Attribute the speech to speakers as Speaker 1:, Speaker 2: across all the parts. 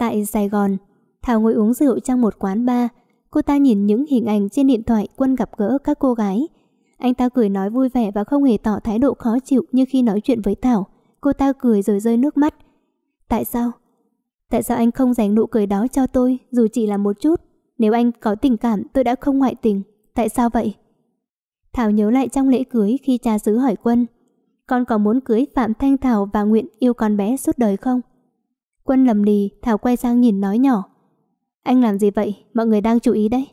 Speaker 1: Tại Sài Gòn, Thảo ngồi uống rượu trong một quán bar. Cô ta nhìn những hình ảnh trên điện thoại Quân gặp gỡ các cô gái. Anh ta cười nói vui vẻ và không hề tỏ thái độ khó chịu như khi nói chuyện với Thảo. Cô ta cười rồi rơi nước mắt. Tại sao? Tại sao anh không dành nụ cười đó cho tôi dù chỉ là một chút? Nếu anh có tình cảm tôi đã không ngoại tình. Tại sao vậy? Thảo nhớ lại trong lễ cưới khi cha xứ hỏi Quân. Con có muốn cưới Phạm Thanh Thảo và nguyện yêu con bé suốt đời không? Quân lầm lì, Thảo quay sang nhìn nói nhỏ. Anh làm gì vậy? Mọi người đang chú ý đấy.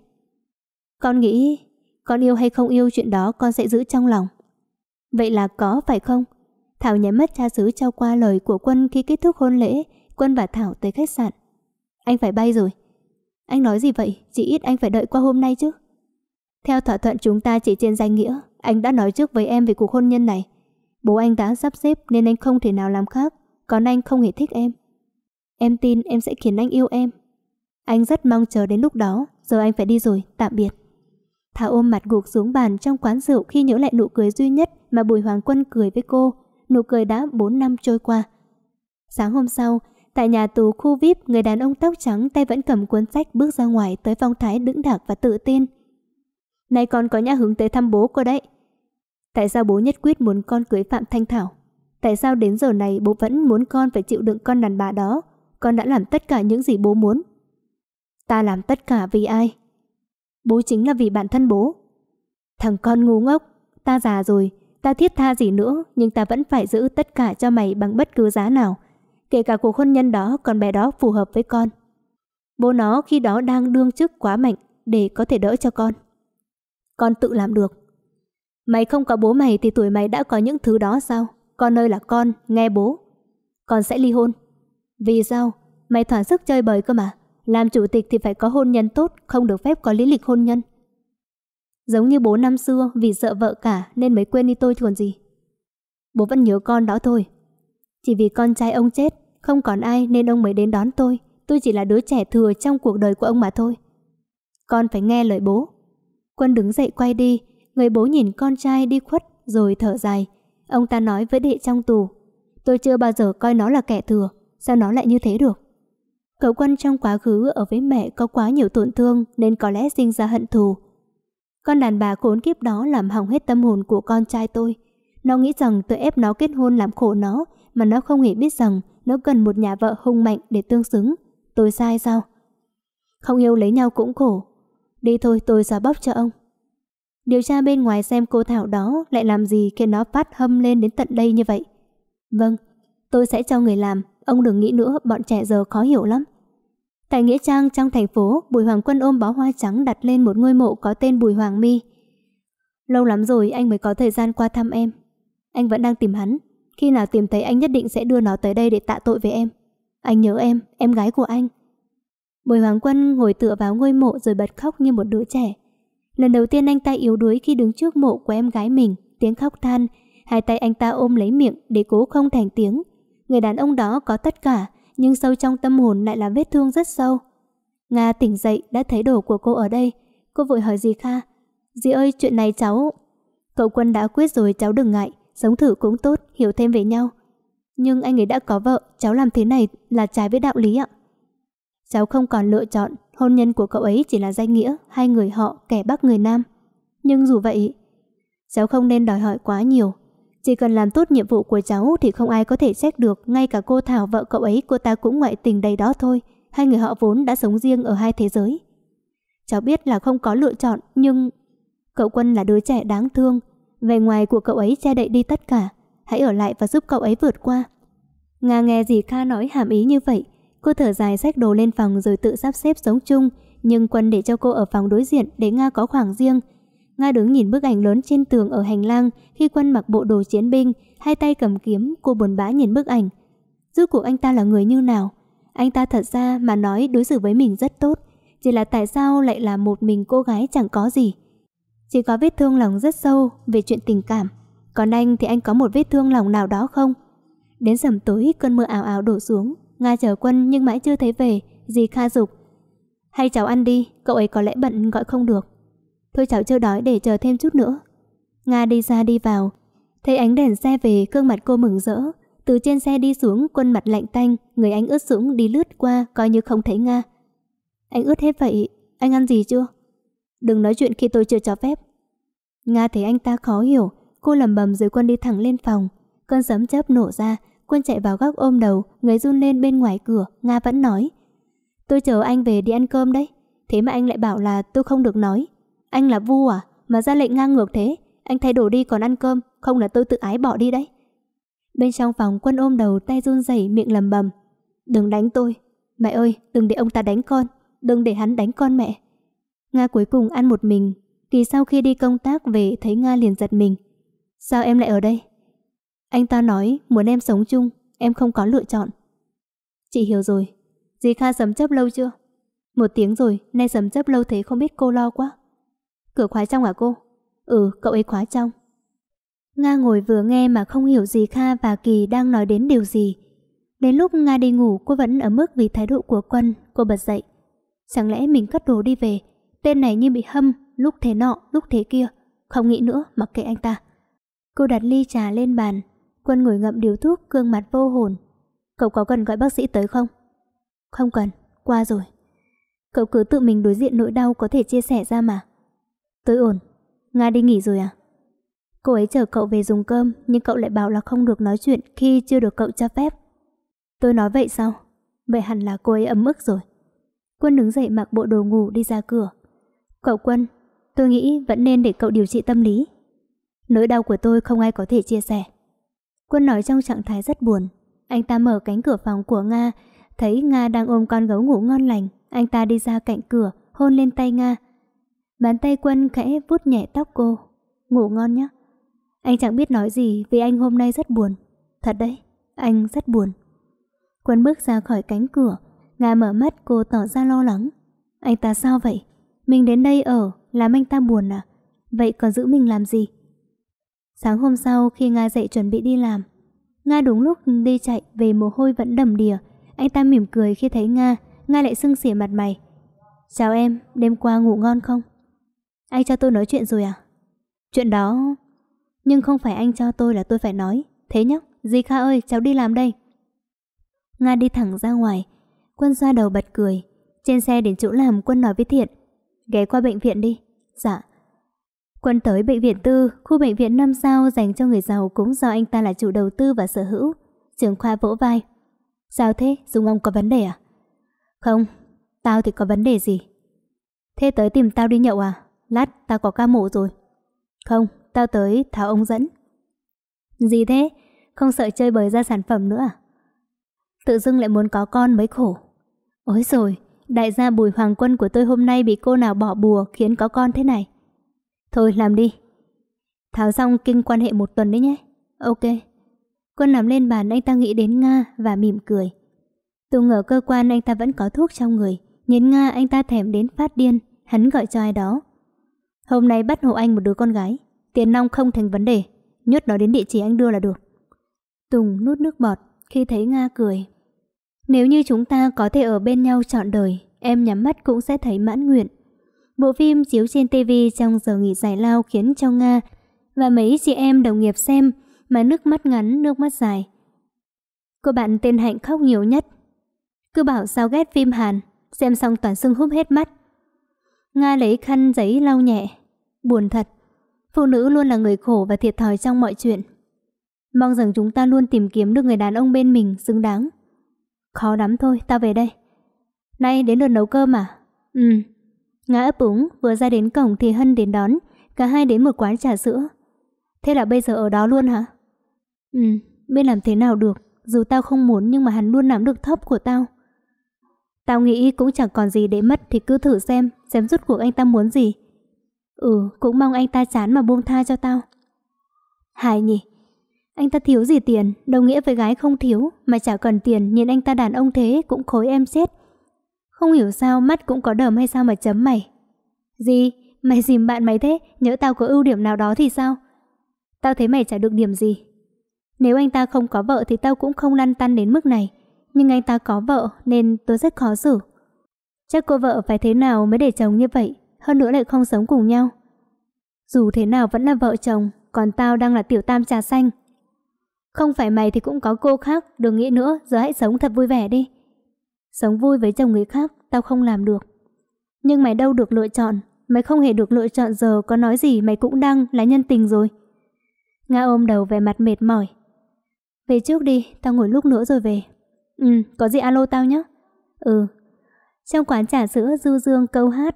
Speaker 1: Con nghĩ, con yêu hay không yêu chuyện đó con sẽ giữ trong lòng. Vậy là có phải không? Thảo nhảy mất cha xứ trao qua lời của Quân khi kết thúc hôn lễ, Quân và Thảo tới khách sạn. Anh phải bay rồi. Anh nói gì vậy? Chỉ ít anh phải đợi qua hôm nay chứ. Theo thỏa thuận chúng ta chỉ trên danh nghĩa, anh đã nói trước với em về cuộc hôn nhân này. Bố anh đã sắp xếp nên anh không thể nào làm khác, còn anh không hề thích em. Em tin em sẽ khiến anh yêu em. Anh rất mong chờ đến lúc đó, giờ anh phải đi rồi, tạm biệt. Thảo ôm mặt gục xuống bàn trong quán rượu khi nhớ lại nụ cười duy nhất mà Bùi Hoàng Quân cười với cô. Nụ cười đã 4 năm trôi qua. Sáng hôm sau, tại nhà tù khu VIP, người đàn ông tóc trắng tay vẫn cầm cuốn sách bước ra ngoài tới phong thái đứng đạc và tự tin. Này con có nhà hướng tới thăm bố cô đấy. Tại sao bố nhất quyết muốn con cưới Phạm Thanh Thảo? Tại sao đến giờ này bố vẫn muốn con phải chịu đựng con đàn bà đó? con đã làm tất cả những gì bố muốn. Ta làm tất cả vì ai? Bố chính là vì bản thân bố. Thằng con ngu ngốc, ta già rồi, ta thiết tha gì nữa, nhưng ta vẫn phải giữ tất cả cho mày bằng bất cứ giá nào. Kể cả cuộc hôn nhân đó, còn bé đó phù hợp với con. Bố nó khi đó đang đương chức quá mạnh để có thể đỡ cho con. Con tự làm được. Mày không có bố mày thì tuổi mày đã có những thứ đó sao? Con ơi là con, nghe bố. Con sẽ ly hôn. Vì sao? Mày thỏa sức chơi bời cơ mà. Làm chủ tịch thì phải có hôn nhân tốt, không được phép có lý lịch hôn nhân. Giống như bố năm xưa vì sợ vợ cả nên mới quên đi tôi còn gì. Bố vẫn nhớ con đó thôi. Chỉ vì con trai ông chết, không còn ai nên ông mới đến đón tôi. Tôi chỉ là đứa trẻ thừa trong cuộc đời của ông mà thôi. Con phải nghe lời bố. Quân đứng dậy quay đi, người bố nhìn con trai đi khuất rồi thở dài. Ông ta nói với đệ trong tù, tôi chưa bao giờ coi nó là kẻ thừa. Sao nó lại như thế được? Cậu quân trong quá khứ ở với mẹ có quá nhiều tổn thương nên có lẽ sinh ra hận thù. Con đàn bà khốn kiếp đó làm hỏng hết tâm hồn của con trai tôi. Nó nghĩ rằng tôi ép nó kết hôn làm khổ nó mà nó không hề biết rằng nó cần một nhà vợ hung mạnh để tương xứng. Tôi sai sao? Không yêu lấy nhau cũng khổ. Đi thôi tôi ra bóp cho ông. Điều tra bên ngoài xem cô Thảo đó lại làm gì khiến nó phát hâm lên đến tận đây như vậy. Vâng, tôi sẽ cho người làm Ông đừng nghĩ nữa, bọn trẻ giờ khó hiểu lắm. Tại Nghĩa Trang trong thành phố, Bùi Hoàng Quân ôm bó hoa trắng đặt lên một ngôi mộ có tên Bùi Hoàng my Lâu lắm rồi anh mới có thời gian qua thăm em. Anh vẫn đang tìm hắn. Khi nào tìm thấy anh nhất định sẽ đưa nó tới đây để tạ tội với em. Anh nhớ em, em gái của anh. Bùi Hoàng Quân ngồi tựa vào ngôi mộ rồi bật khóc như một đứa trẻ. Lần đầu tiên anh ta yếu đuối khi đứng trước mộ của em gái mình, tiếng khóc than, hai tay anh ta ôm lấy miệng để cố không thành tiếng. Người đàn ông đó có tất cả, nhưng sâu trong tâm hồn lại là vết thương rất sâu. Nga tỉnh dậy đã thấy đồ của cô ở đây. Cô vội hỏi dì Kha. Dì ơi, chuyện này cháu... Cậu quân đã quyết rồi cháu đừng ngại, sống thử cũng tốt, hiểu thêm về nhau. Nhưng anh ấy đã có vợ, cháu làm thế này là trái với đạo lý ạ. Cháu không còn lựa chọn, hôn nhân của cậu ấy chỉ là danh nghĩa, hai người họ, kẻ Bắc người Nam. Nhưng dù vậy, cháu không nên đòi hỏi quá nhiều, chỉ cần làm tốt nhiệm vụ của cháu thì không ai có thể trách được, ngay cả cô Thảo vợ cậu ấy cô ta cũng ngoại tình đầy đó thôi, hai người họ vốn đã sống riêng ở hai thế giới. Cháu biết là không có lựa chọn, nhưng... Cậu Quân là đứa trẻ đáng thương, về ngoài của cậu ấy che đậy đi tất cả, hãy ở lại và giúp cậu ấy vượt qua. Nga nghe gì Kha nói hàm ý như vậy, cô thở dài xách đồ lên phòng rồi tự sắp xếp sống chung, nhưng Quân để cho cô ở phòng đối diện để Nga có khoảng riêng, Nga đứng nhìn bức ảnh lớn trên tường ở hành lang khi quân mặc bộ đồ chiến binh, hai tay cầm kiếm, cô buồn bã nhìn bức ảnh. Rốt cuộc anh ta là người như nào? Anh ta thật ra mà nói đối xử với mình rất tốt, chỉ là tại sao lại là một mình cô gái chẳng có gì. Chỉ có vết thương lòng rất sâu về chuyện tình cảm, còn anh thì anh có một vết thương lòng nào đó không? Đến sầm tối cơn mưa ảo ảo đổ xuống, Nga chờ quân nhưng mãi chưa thấy về, gì kha dục. Hay cháu ăn đi, cậu ấy có lẽ bận gọi không được. Thôi cháu chưa đói để chờ thêm chút nữa Nga đi ra đi vào Thấy ánh đèn xe về gương mặt cô mừng rỡ Từ trên xe đi xuống quân mặt lạnh tanh Người anh ướt sũng đi lướt qua Coi như không thấy Nga Anh ướt hết vậy Anh ăn gì chưa Đừng nói chuyện khi tôi chưa cho phép Nga thấy anh ta khó hiểu Cô lầm bầm rồi quân đi thẳng lên phòng Cơn sấm chớp nổ ra Quân chạy vào góc ôm đầu Người run lên bên ngoài cửa Nga vẫn nói Tôi chờ anh về đi ăn cơm đấy Thế mà anh lại bảo là tôi không được nói anh là vua à? Mà ra lệnh ngang ngược thế. Anh thay đồ đi còn ăn cơm, không là tôi tự ái bỏ đi đấy. Bên trong phòng quân ôm đầu tay run rẩy miệng lầm bầm. Đừng đánh tôi. Mẹ ơi, đừng để ông ta đánh con. Đừng để hắn đánh con mẹ. Nga cuối cùng ăn một mình. kỳ sau khi đi công tác về thấy Nga liền giật mình. Sao em lại ở đây? Anh ta nói muốn em sống chung, em không có lựa chọn. Chị hiểu rồi. Dì Kha sấm chấp lâu chưa? Một tiếng rồi, nay sấm chấp lâu thế không biết cô lo quá. Cửa khóa trong à cô? Ừ, cậu ấy khóa trong. Nga ngồi vừa nghe mà không hiểu gì Kha và Kỳ đang nói đến điều gì. Đến lúc Nga đi ngủ cô vẫn ở mức vì thái độ của quân, cô bật dậy. Chẳng lẽ mình cất đồ đi về? Tên này như bị hâm, lúc thế nọ, lúc thế kia. Không nghĩ nữa, mặc kệ anh ta. Cô đặt ly trà lên bàn. Quân ngồi ngậm điếu thuốc, gương mặt vô hồn. Cậu có cần gọi bác sĩ tới không? Không cần, qua rồi. Cậu cứ tự mình đối diện nỗi đau có thể chia sẻ ra mà. Tôi ổn. Nga đi nghỉ rồi à? Cô ấy chở cậu về dùng cơm, nhưng cậu lại bảo là không được nói chuyện khi chưa được cậu cho phép. Tôi nói vậy sao? Vậy hẳn là cô ấy ấm ức rồi. Quân đứng dậy mặc bộ đồ ngủ đi ra cửa. Cậu Quân, tôi nghĩ vẫn nên để cậu điều trị tâm lý. Nỗi đau của tôi không ai có thể chia sẻ. Quân nói trong trạng thái rất buồn. Anh ta mở cánh cửa phòng của Nga, thấy Nga đang ôm con gấu ngủ ngon lành. Anh ta đi ra cạnh cửa, hôn lên tay Nga, Bàn tay quân khẽ vuốt nhẹ tóc cô. Ngủ ngon nhé. Anh chẳng biết nói gì vì anh hôm nay rất buồn. Thật đấy, anh rất buồn. Quân bước ra khỏi cánh cửa, Nga mở mắt cô tỏ ra lo lắng. Anh ta sao vậy? Mình đến đây ở, làm anh ta buồn à? Vậy còn giữ mình làm gì? Sáng hôm sau khi Nga dậy chuẩn bị đi làm, Nga đúng lúc đi chạy về mồ hôi vẫn đầm đìa. Anh ta mỉm cười khi thấy Nga, Nga lại sưng xỉa mặt mày. Chào em, đêm qua ngủ ngon không? Anh cho tôi nói chuyện rồi à? Chuyện đó... Nhưng không phải anh cho tôi là tôi phải nói. Thế nhá, dì Kha ơi, cháu đi làm đây. Nga đi thẳng ra ngoài. Quân ra đầu bật cười. Trên xe đến chỗ làm Quân nói với Thiện. Ghé qua bệnh viện đi. Dạ. Quân tới bệnh viện tư, khu bệnh viện năm sao dành cho người giàu cũng do anh ta là chủ đầu tư và sở hữu. Trưởng khoa vỗ vai. Sao thế, Dùng ông có vấn đề à? Không, tao thì có vấn đề gì. Thế tới tìm tao đi nhậu à? lát tao có ca mổ rồi. Không, tao tới tháo ông dẫn. Gì thế? Không sợ chơi bời ra sản phẩm nữa à? Tự dưng lại muốn có con mới khổ. Ôi rồi, đại gia bùi hoàng quân của tôi hôm nay bị cô nào bỏ bùa khiến có con thế này. Thôi làm đi. Tháo xong kinh quan hệ một tuần đấy nhé. Ok. Quân nằm lên bàn anh ta nghĩ đến Nga và mỉm cười. tôi ngờ cơ quan anh ta vẫn có thuốc trong người. Nhìn Nga anh ta thèm đến phát điên. Hắn gọi cho ai đó. Hôm nay bắt hộ anh một đứa con gái, tiền nong không thành vấn đề, nhốt nó đến địa chỉ anh đưa là được. Tùng nuốt nước bọt khi thấy Nga cười. Nếu như chúng ta có thể ở bên nhau trọn đời, em nhắm mắt cũng sẽ thấy mãn nguyện. Bộ phim chiếu trên TV trong giờ nghỉ giải lao khiến cho Nga và mấy chị em đồng nghiệp xem mà nước mắt ngắn, nước mắt dài. Cô bạn tên Hạnh khóc nhiều nhất. Cứ bảo sao ghét phim Hàn, xem xong toàn sưng húp hết mắt. Nga lấy khăn giấy lau nhẹ. Buồn thật. Phụ nữ luôn là người khổ và thiệt thòi trong mọi chuyện. Mong rằng chúng ta luôn tìm kiếm được người đàn ông bên mình xứng đáng. Khó lắm thôi, tao về đây. Nay đến lượt nấu cơm à? Ừ. Ngã ấp úng, vừa ra đến cổng thì Hân đến đón. Cả hai đến một quán trà sữa. Thế là bây giờ ở đó luôn hả? Ừ, biết làm thế nào được. Dù tao không muốn nhưng mà hắn luôn nắm được thóp của tao. Tao nghĩ cũng chẳng còn gì để mất thì cứ thử xem xem rút cuộc anh ta muốn gì. Ừ, cũng mong anh ta chán mà buông tha cho tao. Hài nhỉ? Anh ta thiếu gì tiền, đồng nghĩa với gái không thiếu, mà chả cần tiền, nhìn anh ta đàn ông thế cũng khối em chết. Không hiểu sao mắt cũng có đờm hay sao mà chấm mày. Gì? Mày dìm bạn mày thế, nhớ tao có ưu điểm nào đó thì sao? Tao thấy mày chả được điểm gì. Nếu anh ta không có vợ thì tao cũng không lăn tăn đến mức này. Nhưng anh ta có vợ nên tôi rất khó xử. Chắc cô vợ phải thế nào mới để chồng như vậy, hơn nữa lại không sống cùng nhau. Dù thế nào vẫn là vợ chồng, còn tao đang là tiểu tam trà xanh. Không phải mày thì cũng có cô khác, đừng nghĩ nữa, giờ hãy sống thật vui vẻ đi. Sống vui với chồng người khác, tao không làm được. Nhưng mày đâu được lựa chọn, mày không hề được lựa chọn giờ có nói gì mày cũng đang là nhân tình rồi. Nga ôm đầu về mặt mệt mỏi. Về trước đi, tao ngồi lúc nữa rồi về. Ừ, có gì alo tao nhé. Ừ, trong quán trà sữa du dương câu hát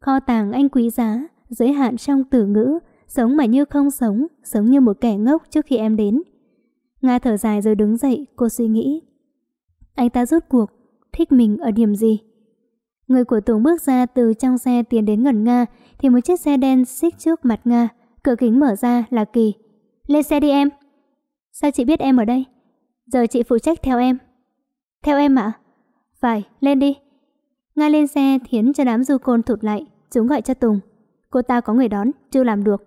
Speaker 1: Kho tàng anh quý giá Giới hạn trong từ ngữ Sống mà như không sống Sống như một kẻ ngốc trước khi em đến Nga thở dài rồi đứng dậy Cô suy nghĩ Anh ta rút cuộc Thích mình ở điểm gì Người của Tùng bước ra từ trong xe tiến đến gần Nga Thì một chiếc xe đen xích trước mặt Nga Cửa kính mở ra là Kỳ Lên xe đi em Sao chị biết em ở đây Giờ chị phụ trách theo em Theo em ạ Phải, lên đi ngay lên xe khiến cho đám du côn thụt lại, chúng gọi cho Tùng. Cô ta có người đón, chưa làm được.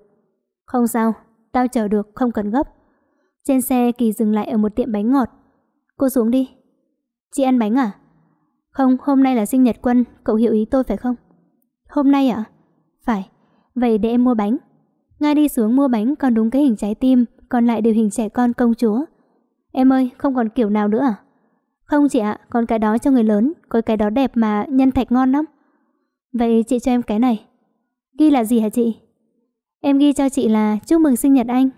Speaker 1: Không sao, tao chờ được, không cần gấp. Trên xe Kỳ dừng lại ở một tiệm bánh ngọt. Cô xuống đi. Chị ăn bánh à? Không, hôm nay là sinh nhật quân, cậu hiểu ý tôi phải không? Hôm nay ạ? À? Phải, vậy để em mua bánh. Nga đi xuống mua bánh còn đúng cái hình trái tim, còn lại đều hình trẻ con công chúa. Em ơi, không còn kiểu nào nữa à? Không chị ạ, Còn cái đó cho người lớn, có cái đó đẹp mà nhân thạch ngon lắm. Vậy chị cho em cái này. Ghi là gì hả chị? Em ghi cho chị là chúc mừng sinh nhật anh.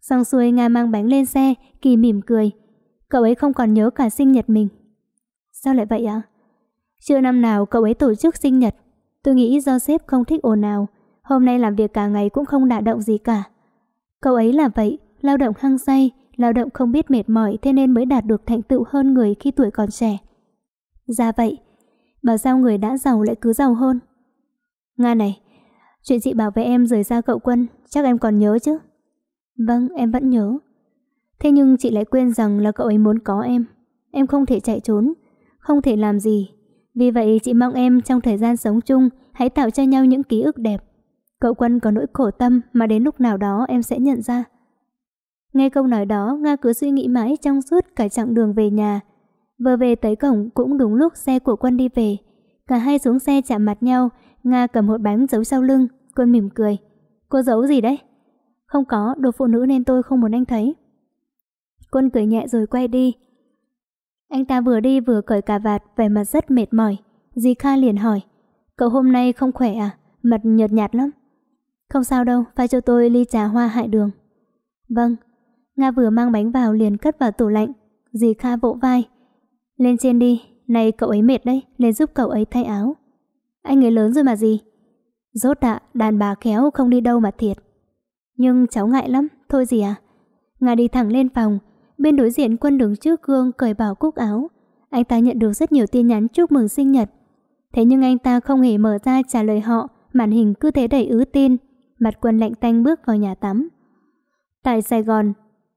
Speaker 1: Xong xuôi Nga mang bánh lên xe, Kỳ mỉm cười. Cậu ấy không còn nhớ cả sinh nhật mình. Sao lại vậy ạ? À? Chưa năm nào cậu ấy tổ chức sinh nhật. Tôi nghĩ do sếp không thích ồn nào. Hôm nay làm việc cả ngày cũng không đả động gì cả. Cậu ấy là vậy, lao động hăng say, lao động không biết mệt mỏi thế nên mới đạt được thành tựu hơn người khi tuổi còn trẻ. Ra dạ vậy, bảo sao người đã giàu lại cứ giàu hơn? Nga này, chuyện chị bảo với em rời xa cậu quân, chắc em còn nhớ chứ? Vâng, em vẫn nhớ. Thế nhưng chị lại quên rằng là cậu ấy muốn có em. Em không thể chạy trốn, không thể làm gì. Vì vậy chị mong em trong thời gian sống chung hãy tạo cho nhau những ký ức đẹp. Cậu quân có nỗi khổ tâm mà đến lúc nào đó em sẽ nhận ra. Nghe câu nói đó, Nga cứ suy nghĩ mãi trong suốt cả chặng đường về nhà. Vừa về tới cổng cũng đúng lúc xe của quân đi về. Cả hai xuống xe chạm mặt nhau, Nga cầm hột bánh giấu sau lưng, quân mỉm cười. Cô giấu gì đấy? Không có, đồ phụ nữ nên tôi không muốn anh thấy. Quân cười nhẹ rồi quay đi. Anh ta vừa đi vừa cởi cà vạt, về mặt rất mệt mỏi. di Kha liền hỏi, cậu hôm nay không khỏe à? Mặt nhợt nhạt lắm. Không sao đâu, pha cho tôi ly trà hoa hại đường. Vâng, Nga vừa mang bánh vào liền cất vào tủ lạnh. Dì Kha vỗ vai. Lên trên đi, này cậu ấy mệt đấy, lên giúp cậu ấy thay áo. Anh ấy lớn rồi mà gì? Rốt ạ, đàn bà khéo không đi đâu mà thiệt. Nhưng cháu ngại lắm, thôi gì à? Nga đi thẳng lên phòng, bên đối diện quân đứng trước gương cởi bảo cúc áo. Anh ta nhận được rất nhiều tin nhắn chúc mừng sinh nhật. Thế nhưng anh ta không hề mở ra trả lời họ, màn hình cứ thế đầy ứ tin. Mặt quân lạnh tanh bước vào nhà tắm. Tại Sài Gòn,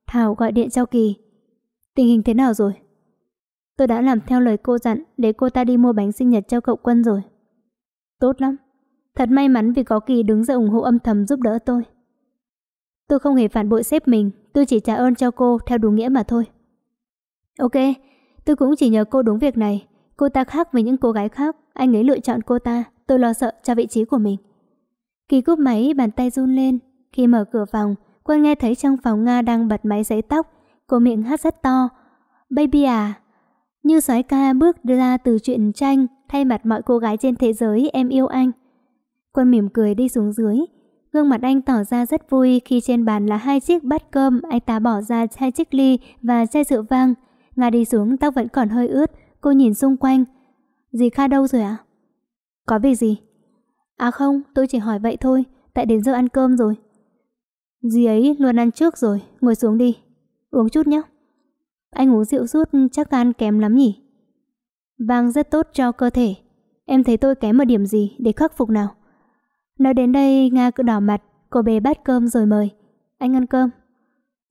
Speaker 1: Thảo gọi điện cho Kỳ. Tình hình thế nào rồi? Tôi đã làm theo lời cô dặn để cô ta đi mua bánh sinh nhật cho cậu quân rồi. Tốt lắm. Thật may mắn vì có Kỳ đứng ra ủng hộ âm thầm giúp đỡ tôi. Tôi không hề phản bội sếp mình, tôi chỉ trả ơn cho cô theo đúng nghĩa mà thôi. Ok, tôi cũng chỉ nhờ cô đúng việc này. Cô ta khác với những cô gái khác, anh ấy lựa chọn cô ta, tôi lo sợ cho vị trí của mình. Kỳ cúp máy, bàn tay run lên. Khi mở cửa phòng, Quân nghe thấy trong phòng Nga đang bật máy giấy tóc, cô miệng hát rất to. Baby à! Như sói ca bước ra từ chuyện tranh, thay mặt mọi cô gái trên thế giới em yêu anh. Quân mỉm cười đi xuống dưới. Gương mặt anh tỏ ra rất vui khi trên bàn là hai chiếc bát cơm, anh ta bỏ ra hai chiếc ly và chai rượu vang. Nga đi xuống tóc vẫn còn hơi ướt, cô nhìn xung quanh. Dì Kha đâu rồi ạ? À? Có việc gì? À không, tôi chỉ hỏi vậy thôi, tại đến giờ ăn cơm rồi. Dì ấy luôn ăn trước rồi, ngồi xuống đi. Uống chút nhé. Anh uống rượu rút chắc ăn kém lắm nhỉ. Vang rất tốt cho cơ thể. Em thấy tôi kém ở điểm gì để khắc phục nào. Nói đến đây, Nga cứ đỏ mặt, cô bê bát cơm rồi mời. Anh ăn cơm.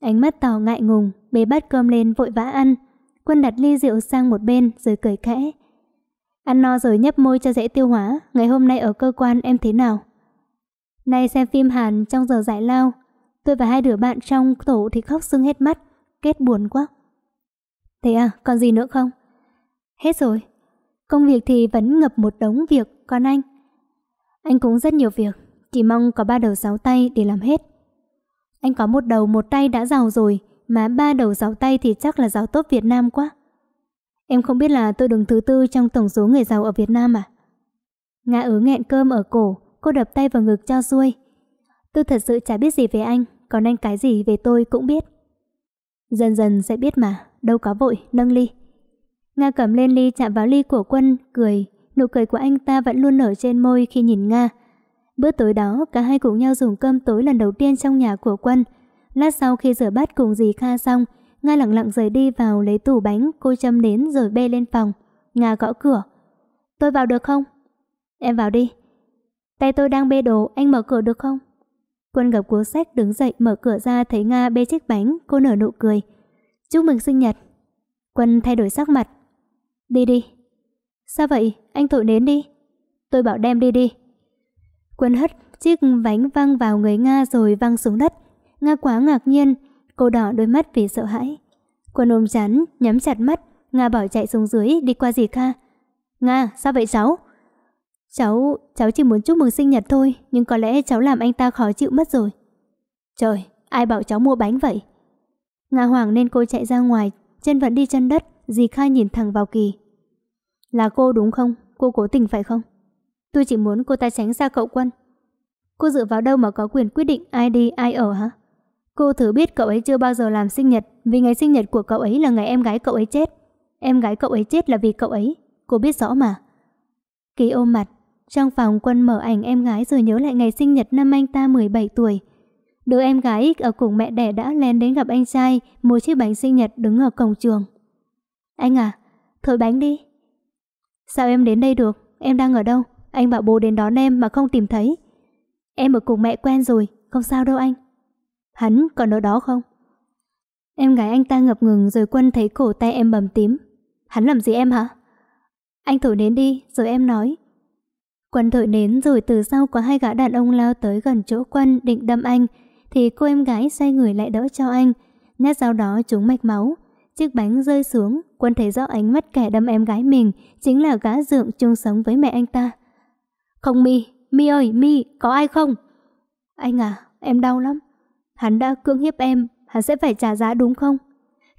Speaker 1: Ánh mắt Tào ngại ngùng, bê bát cơm lên vội vã ăn. Quân đặt ly rượu sang một bên rồi cười khẽ. Ăn no rồi nhấp môi cho dễ tiêu hóa, ngày hôm nay ở cơ quan em thế nào? Nay xem phim Hàn trong giờ giải lao, Tôi và hai đứa bạn trong tổ thì khóc sưng hết mắt, kết buồn quá. Thế à, còn gì nữa không? Hết rồi. Công việc thì vẫn ngập một đống việc, còn anh? Anh cũng rất nhiều việc, chỉ mong có ba đầu sáu tay để làm hết. Anh có một đầu một tay đã giàu rồi, mà ba đầu giáo tay thì chắc là giàu tốt Việt Nam quá. Em không biết là tôi đứng thứ tư trong tổng số người giàu ở Việt Nam à? Ngã ứ nghẹn cơm ở cổ, cô đập tay vào ngực cho xuôi. Tôi thật sự chả biết gì về anh, còn anh cái gì về tôi cũng biết. Dần dần sẽ biết mà, đâu có vội, nâng ly. Nga cầm lên ly chạm vào ly của quân, cười. Nụ cười của anh ta vẫn luôn nở trên môi khi nhìn Nga. Bữa tối đó, cả hai cùng nhau dùng cơm tối lần đầu tiên trong nhà của quân. Lát sau khi rửa bát cùng dì Kha xong, Nga lặng lặng rời đi vào lấy tủ bánh, cô châm nến rồi bê lên phòng. Nga gõ cửa. Tôi vào được không? Em vào đi. Tay tôi đang bê đồ, anh mở cửa được không? Quân gặp cuốn sách đứng dậy mở cửa ra thấy Nga bê chiếc bánh, cô nở nụ cười. Chúc mừng sinh nhật. Quân thay đổi sắc mặt. Đi đi. Sao vậy? Anh thổi nến đi. Tôi bảo đem đi đi. Quân hất chiếc bánh văng vào người Nga rồi văng xuống đất. Nga quá ngạc nhiên, cô đỏ đôi mắt vì sợ hãi. Quân ôm chắn, nhắm chặt mắt, Nga bỏ chạy xuống dưới đi qua gì Kha. Nga, sao vậy cháu? Cháu, cháu chỉ muốn chúc mừng sinh nhật thôi, nhưng có lẽ cháu làm anh ta khó chịu mất rồi. Trời, ai bảo cháu mua bánh vậy? Ngà hoàng nên cô chạy ra ngoài, chân vẫn đi chân đất, dì khai nhìn thẳng vào kỳ. Là cô đúng không? Cô cố tình phải không? Tôi chỉ muốn cô ta tránh xa cậu quân. Cô dựa vào đâu mà có quyền quyết định ai đi ai ở hả? Cô thử biết cậu ấy chưa bao giờ làm sinh nhật vì ngày sinh nhật của cậu ấy là ngày em gái cậu ấy chết. Em gái cậu ấy chết là vì cậu ấy. Cô biết rõ mà. Kỳ ôm mặt, trong phòng quân mở ảnh em gái rồi nhớ lại ngày sinh nhật năm anh ta 17 tuổi. Đứa em gái ở cùng mẹ đẻ đã lén đến gặp anh trai, mua chiếc bánh sinh nhật đứng ở cổng trường. Anh à, thổi bánh đi. Sao em đến đây được? Em đang ở đâu? Anh bảo bố đến đón em mà không tìm thấy. Em ở cùng mẹ quen rồi, không sao đâu anh. Hắn còn ở đó không? Em gái anh ta ngập ngừng rồi quân thấy cổ tay em bầm tím. Hắn làm gì em hả? Anh thổi nến đi, rồi em nói. Quân thổi nến rồi từ sau có hai gã đàn ông lao tới gần chỗ quân định đâm anh, thì cô em gái xoay người lại đỡ cho anh. Nhát dao đó trúng mạch máu, chiếc bánh rơi xuống, quân thấy rõ ánh mắt kẻ đâm em gái mình chính là gã dượng chung sống với mẹ anh ta. Không Mi, Mi ơi, Mi, có ai không? Anh à, em đau lắm. Hắn đã cưỡng hiếp em, hắn sẽ phải trả giá đúng không?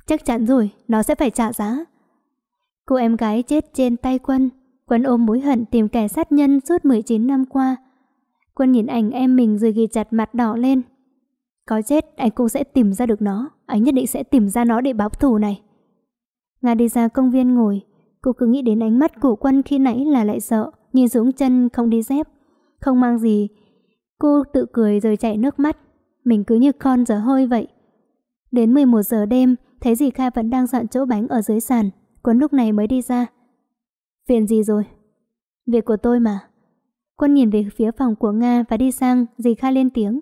Speaker 1: Chắc chắn rồi, nó sẽ phải trả giá. Cô em gái chết trên tay quân, Quân ôm mối hận tìm kẻ sát nhân suốt 19 năm qua. Quân nhìn ảnh em mình rồi ghi chặt mặt đỏ lên. Có chết, anh cũng sẽ tìm ra được nó. Anh nhất định sẽ tìm ra nó để báo thù này. Nga đi ra công viên ngồi. Cô cứ nghĩ đến ánh mắt của quân khi nãy là lại sợ. Nhìn xuống chân không đi dép. Không mang gì. Cô tự cười rồi chạy nước mắt. Mình cứ như con dở hơi vậy. Đến 11 giờ đêm, thấy dì Kha vẫn đang dọn chỗ bánh ở dưới sàn. Quân lúc này mới đi ra. Phiền gì rồi? Việc của tôi mà. Quân nhìn về phía phòng của Nga và đi sang, dì Kha lên tiếng.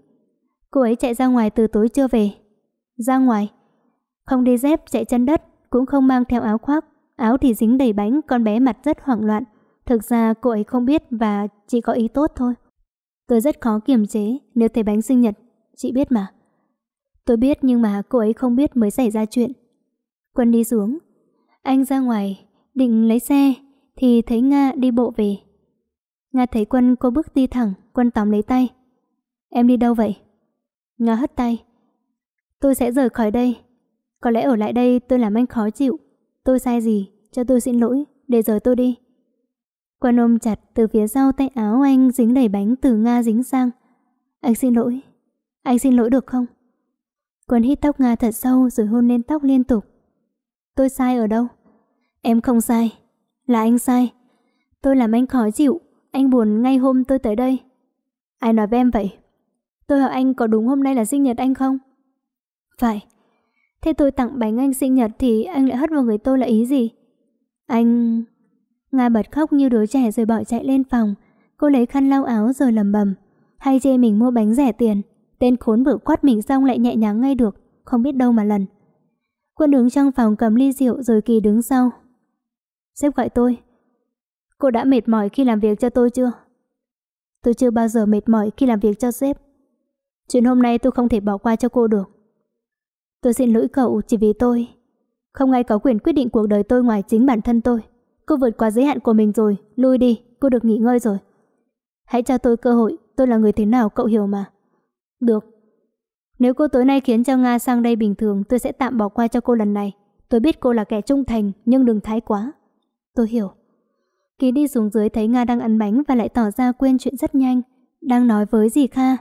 Speaker 1: Cô ấy chạy ra ngoài từ tối chưa về. Ra ngoài. Không đi dép chạy chân đất, cũng không mang theo áo khoác. Áo thì dính đầy bánh, con bé mặt rất hoảng loạn. Thực ra cô ấy không biết và chỉ có ý tốt thôi. Tôi rất khó kiềm chế nếu thấy bánh sinh nhật. Chị biết mà. Tôi biết nhưng mà cô ấy không biết mới xảy ra chuyện. Quân đi xuống. Anh ra ngoài, định lấy xe thì thấy Nga đi bộ về. Nga thấy Quân cô bước đi thẳng, Quân tóm lấy tay. Em đi đâu vậy? Nga hất tay. Tôi sẽ rời khỏi đây. Có lẽ ở lại đây tôi làm anh khó chịu. Tôi sai gì, cho tôi xin lỗi, để rời tôi đi. Quân ôm chặt từ phía sau tay áo anh dính đầy bánh từ Nga dính sang. Anh xin lỗi. Anh xin lỗi được không? Quân hít tóc Nga thật sâu rồi hôn lên tóc liên tục. Tôi sai ở đâu? Em không sai. Là anh sai. Tôi làm anh khó chịu, anh buồn ngay hôm tôi tới đây. Ai nói với em vậy? Tôi hỏi anh có đúng hôm nay là sinh nhật anh không? Phải. Thế tôi tặng bánh anh sinh nhật thì anh lại hất vào người tôi là ý gì? Anh... Nga bật khóc như đứa trẻ rồi bỏ chạy lên phòng. Cô lấy khăn lau áo rồi lầm bầm. Hay chê mình mua bánh rẻ tiền. Tên khốn vừa quát mình xong lại nhẹ nhàng ngay được. Không biết đâu mà lần. Quân đứng trong phòng cầm ly rượu rồi kỳ đứng sau. Sếp gọi tôi. Cô đã mệt mỏi khi làm việc cho tôi chưa? Tôi chưa bao giờ mệt mỏi khi làm việc cho sếp. Chuyện hôm nay tôi không thể bỏ qua cho cô được. Tôi xin lỗi cậu chỉ vì tôi. Không ai có quyền quyết định cuộc đời tôi ngoài chính bản thân tôi. Cô vượt qua giới hạn của mình rồi, lui đi, cô được nghỉ ngơi rồi. Hãy cho tôi cơ hội, tôi là người thế nào cậu hiểu mà. Được. Nếu cô tối nay khiến cho Nga sang đây bình thường, tôi sẽ tạm bỏ qua cho cô lần này. Tôi biết cô là kẻ trung thành, nhưng đừng thái quá. Tôi hiểu. Kỳ đi xuống dưới thấy Nga đang ăn bánh và lại tỏ ra quên chuyện rất nhanh. Đang nói với dì Kha.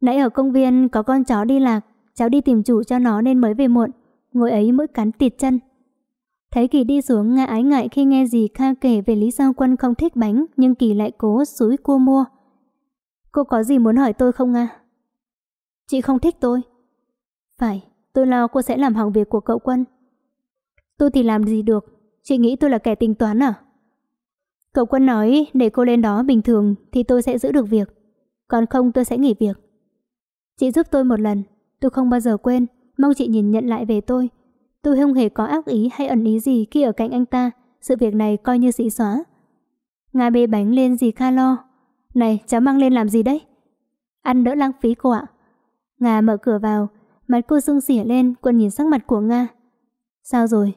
Speaker 1: Nãy ở công viên có con chó đi lạc, cháu đi tìm chủ cho nó nên mới về muộn. Ngồi ấy mũi cắn tịt chân. Thấy Kỳ đi xuống Nga ái ngại khi nghe dì Kha kể về lý do quân không thích bánh nhưng Kỳ lại cố xúi cua mua. Cô có gì muốn hỏi tôi không Nga? Chị không thích tôi. Phải, tôi lo cô sẽ làm hỏng việc của cậu quân. Tôi thì làm gì được, Chị nghĩ tôi là kẻ tính toán à? Cậu quân nói để cô lên đó bình thường thì tôi sẽ giữ được việc. Còn không tôi sẽ nghỉ việc. Chị giúp tôi một lần. Tôi không bao giờ quên. Mong chị nhìn nhận lại về tôi. Tôi không hề có ác ý hay ẩn ý gì khi ở cạnh anh ta. Sự việc này coi như xỉ xóa. Nga bê bánh lên gì kha lo. Này, cháu mang lên làm gì đấy? Ăn đỡ lãng phí cô ạ. Nga mở cửa vào. Mặt cô sưng xỉa lên, quân nhìn sắc mặt của Nga. Sao rồi?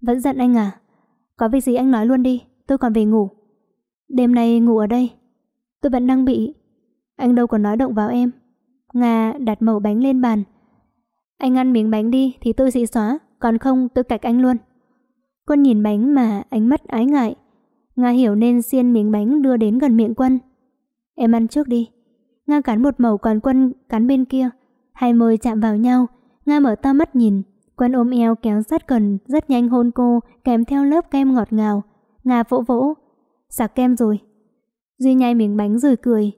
Speaker 1: Vẫn giận anh à? Có việc gì anh nói luôn đi, tôi còn về ngủ. Đêm nay ngủ ở đây. Tôi vẫn đang bị. Anh đâu có nói động vào em. Nga đặt mẩu bánh lên bàn. Anh ăn miếng bánh đi thì tôi sẽ xóa, còn không tôi cạch anh luôn. Quân nhìn bánh mà ánh mắt ái ngại. Nga hiểu nên xiên miếng bánh đưa đến gần miệng quân. Em ăn trước đi. Nga cắn một mẩu còn quân cắn bên kia. Hai môi chạm vào nhau. Nga mở to mắt nhìn, Quân ôm eo kéo sát gần, rất nhanh hôn cô, kèm theo lớp kem ngọt ngào. Ngà vỗ vỗ. Sạc dạ kem rồi. Duy nhai miếng bánh rồi cười.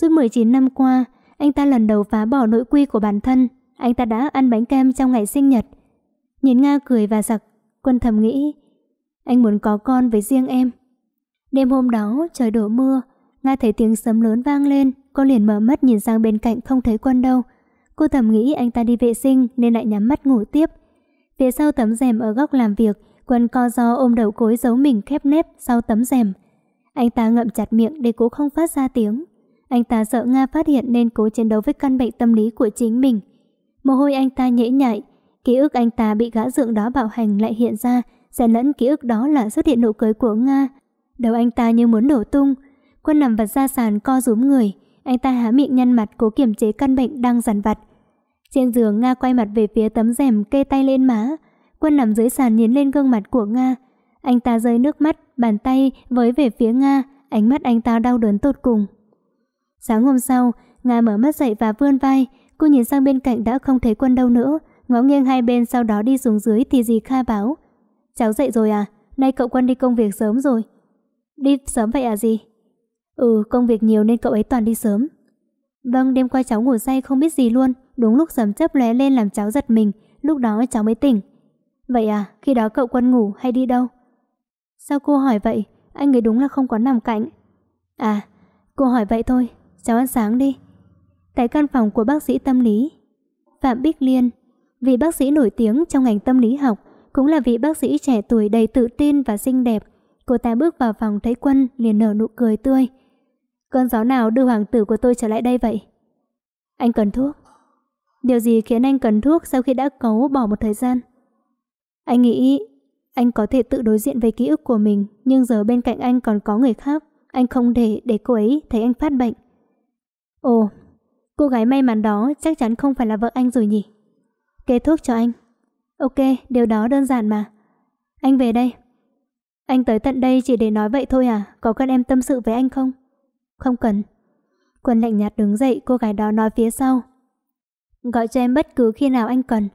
Speaker 1: Suốt 19 năm qua, anh ta lần đầu phá bỏ nội quy của bản thân. Anh ta đã ăn bánh kem trong ngày sinh nhật. Nhìn Nga cười và sặc, quân thầm nghĩ. Anh muốn có con với riêng em. Đêm hôm đó, trời đổ mưa. Nga thấy tiếng sấm lớn vang lên, cô liền mở mắt nhìn sang bên cạnh không thấy quân đâu. Cô thầm nghĩ anh ta đi vệ sinh nên lại nhắm mắt ngủ tiếp. Phía sau tấm rèm ở góc làm việc, quân co do ôm đầu cối giấu mình khép nép sau tấm rèm. Anh ta ngậm chặt miệng để cố không phát ra tiếng. Anh ta sợ Nga phát hiện nên cố chiến đấu với căn bệnh tâm lý của chính mình. Mồ hôi anh ta nhễ nhại, ký ức anh ta bị gã dượng đó bạo hành lại hiện ra, xen lẫn ký ức đó là xuất hiện nụ cười của Nga. Đầu anh ta như muốn nổ tung, quân nằm vật ra sàn co rúm người, anh ta há miệng nhăn mặt cố kiểm chế căn bệnh đang dằn vặt. Trên giường Nga quay mặt về phía tấm rèm kê tay lên má. Quân nằm dưới sàn nhến lên gương mặt của Nga. Anh ta rơi nước mắt, bàn tay với về phía Nga, ánh mắt anh ta đau đớn tột cùng. Sáng hôm sau, Nga mở mắt dậy và vươn vai. Cô nhìn sang bên cạnh đã không thấy quân đâu nữa. Ngó nghiêng hai bên sau đó đi xuống dưới thì dì Kha báo. Cháu dậy rồi à? Nay cậu quân đi công việc sớm rồi. Đi sớm vậy à gì? Ừ, công việc nhiều nên cậu ấy toàn đi sớm. Vâng, đêm qua cháu ngủ say không biết gì luôn, đúng lúc sấm chớp lóe lên làm cháu giật mình, lúc đó cháu mới tỉnh. Vậy à, khi đó cậu quân ngủ hay đi đâu? Sao cô hỏi vậy? Anh ấy đúng là không có nằm cạnh. À, cô hỏi vậy thôi, cháu ăn sáng đi. Tại căn phòng của bác sĩ tâm lý, Phạm Bích Liên, vị bác sĩ nổi tiếng trong ngành tâm lý học, cũng là vị bác sĩ trẻ tuổi đầy tự tin và xinh đẹp. Cô ta bước vào phòng thấy Quân liền nở nụ cười tươi. Cơn gió nào đưa hoàng tử của tôi trở lại đây vậy? Anh cần thuốc. Điều gì khiến anh cần thuốc sau khi đã cấu bỏ một thời gian? Anh nghĩ anh có thể tự đối diện với ký ức của mình, nhưng giờ bên cạnh anh còn có người khác. Anh không để để cô ấy thấy anh phát bệnh. Ồ, cô gái may mắn đó chắc chắn không phải là vợ anh rồi nhỉ? Kê thuốc cho anh. Ok, điều đó đơn giản mà. Anh về đây. Anh tới tận đây chỉ để nói vậy thôi à? Có cần em tâm sự với anh không? Không cần. Quân lạnh nhạt đứng dậy, cô gái đó nói phía sau. Gọi cho em bất cứ khi nào anh cần.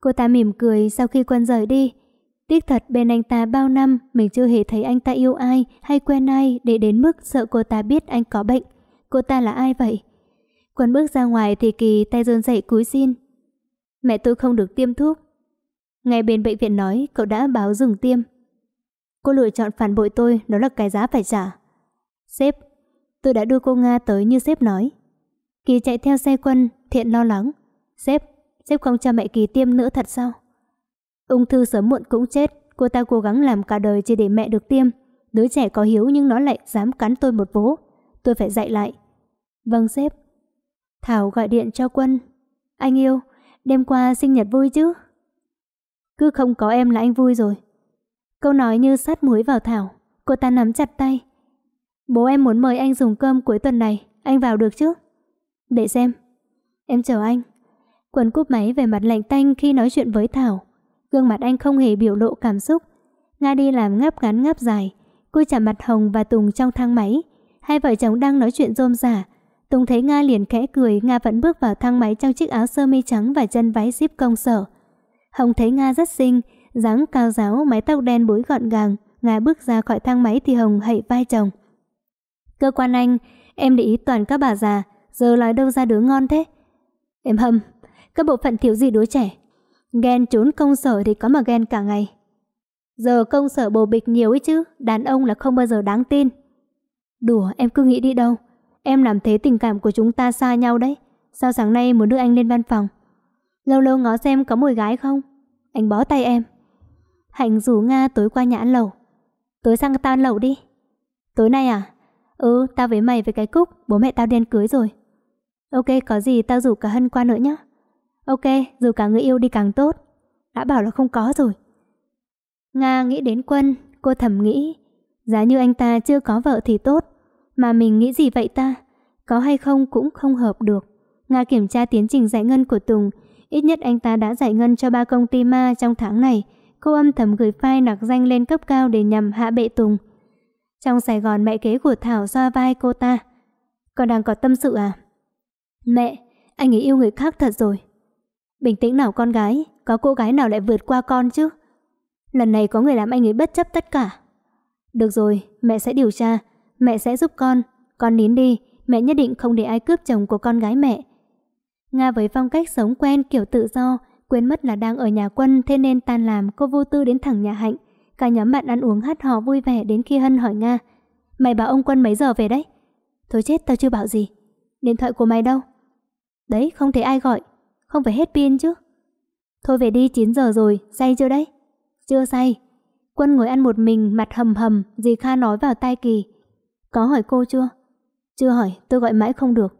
Speaker 1: Cô ta mỉm cười sau khi quân rời đi. Tiếc thật bên anh ta bao năm mình chưa hề thấy anh ta yêu ai hay quen ai để đến mức sợ cô ta biết anh có bệnh. Cô ta là ai vậy? Quân bước ra ngoài thì Kỳ tay run dậy cúi xin. Mẹ tôi không được tiêm thuốc. Ngay bên bệnh viện nói cậu đã báo dừng tiêm. Cô lựa chọn phản bội tôi, đó là cái giá phải trả. Sếp, Tôi đã đưa cô Nga tới như sếp nói Kỳ chạy theo xe quân Thiện lo lắng Sếp, sếp không cho mẹ Kỳ tiêm nữa thật sao Ung thư sớm muộn cũng chết Cô ta cố gắng làm cả đời chỉ để mẹ được tiêm Đứa trẻ có hiếu nhưng nó lại dám cắn tôi một vố Tôi phải dạy lại Vâng sếp Thảo gọi điện cho quân Anh yêu, đêm qua sinh nhật vui chứ Cứ không có em là anh vui rồi Câu nói như sát muối vào Thảo Cô ta nắm chặt tay Bố em muốn mời anh dùng cơm cuối tuần này, anh vào được chứ? Để xem. Em chờ anh. Quần cúp máy về mặt lạnh tanh khi nói chuyện với Thảo. Gương mặt anh không hề biểu lộ cảm xúc. Nga đi làm ngáp ngắn ngáp dài. Cô chạm mặt Hồng và Tùng trong thang máy. Hai vợ chồng đang nói chuyện rôm rả. Tùng thấy Nga liền khẽ cười, Nga vẫn bước vào thang máy trong chiếc áo sơ mi trắng và chân váy zip công sở. Hồng thấy Nga rất xinh, dáng cao giáo, mái tóc đen búi gọn gàng. Nga bước ra khỏi thang máy thì Hồng hậy vai chồng. Cơ quan anh, em để ý toàn các bà già, giờ nói đâu ra đứa ngon thế? Em hâm, các bộ phận thiếu gì đứa trẻ? Ghen trốn công sở thì có mà ghen cả ngày. Giờ công sở bồ bịch nhiều ấy chứ, đàn ông là không bao giờ đáng tin. Đùa, em cứ nghĩ đi đâu. Em làm thế tình cảm của chúng ta xa nhau đấy. Sao sáng nay muốn đưa anh lên văn phòng? Lâu lâu ngó xem có mùi gái không? Anh bó tay em. Hạnh rủ Nga tối qua nhãn lẩu. Tối sang tan lẩu đi. Tối nay à? Ừ, tao với mày với cái cúc, bố mẹ tao đen cưới rồi. Ok, có gì tao rủ cả Hân qua nữa nhá. Ok, dù cả người yêu đi càng tốt. Đã bảo là không có rồi. Nga nghĩ đến quân, cô thầm nghĩ. Giá như anh ta chưa có vợ thì tốt. Mà mình nghĩ gì vậy ta? Có hay không cũng không hợp được. Nga kiểm tra tiến trình giải ngân của Tùng. Ít nhất anh ta đã giải ngân cho ba công ty ma trong tháng này. Cô âm thầm gửi file nặc danh lên cấp cao để nhằm hạ bệ Tùng. Trong Sài Gòn mẹ kế của Thảo xoa vai cô ta. Con đang có tâm sự à? Mẹ, anh ấy yêu người khác thật rồi. Bình tĩnh nào con gái, có cô gái nào lại vượt qua con chứ? Lần này có người làm anh ấy bất chấp tất cả. Được rồi, mẹ sẽ điều tra, mẹ sẽ giúp con. Con nín đi, mẹ nhất định không để ai cướp chồng của con gái mẹ. Nga với phong cách sống quen kiểu tự do, quên mất là đang ở nhà quân thế nên tan làm cô vô tư đến thẳng nhà Hạnh. Cả nhóm bạn ăn uống hát hò vui vẻ đến khi Hân hỏi Nga Mày bảo ông Quân mấy giờ về đấy? Thôi chết tao chưa bảo gì Điện thoại của mày đâu? Đấy không thấy ai gọi Không phải hết pin chứ Thôi về đi 9 giờ rồi, say chưa đấy? Chưa say Quân ngồi ăn một mình, mặt hầm hầm Dì Kha nói vào tai Kỳ Có hỏi cô chưa? Chưa hỏi, tôi gọi mãi không được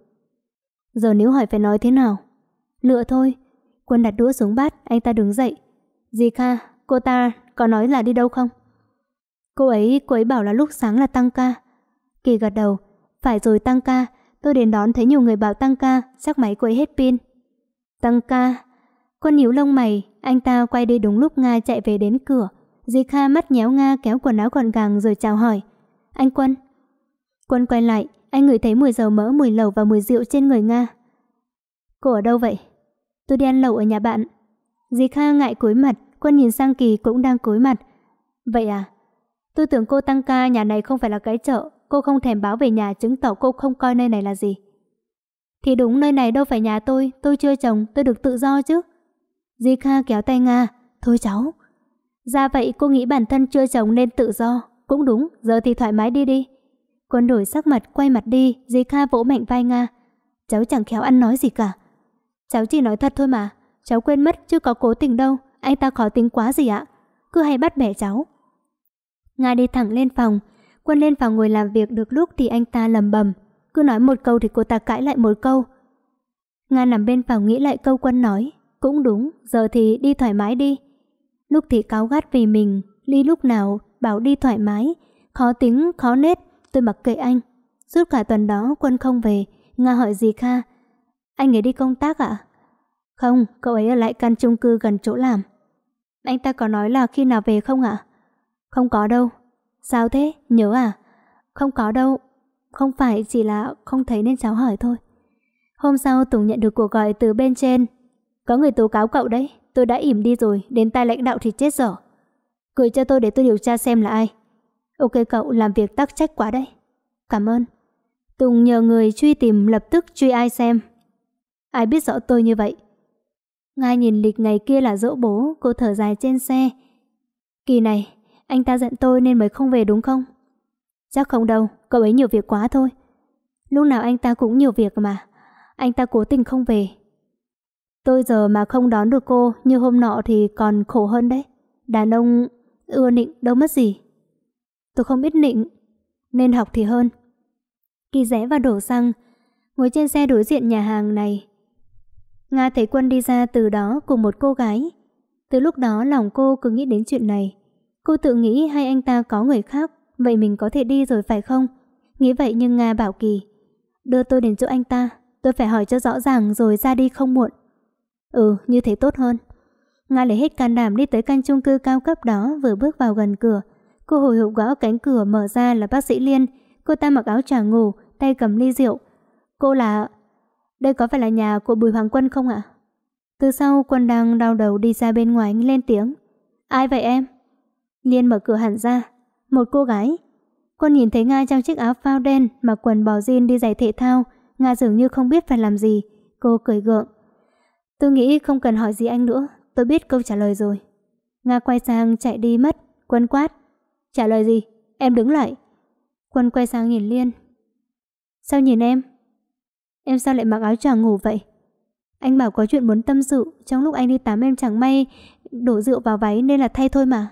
Speaker 1: Giờ nếu hỏi phải nói thế nào? Lựa thôi Quân đặt đũa xuống bát, anh ta đứng dậy Dì Kha, cô ta có nói là đi đâu không? Cô ấy, cô ấy bảo là lúc sáng là tăng ca. Kỳ gật đầu. Phải rồi tăng ca. Tôi đến đón thấy nhiều người bảo tăng ca, xác máy cô ấy hết pin. Tăng ca. Con nhíu lông mày, anh ta quay đi đúng lúc Nga chạy về đến cửa. Di Kha mắt nhéo Nga kéo quần áo gọn gàng rồi chào hỏi. Anh Quân. Quân quay lại, anh ngửi thấy mùi dầu mỡ, mùi lẩu và mùi rượu trên người Nga. Cô ở đâu vậy? Tôi đi ăn lẩu ở nhà bạn. Di Kha ngại cúi mặt, Quân nhìn sang Kỳ cũng đang cối mặt Vậy à Tôi tưởng cô tăng ca nhà này không phải là cái chợ Cô không thèm báo về nhà chứng tỏ cô không coi nơi này là gì Thì đúng nơi này đâu phải nhà tôi Tôi chưa chồng tôi được tự do chứ Di Kha kéo tay Nga Thôi cháu Ra dạ vậy cô nghĩ bản thân chưa chồng nên tự do Cũng đúng giờ thì thoải mái đi đi Quân đổi sắc mặt quay mặt đi Di Kha vỗ mạnh vai Nga Cháu chẳng khéo ăn nói gì cả Cháu chỉ nói thật thôi mà Cháu quên mất chứ có cố tình đâu anh ta khó tính quá gì ạ? Cứ hay bắt bẻ cháu. Nga đi thẳng lên phòng. Quân lên phòng ngồi làm việc được lúc thì anh ta lầm bầm. Cứ nói một câu thì cô ta cãi lại một câu. Nga nằm bên phòng nghĩ lại câu quân nói. Cũng đúng, giờ thì đi thoải mái đi. Lúc thì cáo gắt vì mình, ly lúc nào bảo đi thoải mái. Khó tính, khó nết, tôi mặc kệ anh. Suốt cả tuần đó quân không về, Nga hỏi gì Kha. Anh ấy đi công tác ạ? Không, cậu ấy ở lại căn chung cư gần chỗ làm. Anh ta có nói là khi nào về không ạ? Không có đâu. Sao thế? Nhớ à? Không có đâu. Không phải chỉ là không thấy nên cháu hỏi thôi. Hôm sau Tùng nhận được cuộc gọi từ bên trên. Có người tố cáo cậu đấy. Tôi đã ỉm đi rồi, đến tay lãnh đạo thì chết dở. Gửi cho tôi để tôi điều tra xem là ai. Ok cậu làm việc tắc trách quá đấy. Cảm ơn. Tùng nhờ người truy tìm lập tức truy ai xem. Ai biết rõ tôi như vậy ngay nhìn lịch ngày kia là dỗ bố, cô thở dài trên xe. Kỳ này, anh ta giận tôi nên mới không về đúng không? Chắc không đâu, cậu ấy nhiều việc quá thôi. Lúc nào anh ta cũng nhiều việc mà. Anh ta cố tình không về. Tôi giờ mà không đón được cô như hôm nọ thì còn khổ hơn đấy. Đàn ông ưa nịnh đâu mất gì. Tôi không biết nịnh, nên học thì hơn. Kỳ rẽ và đổ xăng, ngồi trên xe đối diện nhà hàng này, Nga thấy quân đi ra từ đó cùng một cô gái. Từ lúc đó lòng cô cứ nghĩ đến chuyện này. Cô tự nghĩ hay anh ta có người khác, vậy mình có thể đi rồi phải không? Nghĩ vậy nhưng Nga bảo Kỳ. Đưa tôi đến chỗ anh ta, tôi phải hỏi cho rõ ràng rồi ra đi không muộn. Ừ, như thế tốt hơn. Nga lấy hết can đảm đi tới căn chung cư cao cấp đó vừa bước vào gần cửa. Cô hồi hộp gõ cánh cửa mở ra là bác sĩ Liên. Cô ta mặc áo trà ngủ, tay cầm ly rượu. Cô là... Đây có phải là nhà của Bùi Hoàng Quân không ạ? Từ sau Quân đang đau đầu đi ra bên ngoài lên tiếng Ai vậy em? Liên mở cửa hẳn ra Một cô gái Quân nhìn thấy Nga trong chiếc áo phao đen Mà quần bò jean đi giày thể thao Nga dường như không biết phải làm gì Cô cười gượng Tôi nghĩ không cần hỏi gì anh nữa Tôi biết câu trả lời rồi Nga quay sang chạy đi mất Quân quát Trả lời gì? Em đứng lại Quân quay sang nhìn Liên Sao nhìn em? Em sao lại mặc áo choàng ngủ vậy? Anh bảo có chuyện muốn tâm sự, trong lúc anh đi tắm em chẳng may đổ rượu vào váy nên là thay thôi mà.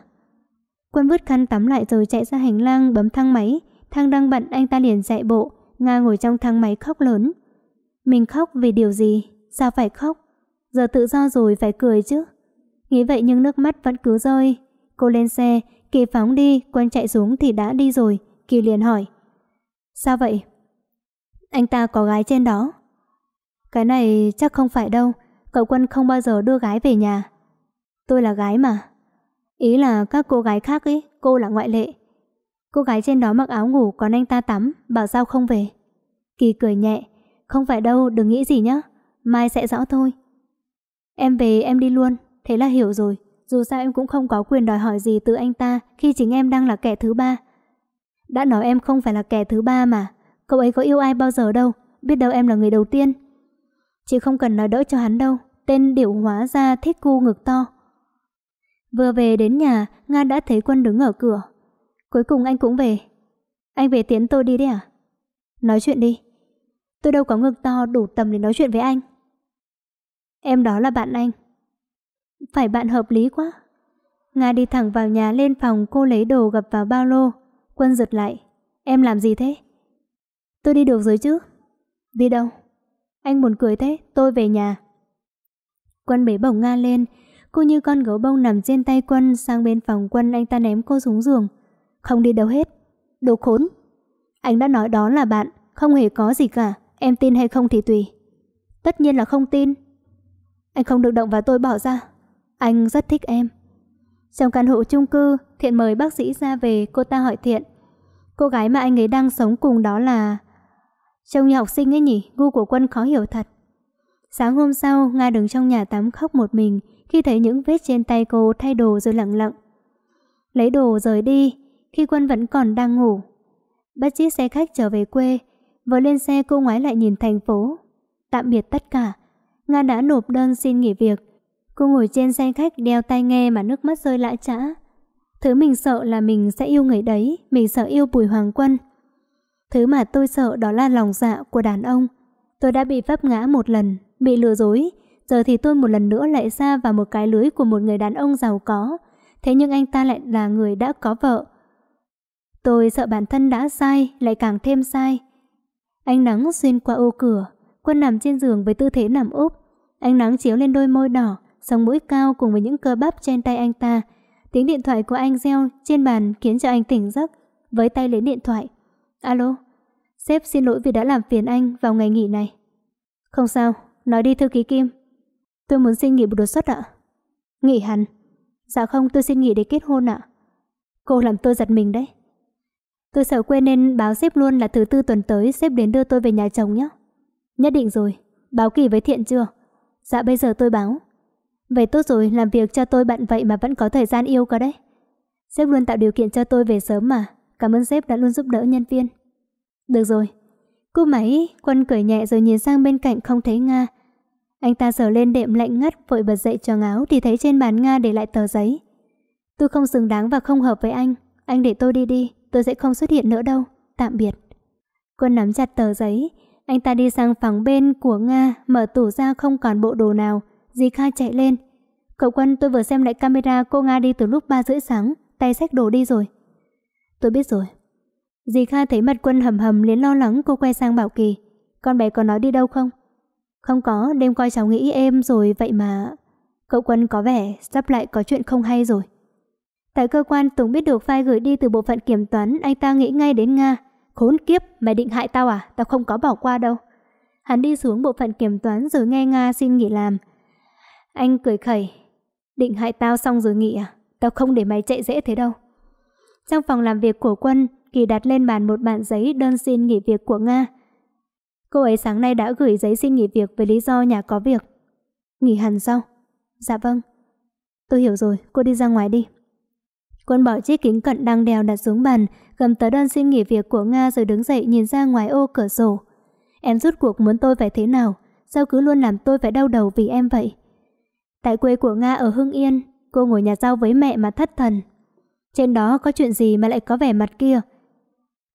Speaker 1: Quân vứt khăn tắm lại rồi chạy ra hành lang bấm thang máy, thang đang bận anh ta liền chạy bộ, Nga ngồi trong thang máy khóc lớn. Mình khóc vì điều gì? Sao phải khóc? Giờ tự do rồi phải cười chứ. Nghĩ vậy nhưng nước mắt vẫn cứ rơi. Cô lên xe, Kỳ phóng đi, quân chạy xuống thì đã đi rồi. Kỳ liền hỏi. Sao vậy? Anh ta có gái trên đó Cái này chắc không phải đâu Cậu quân không bao giờ đưa gái về nhà Tôi là gái mà Ý là các cô gái khác ấy Cô là ngoại lệ Cô gái trên đó mặc áo ngủ còn anh ta tắm Bảo sao không về Kỳ cười nhẹ Không phải đâu đừng nghĩ gì nhá Mai sẽ rõ thôi Em về em đi luôn Thế là hiểu rồi Dù sao em cũng không có quyền đòi hỏi gì từ anh ta Khi chính em đang là kẻ thứ ba Đã nói em không phải là kẻ thứ ba mà Cậu ấy có yêu ai bao giờ đâu Biết đâu em là người đầu tiên Chị không cần nói đỡ cho hắn đâu Tên điệu hóa ra thích cu ngực to Vừa về đến nhà Nga đã thấy quân đứng ở cửa Cuối cùng anh cũng về Anh về tiến tôi đi đấy à Nói chuyện đi Tôi đâu có ngực to đủ tầm để nói chuyện với anh Em đó là bạn anh Phải bạn hợp lý quá Nga đi thẳng vào nhà lên phòng cô lấy đồ gập vào ba lô Quân giật lại Em làm gì thế? Tôi đi được rồi chứ? Đi đâu? Anh buồn cười thế, tôi về nhà. Quân bế bổng Nga lên, cô như con gấu bông nằm trên tay Quân sang bên phòng Quân anh ta ném cô xuống giường. Không đi đâu hết. Đồ khốn. Anh đã nói đó là bạn, không hề có gì cả, em tin hay không thì tùy. Tất nhiên là không tin. Anh không được động vào tôi bỏ ra. Anh rất thích em. Trong căn hộ chung cư, Thiện mời bác sĩ ra về, cô ta hỏi Thiện. Cô gái mà anh ấy đang sống cùng đó là Trông như học sinh ấy nhỉ, ngu của quân khó hiểu thật. Sáng hôm sau, Nga đứng trong nhà tắm khóc một mình khi thấy những vết trên tay cô thay đồ rồi lặng lặng. Lấy đồ rời đi, khi quân vẫn còn đang ngủ. Bắt chiếc xe khách trở về quê, vừa lên xe cô ngoái lại nhìn thành phố. Tạm biệt tất cả, Nga đã nộp đơn xin nghỉ việc. Cô ngồi trên xe khách đeo tai nghe mà nước mắt rơi lã trã. Thứ mình sợ là mình sẽ yêu người đấy, mình sợ yêu Bùi Hoàng Quân. Thứ mà tôi sợ đó là lòng dạ của đàn ông. Tôi đã bị vấp ngã một lần, bị lừa dối. Giờ thì tôi một lần nữa lại xa vào một cái lưới của một người đàn ông giàu có. Thế nhưng anh ta lại là người đã có vợ. Tôi sợ bản thân đã sai, lại càng thêm sai. Ánh nắng xuyên qua ô cửa, quân nằm trên giường với tư thế nằm úp. Ánh nắng chiếu lên đôi môi đỏ, sống mũi cao cùng với những cơ bắp trên tay anh ta. Tiếng điện thoại của anh reo trên bàn khiến cho anh tỉnh giấc, với tay lấy điện thoại. Alo, sếp xin lỗi vì đã làm phiền anh vào ngày nghỉ này. Không sao, nói đi thư ký Kim. Tôi muốn xin nghỉ một đột xuất ạ. Nghỉ hẳn. Dạ không, tôi xin nghỉ để kết hôn ạ. Cô làm tôi giật mình đấy. Tôi sợ quên nên báo sếp luôn là thứ tư tuần tới sếp đến đưa tôi về nhà chồng nhé. Nhất định rồi, báo kỳ với thiện chưa? Dạ bây giờ tôi báo. Vậy tốt rồi, làm việc cho tôi bận vậy mà vẫn có thời gian yêu cơ đấy. Sếp luôn tạo điều kiện cho tôi về sớm mà. Cảm ơn sếp đã luôn giúp đỡ nhân viên. Được rồi. Cô máy, quân cười nhẹ rồi nhìn sang bên cạnh không thấy Nga. Anh ta sờ lên đệm lạnh ngắt vội bật dậy choàng áo thì thấy trên bàn Nga để lại tờ giấy. Tôi không xứng đáng và không hợp với anh. Anh để tôi đi đi, tôi sẽ không xuất hiện nữa đâu. Tạm biệt. Quân nắm chặt tờ giấy. Anh ta đi sang phòng bên của Nga, mở tủ ra không còn bộ đồ nào. di Kha chạy lên. Cậu quân tôi vừa xem lại camera cô Nga đi từ lúc 3 rưỡi sáng, tay xách đồ đi rồi. Tôi biết rồi. Dì Kha thấy mặt quân hầm hầm liền lo lắng cô quay sang Bảo Kỳ. Con bé có nói đi đâu không? Không có, đêm coi cháu nghĩ êm rồi vậy mà... Cậu quân có vẻ sắp lại có chuyện không hay rồi. Tại cơ quan Tùng biết được file gửi đi từ bộ phận kiểm toán, anh ta nghĩ ngay đến Nga. Khốn kiếp, mày định hại tao à? Tao không có bỏ qua đâu. Hắn đi xuống bộ phận kiểm toán rồi nghe Nga xin nghỉ làm. Anh cười khẩy. Định hại tao xong rồi nghỉ à? Tao không để mày chạy dễ thế đâu. Trong phòng làm việc của quân, Kỳ đặt lên bàn một bản giấy đơn xin nghỉ việc của Nga. Cô ấy sáng nay đã gửi giấy xin nghỉ việc với lý do nhà có việc. Nghỉ hẳn sao? Dạ vâng. Tôi hiểu rồi, cô đi ra ngoài đi. Quân bỏ chiếc kính cận đang đèo đặt xuống bàn, cầm tờ đơn xin nghỉ việc của Nga rồi đứng dậy nhìn ra ngoài ô cửa sổ. Em rút cuộc muốn tôi phải thế nào? Sao cứ luôn làm tôi phải đau đầu vì em vậy? Tại quê của Nga ở Hưng Yên, cô ngồi nhà giao với mẹ mà thất thần, trên đó có chuyện gì mà lại có vẻ mặt kia?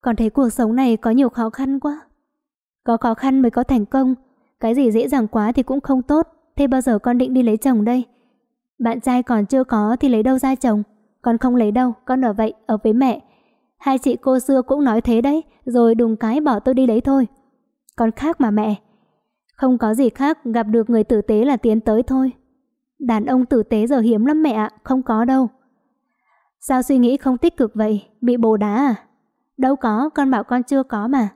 Speaker 1: Con thấy cuộc sống này có nhiều khó khăn quá. Có khó khăn mới có thành công. Cái gì dễ dàng quá thì cũng không tốt. Thế bao giờ con định đi lấy chồng đây? Bạn trai còn chưa có thì lấy đâu ra chồng? Con không lấy đâu, con ở vậy, ở với mẹ. Hai chị cô xưa cũng nói thế đấy, rồi đùng cái bỏ tôi đi lấy thôi. Con khác mà mẹ. Không có gì khác, gặp được người tử tế là tiến tới thôi. Đàn ông tử tế giờ hiếm lắm mẹ ạ, không có đâu. Sao suy nghĩ không tích cực vậy? Bị bồ đá à? Đâu có, con bảo con chưa có mà.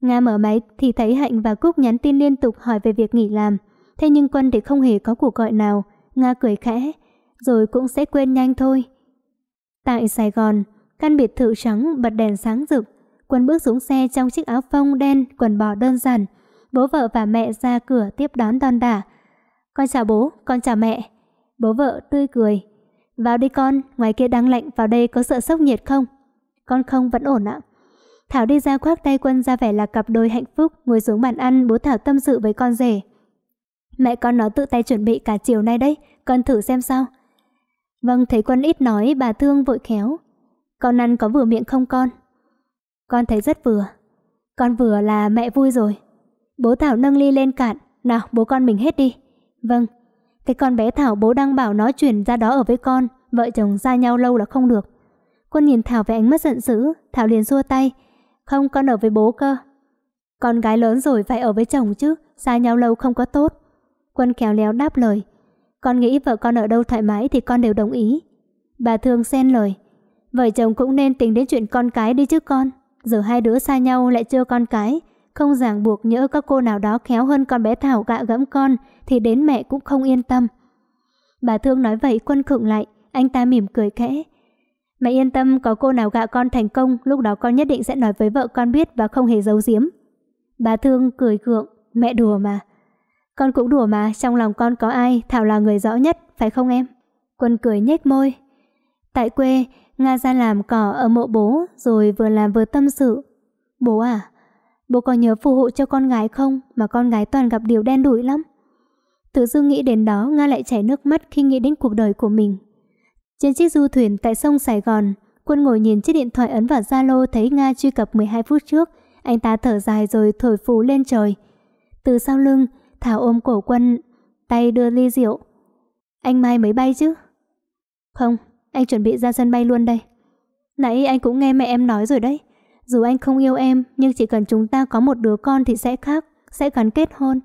Speaker 1: Nga mở máy thì thấy Hạnh và Cúc nhắn tin liên tục hỏi về việc nghỉ làm. Thế nhưng Quân thì không hề có cuộc gọi nào. Nga cười khẽ, rồi cũng sẽ quên nhanh thôi. Tại Sài Gòn, căn biệt thự trắng bật đèn sáng rực. Quân bước xuống xe trong chiếc áo phông đen, quần bò đơn giản. Bố vợ và mẹ ra cửa tiếp đón đòn đả. Con chào bố, con chào mẹ. Bố vợ tươi cười. Vào đi con, ngoài kia đang lạnh, vào đây có sợ sốc nhiệt không? Con không vẫn ổn ạ. Thảo đi ra khoác tay quân ra vẻ là cặp đôi hạnh phúc, ngồi xuống bàn ăn, bố Thảo tâm sự với con rể. Mẹ con nó tự tay chuẩn bị cả chiều nay đấy, con thử xem sao. Vâng, thấy quân ít nói, bà thương vội khéo. Con ăn có vừa miệng không con? Con thấy rất vừa. Con vừa là mẹ vui rồi. Bố Thảo nâng ly lên cạn, nào bố con mình hết đi. Vâng, cái con bé Thảo bố đang bảo nó chuyển ra đó ở với con, vợ chồng xa nhau lâu là không được. Quân nhìn Thảo với ánh mắt giận dữ, Thảo liền xua tay. Không, con ở với bố cơ. Con gái lớn rồi phải ở với chồng chứ, xa nhau lâu không có tốt. Quân kéo léo đáp lời. Con nghĩ vợ con ở đâu thoải mái thì con đều đồng ý. Bà thường xen lời. Vợ chồng cũng nên tính đến chuyện con cái đi chứ con. Giờ hai đứa xa nhau lại chưa con cái. Không ràng buộc nhỡ các cô nào đó khéo hơn con bé Thảo gạ gẫm con thì đến mẹ cũng không yên tâm. Bà Thương nói vậy quân khựng lại, anh ta mỉm cười khẽ. Mẹ yên tâm có cô nào gạ con thành công, lúc đó con nhất định sẽ nói với vợ con biết và không hề giấu giếm. Bà Thương cười gượng, mẹ đùa mà. Con cũng đùa mà, trong lòng con có ai, Thảo là người rõ nhất, phải không em? Quân cười nhếch môi. Tại quê, Nga ra làm cỏ ở mộ bố, rồi vừa làm vừa tâm sự. Bố à, Bố có nhớ phù hộ cho con gái không Mà con gái toàn gặp điều đen đủi lắm Tự dưng nghĩ đến đó Nga lại chảy nước mắt khi nghĩ đến cuộc đời của mình Trên chiếc du thuyền tại sông Sài Gòn Quân ngồi nhìn chiếc điện thoại ấn vào Zalo Thấy Nga truy cập 12 phút trước Anh ta thở dài rồi thổi phú lên trời Từ sau lưng Thảo ôm cổ quân Tay đưa ly rượu Anh mai mới bay chứ Không, anh chuẩn bị ra sân bay luôn đây Nãy anh cũng nghe mẹ em nói rồi đấy dù anh không yêu em, nhưng chỉ cần chúng ta có một đứa con thì sẽ khác, sẽ gắn kết hôn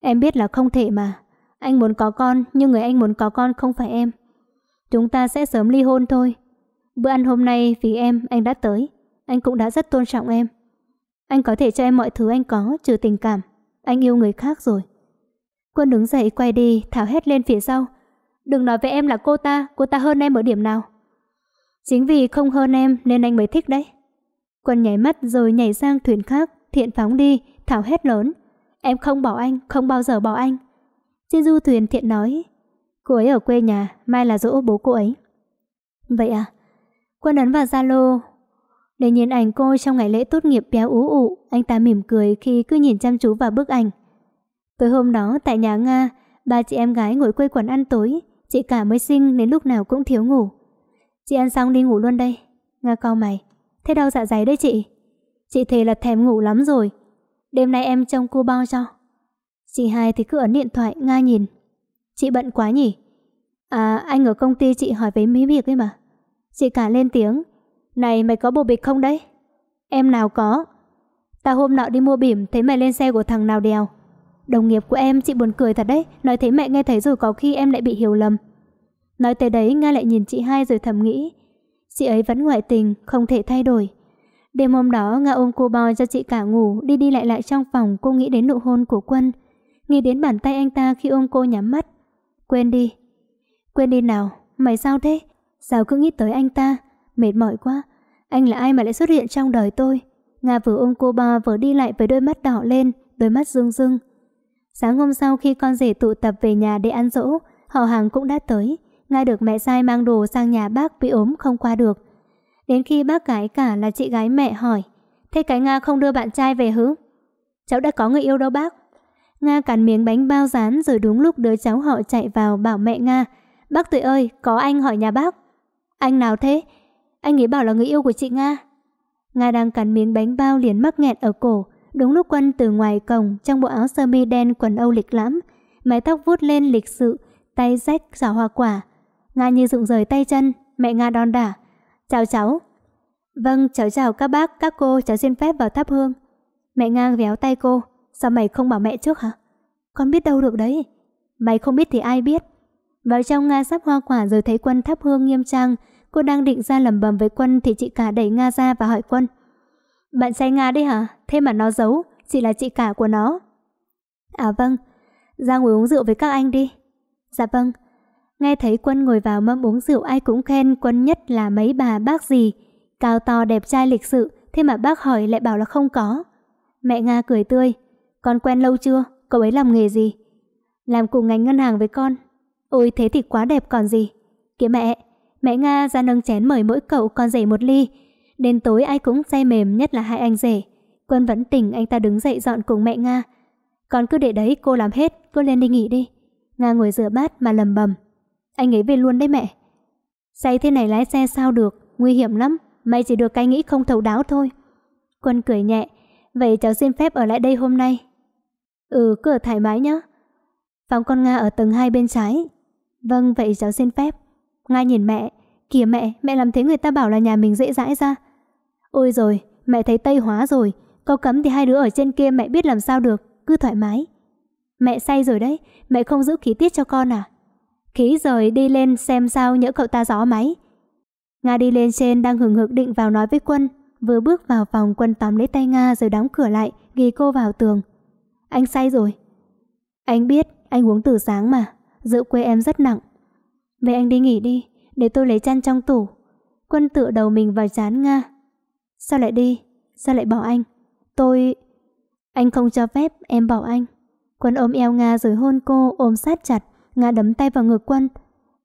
Speaker 1: Em biết là không thể mà. Anh muốn có con, nhưng người anh muốn có con không phải em. Chúng ta sẽ sớm ly hôn thôi. Bữa ăn hôm nay vì em, anh đã tới. Anh cũng đã rất tôn trọng em. Anh có thể cho em mọi thứ anh có, trừ tình cảm. Anh yêu người khác rồi. Quân đứng dậy quay đi, thảo hét lên phía sau. Đừng nói với em là cô ta, cô ta hơn em ở điểm nào. Chính vì không hơn em nên anh mới thích đấy. Quân nháy mắt rồi nhảy sang thuyền khác, thiện phóng đi, Thảo hét lớn. Em không bỏ anh, không bao giờ bỏ anh. Trên du thuyền thiện nói, cô ấy ở quê nhà, mai là dỗ bố cô ấy. Vậy à? Quân ấn vào Zalo. Để nhìn ảnh cô trong ngày lễ tốt nghiệp béo ú ụ, anh ta mỉm cười khi cứ nhìn chăm chú vào bức ảnh. Tối hôm đó tại nhà Nga, ba chị em gái ngồi quây quần ăn tối, chị cả mới sinh nên lúc nào cũng thiếu ngủ. Chị ăn xong đi ngủ luôn đây. Nga cau mày. Thế đau dạ dày đấy chị Chị thề là thèm ngủ lắm rồi Đêm nay em trông cô bao cho Chị hai thì cứ ấn điện thoại Nga nhìn Chị bận quá nhỉ À anh ở công ty chị hỏi về mấy việc ấy mà Chị cả lên tiếng Này mày có bồ bịch không đấy Em nào có Tao hôm nọ đi mua bỉm thấy mày lên xe của thằng nào đèo Đồng nghiệp của em chị buồn cười thật đấy Nói thế mẹ nghe thấy rồi có khi em lại bị hiểu lầm Nói tới đấy Nga lại nhìn chị hai rồi thầm nghĩ Chị ấy vẫn ngoại tình, không thể thay đổi. Đêm hôm đó, Nga ôm cô bò cho chị cả ngủ, đi đi lại lại trong phòng cô nghĩ đến nụ hôn của Quân. Nghĩ đến bàn tay anh ta khi ôm cô nhắm mắt. Quên đi. Quên đi nào, mày sao thế? Sao cứ nghĩ tới anh ta? Mệt mỏi quá. Anh là ai mà lại xuất hiện trong đời tôi? Nga vừa ôm cô bò vừa đi lại với đôi mắt đỏ lên, đôi mắt rưng rưng. Sáng hôm sau khi con rể tụ tập về nhà để ăn dỗ, họ hàng cũng đã tới. Nga được mẹ sai mang đồ sang nhà bác bị ốm không qua được. Đến khi bác gái cả là chị gái mẹ hỏi, thế cái Nga không đưa bạn trai về hứ? Cháu đã có người yêu đâu bác. Nga cắn miếng bánh bao rán rồi đúng lúc đứa cháu họ chạy vào bảo mẹ Nga, bác tuổi ơi, có anh hỏi nhà bác. Anh nào thế? Anh ấy bảo là người yêu của chị Nga. Nga đang cắn miếng bánh bao liền mắc nghẹn ở cổ, đúng lúc quân từ ngoài cổng trong bộ áo sơ mi đen quần âu lịch lãm, mái tóc vuốt lên lịch sự, tay rách giỏ hoa quả, Nga như rụng rời tay chân, mẹ Nga đòn đả. Chào cháu. Vâng, cháu chào các bác, các cô, cháu xin phép vào thắp hương. Mẹ Nga véo tay cô, sao mày không bảo mẹ trước hả? Con biết đâu được đấy. Mày không biết thì ai biết. Vào trong Nga sắp hoa quả rồi thấy quân thắp hương nghiêm trang. Cô đang định ra lầm bầm với quân thì chị cả đẩy Nga ra và hỏi quân. Bạn trai Nga đấy hả? Thế mà nó giấu, chị là chị cả của nó. À vâng, ra ngồi uống rượu với các anh đi. Dạ vâng, Nghe thấy Quân ngồi vào mâm uống rượu ai cũng khen Quân nhất là mấy bà bác gì. Cao to đẹp trai lịch sự, thế mà bác hỏi lại bảo là không có. Mẹ Nga cười tươi. Con quen lâu chưa? Cậu ấy làm nghề gì? Làm cùng ngành ngân hàng với con. Ôi thế thì quá đẹp còn gì. Kìa mẹ, mẹ Nga ra nâng chén mời mỗi cậu con rể một ly. Đến tối ai cũng say mềm nhất là hai anh rể. Quân vẫn tỉnh anh ta đứng dậy dọn cùng mẹ Nga. Con cứ để đấy cô làm hết, cô lên đi nghỉ đi. Nga ngồi rửa bát mà lầm bầm. Anh ấy về luôn đấy mẹ. Say thế này lái xe sao được, nguy hiểm lắm. mày chỉ được cái nghĩ không thấu đáo thôi. Quân cười nhẹ. Vậy cháu xin phép ở lại đây hôm nay. Ừ, cứ ở thoải mái nhé. Phòng con Nga ở tầng hai bên trái. Vâng, vậy cháu xin phép. Nga nhìn mẹ. Kìa mẹ, mẹ làm thế người ta bảo là nhà mình dễ dãi ra. Ôi rồi, mẹ thấy Tây hóa rồi. Có cấm thì hai đứa ở trên kia mẹ biết làm sao được. Cứ thoải mái. Mẹ say rồi đấy, mẹ không giữ khí tiết cho con à? Khí rời đi lên xem sao nhỡ cậu ta gió máy. Nga đi lên trên đang hừng hực định vào nói với quân. Vừa bước vào phòng quân tóm lấy tay Nga rồi đóng cửa lại, ghi cô vào tường. Anh say rồi. Anh biết, anh uống từ sáng mà. Rượu quê em rất nặng. Vậy anh đi nghỉ đi, để tôi lấy chăn trong tủ. Quân tựa đầu mình vào chán Nga. Sao lại đi? Sao lại bỏ anh? Tôi... Anh không cho phép em bỏ anh. Quân ôm eo Nga rồi hôn cô, ôm sát chặt ngã đấm tay vào ngực Quân.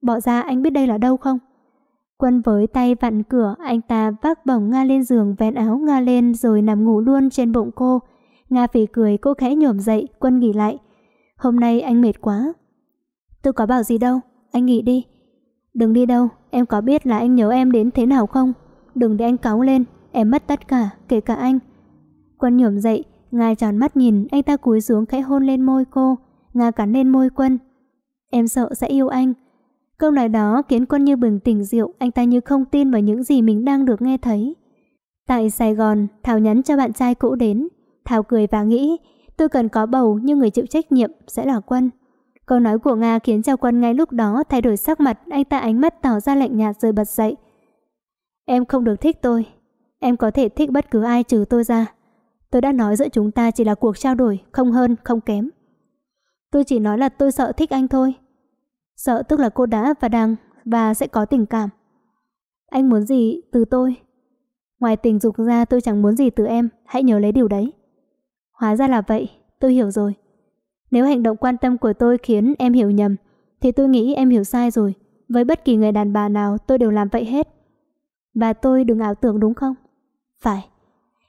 Speaker 1: Bỏ ra anh biết đây là đâu không? Quân với tay vặn cửa, anh ta vác bổng Nga lên giường, vén áo Nga lên rồi nằm ngủ luôn trên bụng cô. Nga phì cười, cô khẽ nhổm dậy, Quân nghỉ lại. Hôm nay anh mệt quá. Tôi có bảo gì đâu, anh nghỉ đi. Đừng đi đâu, em có biết là anh nhớ em đến thế nào không? Đừng để anh cáu lên, em mất tất cả, kể cả anh. Quân nhổm dậy, Nga tròn mắt nhìn, anh ta cúi xuống khẽ hôn lên môi cô. Nga cắn lên môi Quân, Em sợ sẽ yêu anh. Câu nói đó khiến quân như bừng tỉnh rượu, anh ta như không tin vào những gì mình đang được nghe thấy. Tại Sài Gòn, Thảo nhắn cho bạn trai cũ đến. Thảo cười và nghĩ, tôi cần có bầu nhưng người chịu trách nhiệm sẽ là quân. Câu nói của Nga khiến cho quân ngay lúc đó thay đổi sắc mặt, anh ta ánh mắt tỏ ra lạnh nhạt rồi bật dậy. Em không được thích tôi, em có thể thích bất cứ ai trừ tôi ra. Tôi đã nói giữa chúng ta chỉ là cuộc trao đổi, không hơn, không kém. Tôi chỉ nói là tôi sợ thích anh thôi. Sợ tức là cô đã và đang và sẽ có tình cảm. Anh muốn gì từ tôi? Ngoài tình dục ra tôi chẳng muốn gì từ em, hãy nhớ lấy điều đấy. Hóa ra là vậy, tôi hiểu rồi. Nếu hành động quan tâm của tôi khiến em hiểu nhầm, thì tôi nghĩ em hiểu sai rồi. Với bất kỳ người đàn bà nào tôi đều làm vậy hết. Và tôi đừng ảo tưởng đúng không? Phải.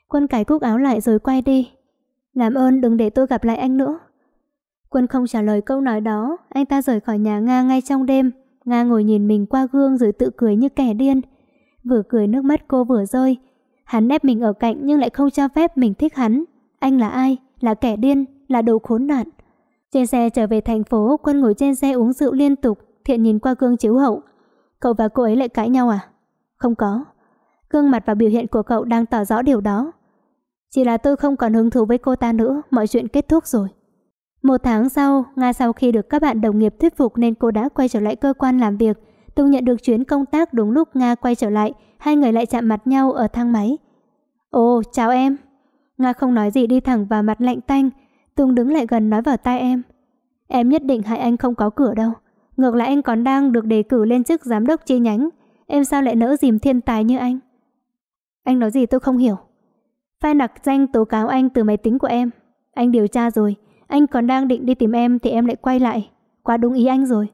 Speaker 1: Quân cải cúc áo lại rồi quay đi. Làm ơn đừng để tôi gặp lại anh nữa. Quân không trả lời câu nói đó, anh ta rời khỏi nhà Nga ngay trong đêm. Nga ngồi nhìn mình qua gương rồi tự cười như kẻ điên. Vừa cười nước mắt cô vừa rơi. Hắn ép mình ở cạnh nhưng lại không cho phép mình thích hắn. Anh là ai? Là kẻ điên? Là đồ khốn nạn? Trên xe trở về thành phố, quân ngồi trên xe uống rượu liên tục, thiện nhìn qua gương chiếu hậu. Cậu và cô ấy lại cãi nhau à? Không có. Gương mặt và biểu hiện của cậu đang tỏ rõ điều đó. Chỉ là tôi không còn hứng thú với cô ta nữa, mọi chuyện kết thúc rồi. Một tháng sau, ngay sau khi được các bạn đồng nghiệp thuyết phục nên cô đã quay trở lại cơ quan làm việc. Tùng nhận được chuyến công tác đúng lúc Nga quay trở lại, hai người lại chạm mặt nhau ở thang máy. Ồ, chào em. Nga không nói gì đi thẳng vào mặt lạnh tanh. Tùng đứng lại gần nói vào tai em. Em nhất định hại anh không có cửa đâu. Ngược lại anh còn đang được đề cử lên chức giám đốc chi nhánh. Em sao lại nỡ dìm thiên tài như anh? Anh nói gì tôi không hiểu. Phai nặc danh tố cáo anh từ máy tính của em. Anh điều tra rồi. Anh còn đang định đi tìm em thì em lại quay lại. Quá đúng ý anh rồi.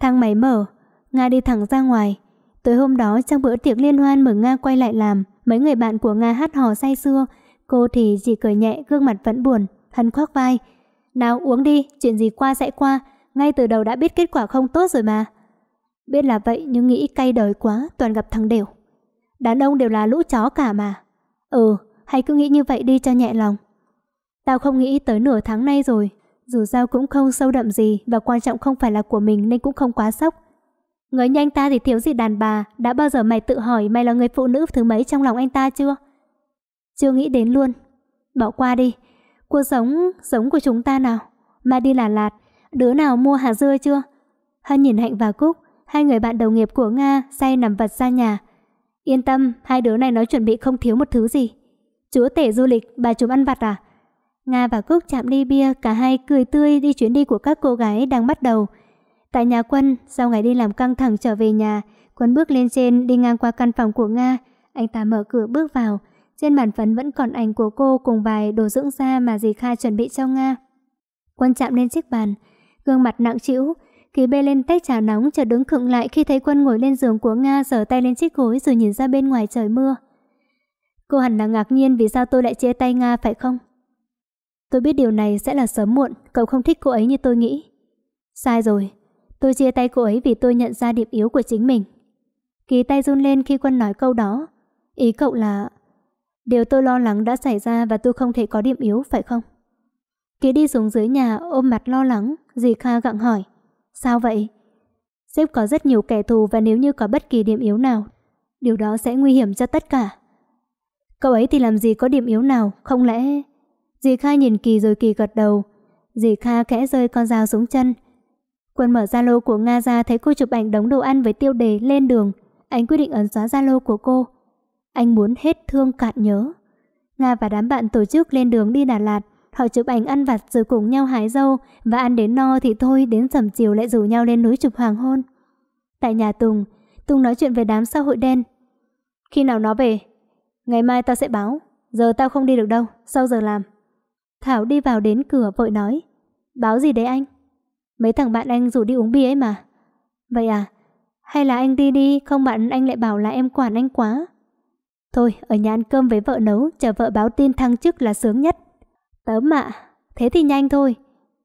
Speaker 1: Thang máy mở, Nga đi thẳng ra ngoài. Tối hôm đó trong bữa tiệc liên hoan mừng Nga quay lại làm, mấy người bạn của Nga hát hò say sưa. Cô thì chỉ cười nhẹ, gương mặt vẫn buồn, hắn khoác vai. Nào uống đi, chuyện gì qua sẽ qua, ngay từ đầu đã biết kết quả không tốt rồi mà. Biết là vậy nhưng nghĩ cay đời quá, toàn gặp thằng đều. Đàn ông đều là lũ chó cả mà. Ừ, hãy cứ nghĩ như vậy đi cho nhẹ lòng. Tao không nghĩ tới nửa tháng nay rồi, dù sao cũng không sâu đậm gì và quan trọng không phải là của mình nên cũng không quá sốc. Người như anh ta thì thiếu gì đàn bà, đã bao giờ mày tự hỏi mày là người phụ nữ thứ mấy trong lòng anh ta chưa? Chưa nghĩ đến luôn. Bỏ qua đi, cuộc sống, sống của chúng ta nào. Mà đi là lạt, đứa nào mua hạt dưa chưa? Hân nhìn Hạnh và Cúc, hai người bạn đồng nghiệp của Nga say nằm vật ra nhà. Yên tâm, hai đứa này nói chuẩn bị không thiếu một thứ gì. Chúa tể du lịch, bà chúng ăn vặt à? Nga và Cúc chạm ly bia, cả hai cười tươi đi chuyến đi của các cô gái đang bắt đầu. Tại nhà Quân, sau ngày đi làm căng thẳng trở về nhà, Quân bước lên trên đi ngang qua căn phòng của Nga. Anh ta mở cửa bước vào. Trên bàn phấn vẫn còn ảnh của cô cùng vài đồ dưỡng da mà dì Kha chuẩn bị cho Nga. Quân chạm lên chiếc bàn, gương mặt nặng trĩu, Kỳ bê lên tách trà nóng chợt đứng khựng lại khi thấy Quân ngồi lên giường của Nga giở tay lên chiếc gối rồi nhìn ra bên ngoài trời mưa. Cô hẳn là ngạc nhiên vì sao tôi lại chia tay Nga phải không? Tôi biết điều này sẽ là sớm muộn, cậu không thích cô ấy như tôi nghĩ. Sai rồi, tôi chia tay cô ấy vì tôi nhận ra điểm yếu của chính mình. Ký tay run lên khi quân nói câu đó. Ý cậu là... Điều tôi lo lắng đã xảy ra và tôi không thể có điểm yếu, phải không? Ký đi xuống dưới nhà ôm mặt lo lắng, dì Kha gặng hỏi. Sao vậy? Sếp có rất nhiều kẻ thù và nếu như có bất kỳ điểm yếu nào, điều đó sẽ nguy hiểm cho tất cả. Cậu ấy thì làm gì có điểm yếu nào, không lẽ... Dì Kha nhìn Kỳ rồi Kỳ gật đầu. Dì Kha khẽ rơi con dao xuống chân. Quân mở Zalo của Nga ra thấy cô chụp ảnh đống đồ ăn với tiêu đề lên đường. Anh quyết định ấn xóa Zalo của cô. Anh muốn hết thương cạn nhớ. Nga và đám bạn tổ chức lên đường đi Đà Lạt. Họ chụp ảnh ăn vặt rồi cùng nhau hái dâu và ăn đến no thì thôi đến sẩm chiều lại rủ nhau lên núi chụp hoàng hôn. Tại nhà Tùng, Tùng nói chuyện về đám xã hội đen. Khi nào nó về? Ngày mai tao sẽ báo. Giờ tao không đi được đâu, sau giờ làm. Thảo đi vào đến cửa vội nói Báo gì đấy anh? Mấy thằng bạn anh rủ đi uống bia ấy mà Vậy à? Hay là anh đi đi Không bạn anh lại bảo là em quản anh quá Thôi ở nhà ăn cơm với vợ nấu Chờ vợ báo tin thăng chức là sướng nhất Tớm ạ Thế thì nhanh thôi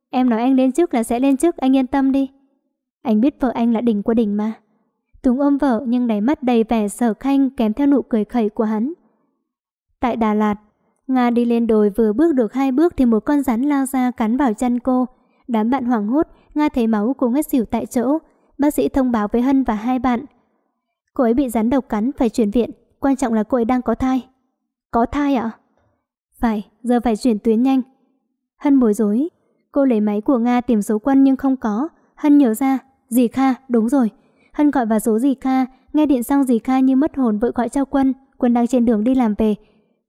Speaker 1: Em nói anh lên trước là sẽ lên trước Anh yên tâm đi Anh biết vợ anh là đỉnh của đỉnh mà Túng ôm vợ nhưng đáy mắt đầy vẻ sở khanh kèm theo nụ cười khẩy của hắn. Tại Đà Lạt, Nga đi lên đồi vừa bước được hai bước thì một con rắn lao ra cắn vào chân cô. Đám bạn hoảng hốt, Nga thấy máu cô ngất xỉu tại chỗ. Bác sĩ thông báo với Hân và hai bạn. Cô ấy bị rắn độc cắn phải chuyển viện, quan trọng là cô ấy đang có thai. Có thai ạ? Phải, giờ phải chuyển tuyến nhanh. Hân bối rối. Cô lấy máy của Nga tìm số quân nhưng không có. Hân nhớ ra, dì Kha, đúng rồi. Hân gọi vào số dì Kha, nghe điện xong dì Kha như mất hồn vội gọi cho quân. Quân đang trên đường đi làm về,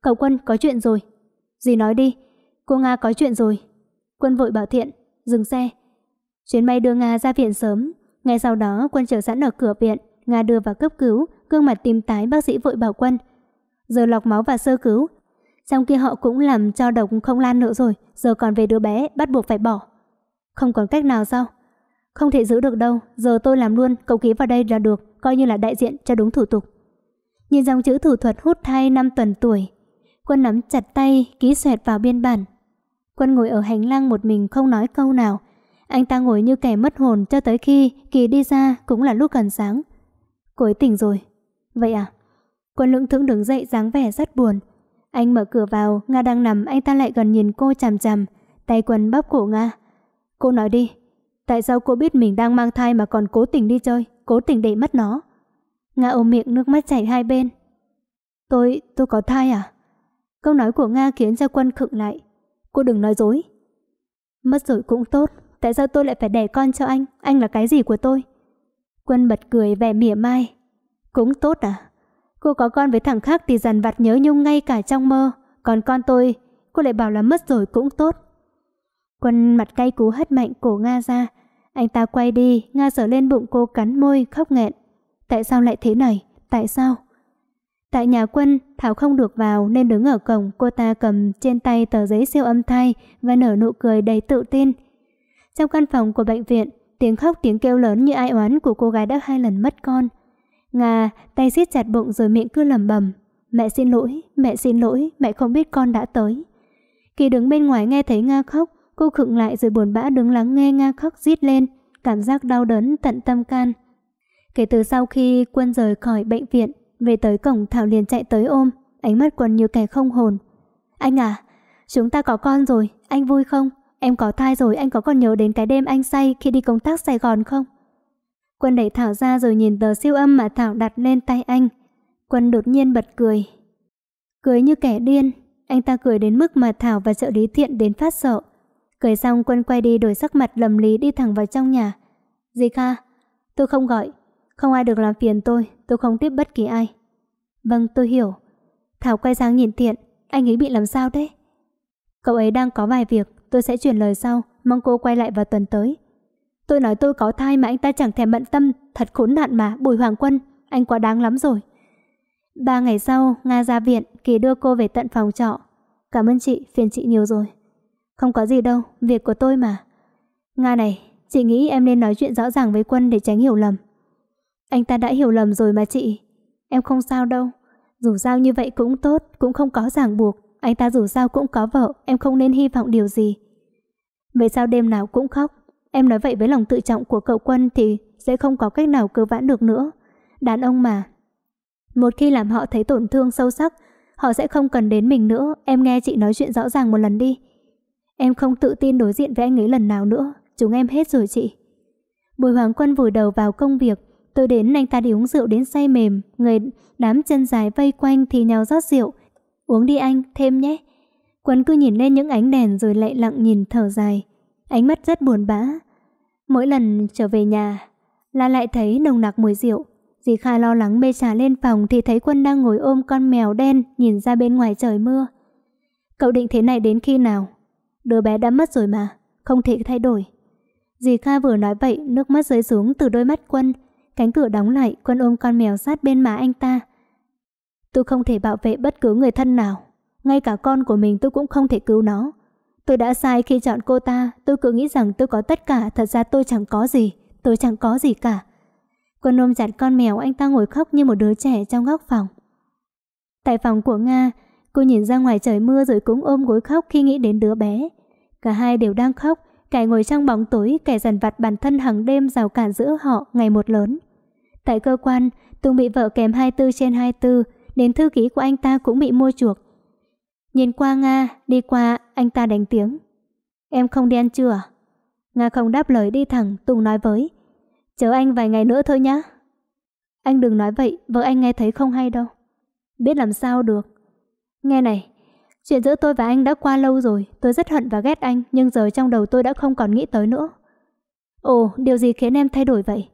Speaker 1: Cậu Quân có chuyện rồi. gì nói đi, cô Nga có chuyện rồi. Quân vội bảo Thiện, dừng xe. Chuyến bay đưa Nga ra viện sớm. Ngay sau đó Quân chờ sẵn ở cửa viện. Nga đưa vào cấp cứu, gương mặt tím tái bác sĩ vội bảo Quân. Giờ lọc máu và sơ cứu. Trong kia họ cũng làm cho độc không lan nữa rồi, giờ còn về đứa bé bắt buộc phải bỏ. Không còn cách nào sao? Không thể giữ được đâu, giờ tôi làm luôn, cậu ký vào đây là được, coi như là đại diện cho đúng thủ tục. Nhìn dòng chữ thủ thuật hút thai năm tuần tuổi, Quân nắm chặt tay, ký xoẹt vào biên bản. Quân ngồi ở hành lang một mình không nói câu nào. Anh ta ngồi như kẻ mất hồn cho tới khi Kỳ đi ra cũng là lúc gần sáng. Cô ấy tỉnh rồi. Vậy à? Quân lưỡng thững đứng dậy dáng vẻ rất buồn. Anh mở cửa vào, Nga đang nằm, anh ta lại gần nhìn cô chằm chằm. Tay quân bóp cổ Nga. Cô nói đi, tại sao cô biết mình đang mang thai mà còn cố tình đi chơi, cố tình để mất nó? Nga ôm miệng nước mắt chảy hai bên. Tôi, tôi có thai à? Câu nói của Nga khiến cho quân khựng lại. Cô đừng nói dối. Mất rồi cũng tốt, tại sao tôi lại phải đẻ con cho anh? Anh là cái gì của tôi? Quân bật cười vẻ mỉa mai. Cũng tốt à? Cô có con với thằng khác thì dằn vặt nhớ nhung ngay cả trong mơ. Còn con tôi, cô lại bảo là mất rồi cũng tốt. Quân mặt cay cú hất mạnh cổ Nga ra. Anh ta quay đi, Nga sở lên bụng cô cắn môi, khóc nghẹn. Tại sao lại thế này? Tại sao? Tại nhà quân, Thảo không được vào nên đứng ở cổng cô ta cầm trên tay tờ giấy siêu âm thai và nở nụ cười đầy tự tin. Trong căn phòng của bệnh viện, tiếng khóc tiếng kêu lớn như ai oán của cô gái đã hai lần mất con. Nga tay siết chặt bụng rồi miệng cứ lẩm bẩm, "Mẹ xin lỗi, mẹ xin lỗi, mẹ không biết con đã tới." Kỳ đứng bên ngoài nghe thấy Nga khóc, cô khựng lại rồi buồn bã đứng lắng nghe Nga khóc rít lên, cảm giác đau đớn tận tâm can. Kể từ sau khi quân rời khỏi bệnh viện, về tới cổng Thảo liền chạy tới ôm Ánh mắt quần như kẻ không hồn Anh à, chúng ta có con rồi Anh vui không? Em có thai rồi anh có còn nhớ đến cái đêm anh say Khi đi công tác Sài Gòn không? Quân đẩy Thảo ra rồi nhìn tờ siêu âm mà Thảo đặt lên tay anh Quân đột nhiên bật cười Cười như kẻ điên Anh ta cười đến mức mà Thảo và trợ lý thiện đến phát sợ Cười xong Quân quay đi đổi sắc mặt lầm lý đi thẳng vào trong nhà Dì Kha, tôi không gọi không ai được làm phiền tôi, tôi không tiếp bất kỳ ai. Vâng, tôi hiểu. Thảo quay sang nhìn Tiện, anh ấy bị làm sao thế Cậu ấy đang có vài việc, tôi sẽ chuyển lời sau, mong cô quay lại vào tuần tới. Tôi nói tôi có thai mà anh ta chẳng thèm bận tâm, thật khốn nạn mà, Bùi Hoàng Quân, anh quá đáng lắm rồi. Ba ngày sau, Nga ra viện, Kỳ đưa cô về tận phòng trọ. Cảm ơn chị, phiền chị nhiều rồi. Không có gì đâu, việc của tôi mà. Nga này, chị nghĩ em nên nói chuyện rõ ràng với Quân để tránh hiểu lầm. Anh ta đã hiểu lầm rồi mà chị. Em không sao đâu. Dù sao như vậy cũng tốt, cũng không có ràng buộc. Anh ta dù sao cũng có vợ, em không nên hy vọng điều gì. Vậy sao đêm nào cũng khóc? Em nói vậy với lòng tự trọng của cậu quân thì sẽ không có cách nào cứu vãn được nữa. Đàn ông mà. Một khi làm họ thấy tổn thương sâu sắc, họ sẽ không cần đến mình nữa. Em nghe chị nói chuyện rõ ràng một lần đi. Em không tự tin đối diện với anh ấy lần nào nữa. Chúng em hết rồi chị. Bùi Hoàng Quân vùi đầu vào công việc, Tôi đến anh ta đi uống rượu đến say mềm, người đám chân dài vây quanh thì nhào rót rượu. Uống đi anh, thêm nhé. Quân cứ nhìn lên những ánh đèn rồi lại lặng nhìn thở dài. Ánh mắt rất buồn bã. Mỗi lần trở về nhà là lại thấy nồng nặc mùi rượu. Dì Kha lo lắng bê trà lên phòng thì thấy Quân đang ngồi ôm con mèo đen nhìn ra bên ngoài trời mưa. Cậu định thế này đến khi nào? Đứa bé đã mất rồi mà, không thể thay đổi. Dì Kha vừa nói vậy, nước mắt rơi xuống từ đôi mắt Quân cánh cửa đóng lại, Quân ôm con mèo sát bên má anh ta. Tôi không thể bảo vệ bất cứ người thân nào, ngay cả con của mình tôi cũng không thể cứu nó. Tôi đã sai khi chọn cô ta, tôi cứ nghĩ rằng tôi có tất cả, thật ra tôi chẳng có gì, tôi chẳng có gì cả. Quân ôm chặt con mèo, anh ta ngồi khóc như một đứa trẻ trong góc phòng. Tại phòng của Nga, cô nhìn ra ngoài trời mưa rồi cũng ôm gối khóc khi nghĩ đến đứa bé. Cả hai đều đang khóc, Kẻ ngồi trong bóng tối, kẻ dần vặt bản thân hàng đêm rào cản giữa họ ngày một lớn. Tại cơ quan, Tùng bị vợ kèm 24 trên 24, đến thư ký của anh ta cũng bị mua chuộc. Nhìn qua Nga, đi qua, anh ta đánh tiếng. Em không đi ăn trưa à? Nga không đáp lời đi thẳng, Tùng nói với. Chờ anh vài ngày nữa thôi nhá. Anh đừng nói vậy, vợ anh nghe thấy không hay đâu. Biết làm sao được. Nghe này, Chuyện giữa tôi và anh đã qua lâu rồi, tôi rất hận và ghét anh, nhưng giờ trong đầu tôi đã không còn nghĩ tới nữa. Ồ, điều gì khiến em thay đổi vậy?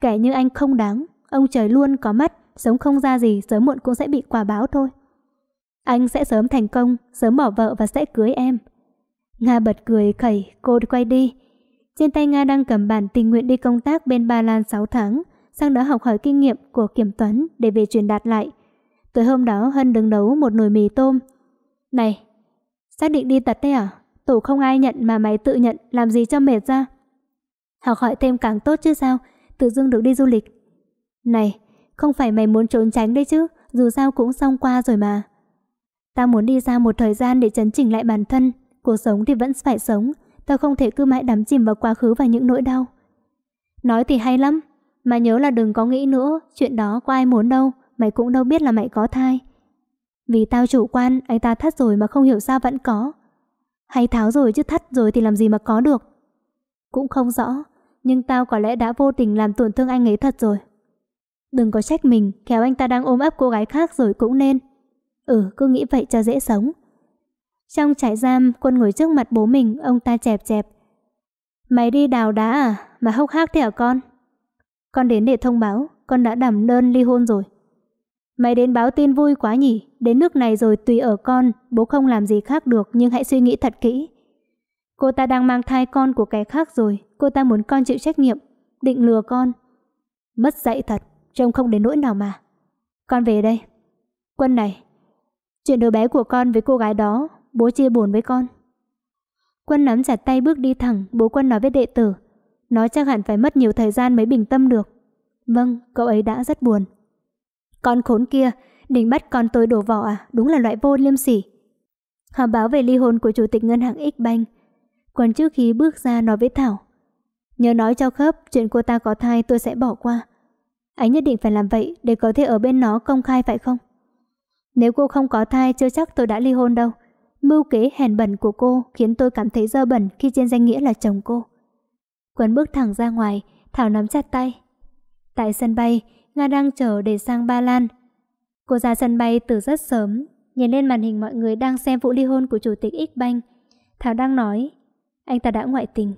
Speaker 1: Kẻ như anh không đáng, ông trời luôn có mắt, sống không ra gì, sớm muộn cũng sẽ bị quả báo thôi. Anh sẽ sớm thành công, sớm bỏ vợ và sẽ cưới em. Nga bật cười khẩy, cô quay đi. Trên tay Nga đang cầm bản tình nguyện đi công tác bên Ba Lan 6 tháng, sang đó học hỏi kinh nghiệm của kiểm toán để về truyền đạt lại. tối hôm đó Hân đứng nấu một nồi mì tôm, này, xác định đi tật đấy à? tủ không ai nhận mà mày tự nhận làm gì cho mệt ra. Học hỏi thêm càng tốt chứ sao, tự dưng được đi du lịch. Này, không phải mày muốn trốn tránh đấy chứ, dù sao cũng xong qua rồi mà. Tao muốn đi ra một thời gian để chấn chỉnh lại bản thân, cuộc sống thì vẫn phải sống, tao không thể cứ mãi đắm chìm vào quá khứ và những nỗi đau. Nói thì hay lắm, mà nhớ là đừng có nghĩ nữa, chuyện đó có ai muốn đâu, mày cũng đâu biết là mày có thai. Vì tao chủ quan, anh ta thắt rồi mà không hiểu sao vẫn có. Hay tháo rồi chứ thắt rồi thì làm gì mà có được. Cũng không rõ, nhưng tao có lẽ đã vô tình làm tổn thương anh ấy thật rồi. Đừng có trách mình, khéo anh ta đang ôm ấp cô gái khác rồi cũng nên. Ừ, cứ nghĩ vậy cho dễ sống. Trong trại giam, quân ngồi trước mặt bố mình, ông ta chẹp chẹp. Mày đi đào đá à? Mà hốc hác thế hả con? Con đến để thông báo, con đã đảm đơn ly hôn rồi. Mày đến báo tin vui quá nhỉ, đến nước này rồi tùy ở con, bố không làm gì khác được nhưng hãy suy nghĩ thật kỹ. Cô ta đang mang thai con của kẻ khác rồi, cô ta muốn con chịu trách nhiệm, định lừa con. Mất dạy thật, trông không đến nỗi nào mà. Con về đây. Quân này, chuyện đứa bé của con với cô gái đó, bố chia buồn với con. Quân nắm chặt tay bước đi thẳng, bố quân nói với đệ tử. Nó chắc hẳn phải mất nhiều thời gian mới bình tâm được. Vâng, cậu ấy đã rất buồn. Con khốn kia, định bắt con tôi đổ vỏ à, đúng là loại vô liêm sỉ. Họ báo về ly hôn của Chủ tịch Ngân hàng X-Bank. Còn trước khi bước ra nói với Thảo, nhớ nói cho khớp chuyện cô ta có thai tôi sẽ bỏ qua. Anh nhất định phải làm vậy để có thể ở bên nó công khai phải không? Nếu cô không có thai chưa chắc tôi đã ly hôn đâu. Mưu kế hèn bẩn của cô khiến tôi cảm thấy dơ bẩn khi trên danh nghĩa là chồng cô. Quấn bước thẳng ra ngoài, Thảo nắm chặt tay. Tại sân bay, Nga đang chờ để sang Ba Lan. Cô ra sân bay từ rất sớm, nhìn lên màn hình mọi người đang xem vụ ly hôn của chủ tịch X-Bank. Thảo đang nói, anh ta đã ngoại tình.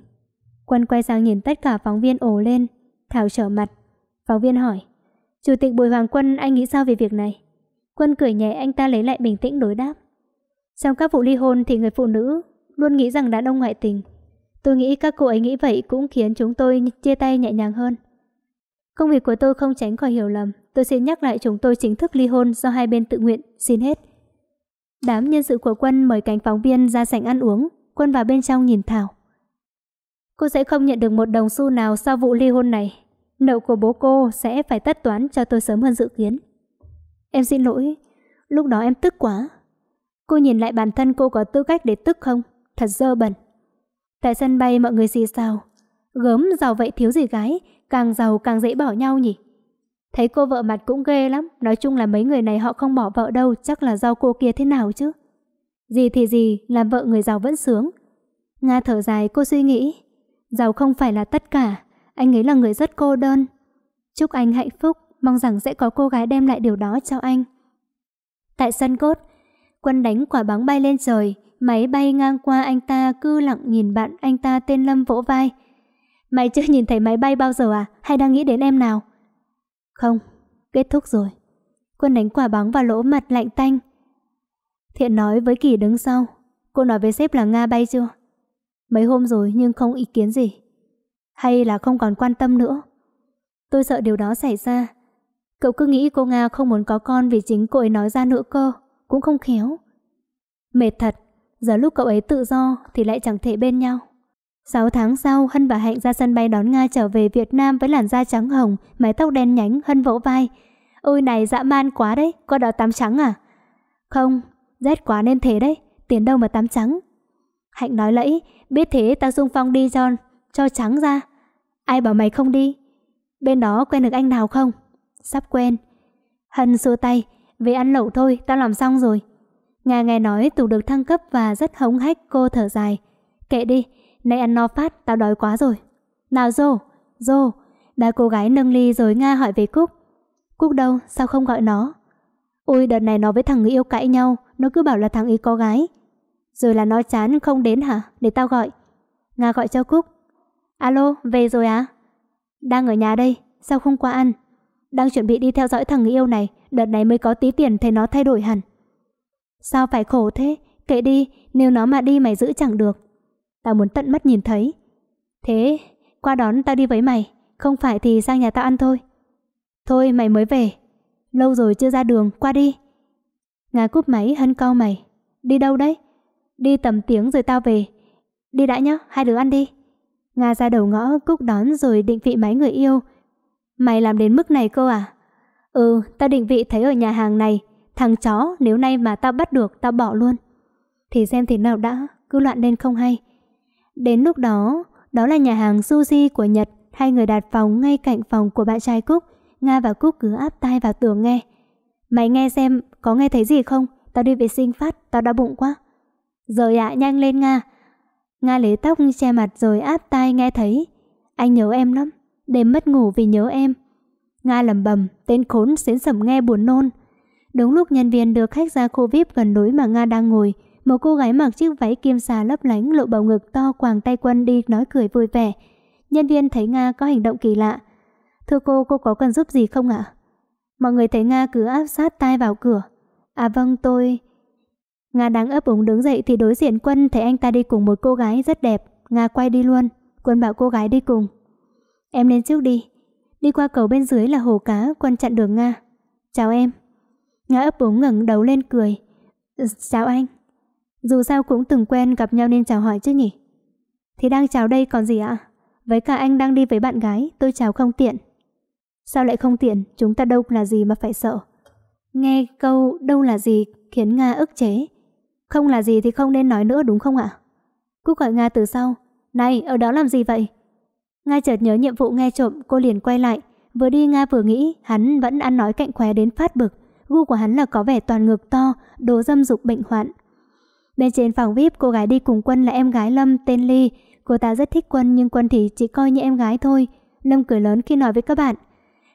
Speaker 1: Quân quay sang nhìn tất cả phóng viên ồ lên, Thảo trở mặt. Phóng viên hỏi, Chủ tịch Bùi Hoàng Quân anh nghĩ sao về việc này? Quân cười nhẹ anh ta lấy lại bình tĩnh đối đáp. Trong các vụ ly hôn thì người phụ nữ luôn nghĩ rằng đàn ông ngoại tình. Tôi nghĩ các cô ấy nghĩ vậy cũng khiến chúng tôi chia tay nhẹ nhàng hơn. Công việc của tôi không tránh khỏi hiểu lầm. Tôi xin nhắc lại chúng tôi chính thức ly hôn do hai bên tự nguyện, xin hết. Đám nhân sự của Quân mời cánh phóng viên ra sảnh ăn uống. Quân vào bên trong nhìn Thảo. Cô sẽ không nhận được một đồng xu nào sau vụ ly hôn này. Nợ của bố cô sẽ phải tất toán cho tôi sớm hơn dự kiến. Em xin lỗi, lúc đó em tức quá. Cô nhìn lại bản thân cô có tư cách để tức không? Thật dơ bẩn. Tại sân bay mọi người xì xào. Gớm giàu vậy thiếu gì gái, càng giàu càng dễ bỏ nhau nhỉ? Thấy cô vợ mặt cũng ghê lắm, nói chung là mấy người này họ không bỏ vợ đâu, chắc là do cô kia thế nào chứ. Gì thì gì, làm vợ người giàu vẫn sướng. Nga thở dài cô suy nghĩ, giàu không phải là tất cả, anh ấy là người rất cô đơn. Chúc anh hạnh phúc, mong rằng sẽ có cô gái đem lại điều đó cho anh. Tại sân cốt, quân đánh quả bóng bay lên trời, máy bay ngang qua anh ta cứ lặng nhìn bạn anh ta tên Lâm vỗ vai. Mày chưa nhìn thấy máy bay bao giờ à? Hay đang nghĩ đến em nào? Không, kết thúc rồi. Quân đánh quả bóng vào lỗ mặt lạnh tanh. Thiện nói với Kỳ đứng sau. Cô nói với sếp là Nga bay chưa? Mấy hôm rồi nhưng không ý kiến gì. Hay là không còn quan tâm nữa? Tôi sợ điều đó xảy ra. Cậu cứ nghĩ cô Nga không muốn có con vì chính cô ấy nói ra nữa cơ. Cũng không khéo. Mệt thật. Giờ lúc cậu ấy tự do thì lại chẳng thể bên nhau. 6 tháng sau, Hân và Hạnh ra sân bay đón Nga trở về Việt Nam với làn da trắng hồng, mái tóc đen nhánh, Hân vỗ vai. Ôi này dã man quá đấy, có đó tắm trắng à? Không, rét quá nên thế đấy, tiền đâu mà tắm trắng. Hạnh nói lẫy, biết thế tao dung phong đi John, cho trắng ra. Ai bảo mày không đi? Bên đó quen được anh nào không? Sắp quen. Hân xua tay, về ăn lẩu thôi, tao làm xong rồi. Nga nghe nói tù được thăng cấp và rất hống hách cô thở dài. Kệ đi, Nay ăn no phát, tao đói quá rồi. Nào Dô, Dô. Ba cô gái nâng ly rồi Nga hỏi về Cúc. Cúc đâu, sao không gọi nó? Ôi đợt này nó với thằng người yêu cãi nhau, nó cứ bảo là thằng ấy có gái. Rồi là nó chán không đến hả? Để tao gọi. Nga gọi cho Cúc. Alo, về rồi á à? Đang ở nhà đây, sao không qua ăn? Đang chuẩn bị đi theo dõi thằng người yêu này, đợt này mới có tí tiền thấy nó thay đổi hẳn. Sao phải khổ thế? Kệ đi, nếu nó mà đi mày giữ chẳng được. Tao muốn tận mắt nhìn thấy. Thế, qua đón tao đi với mày, không phải thì sang nhà tao ăn thôi. Thôi mày mới về, lâu rồi chưa ra đường, qua đi. Nga cúp máy hân cao mày. Đi đâu đấy? Đi tầm tiếng rồi tao về. Đi đã nhá, hai đứa ăn đi. Nga ra đầu ngõ, Cúc đón rồi định vị máy người yêu. Mày làm đến mức này cô à? Ừ, tao định vị thấy ở nhà hàng này. Thằng chó, nếu nay mà tao bắt được, tao bỏ luôn. Thì xem thế nào đã, cứ loạn lên không hay. Đến lúc đó, đó là nhà hàng sushi của Nhật, hai người đặt phòng ngay cạnh phòng của bạn trai Cúc. Nga và Cúc cứ áp tai vào tường nghe. Mày nghe xem, có nghe thấy gì không? Tao đi vệ sinh phát, tao đã bụng quá. Rồi ạ, à, nhanh lên Nga. Nga lấy tóc che mặt rồi áp tai nghe thấy. Anh nhớ em lắm, đêm mất ngủ vì nhớ em. Nga lầm bầm, tên khốn xến sẩm nghe buồn nôn. Đúng lúc nhân viên đưa khách ra khu VIP gần núi mà Nga đang ngồi, một cô gái mặc chiếc váy kim xà lấp lánh lộ bầu ngực to quàng tay quân đi nói cười vui vẻ. Nhân viên thấy Nga có hành động kỳ lạ. Thưa cô, cô có cần giúp gì không ạ? Mọi người thấy Nga cứ áp sát tai vào cửa. À vâng, tôi... Nga đang ấp úng đứng dậy thì đối diện Quân thấy anh ta đi cùng một cô gái rất đẹp. Nga quay đi luôn. Quân bảo cô gái đi cùng. Em lên trước đi. Đi qua cầu bên dưới là hồ cá, Quân chặn đường Nga. Chào em. Nga ấp úng ngẩng đầu lên cười. Chào anh. Dù sao cũng từng quen gặp nhau nên chào hỏi chứ nhỉ Thì đang chào đây còn gì ạ Với cả anh đang đi với bạn gái Tôi chào không tiện Sao lại không tiện Chúng ta đâu là gì mà phải sợ Nghe câu đâu là gì khiến Nga ức chế Không là gì thì không nên nói nữa đúng không ạ Cúc gọi Nga từ sau Này ở đó làm gì vậy Nga chợt nhớ nhiệm vụ nghe trộm cô liền quay lại Vừa đi Nga vừa nghĩ hắn vẫn ăn nói cạnh khóe đến phát bực Gu của hắn là có vẻ toàn ngược to Đồ dâm dục bệnh hoạn Bên trên phòng VIP, cô gái đi cùng Quân là em gái Lâm tên Ly. Cô ta rất thích Quân nhưng Quân thì chỉ coi như em gái thôi. Lâm cười lớn khi nói với các bạn.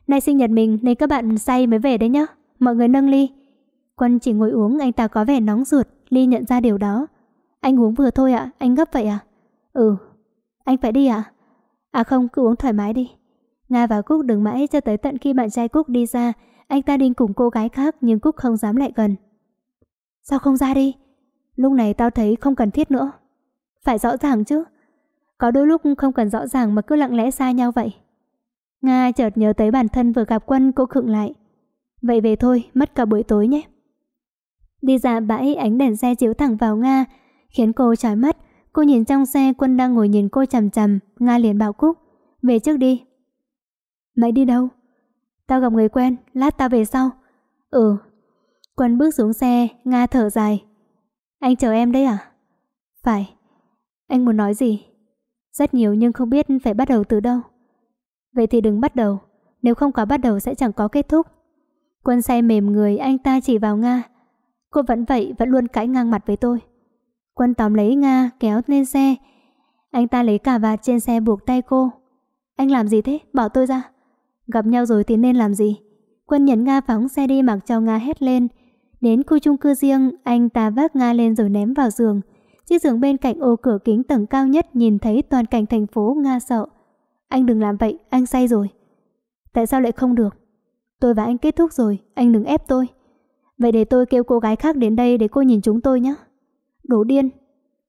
Speaker 1: Nay sinh nhật mình nên các bạn say mới về đấy nhá. Mọi người nâng ly. Quân chỉ ngồi uống anh ta có vẻ nóng ruột. Ly nhận ra điều đó. Anh uống vừa thôi ạ, anh gấp vậy à? Ừ. Anh phải đi ạ? À? à không, cứ uống thoải mái đi. Nga và Cúc đứng mãi cho tới tận khi bạn trai Cúc đi ra. Anh ta đi cùng cô gái khác nhưng Cúc không dám lại gần. Sao không ra đi? Lúc này tao thấy không cần thiết nữa Phải rõ ràng chứ Có đôi lúc không cần rõ ràng mà cứ lặng lẽ xa nhau vậy Nga chợt nhớ tới bản thân vừa gặp quân cô khựng lại Vậy về thôi, mất cả buổi tối nhé Đi ra bãi ánh đèn xe chiếu thẳng vào Nga Khiến cô chói mắt Cô nhìn trong xe quân đang ngồi nhìn cô chằm chằm Nga liền bảo Cúc Về trước đi Mày đi đâu? Tao gặp người quen, lát tao về sau Ừ Quân bước xuống xe, Nga thở dài anh chờ em đấy à? Phải. Anh muốn nói gì? Rất nhiều nhưng không biết phải bắt đầu từ đâu. Vậy thì đừng bắt đầu. Nếu không có bắt đầu sẽ chẳng có kết thúc. Quân say mềm người anh ta chỉ vào Nga. Cô vẫn vậy, vẫn luôn cãi ngang mặt với tôi. Quân tóm lấy Nga, kéo lên xe. Anh ta lấy cả vạt trên xe buộc tay cô. Anh làm gì thế? Bỏ tôi ra. Gặp nhau rồi thì nên làm gì? Quân nhấn Nga phóng xe đi mặc cho Nga hét lên. Đến khu chung cư riêng, anh ta vác Nga lên rồi ném vào giường. Chiếc giường bên cạnh ô cửa kính tầng cao nhất nhìn thấy toàn cảnh thành phố Nga sợ. Anh đừng làm vậy, anh say rồi. Tại sao lại không được? Tôi và anh kết thúc rồi, anh đừng ép tôi. Vậy để tôi kêu cô gái khác đến đây để cô nhìn chúng tôi nhé. Đồ điên.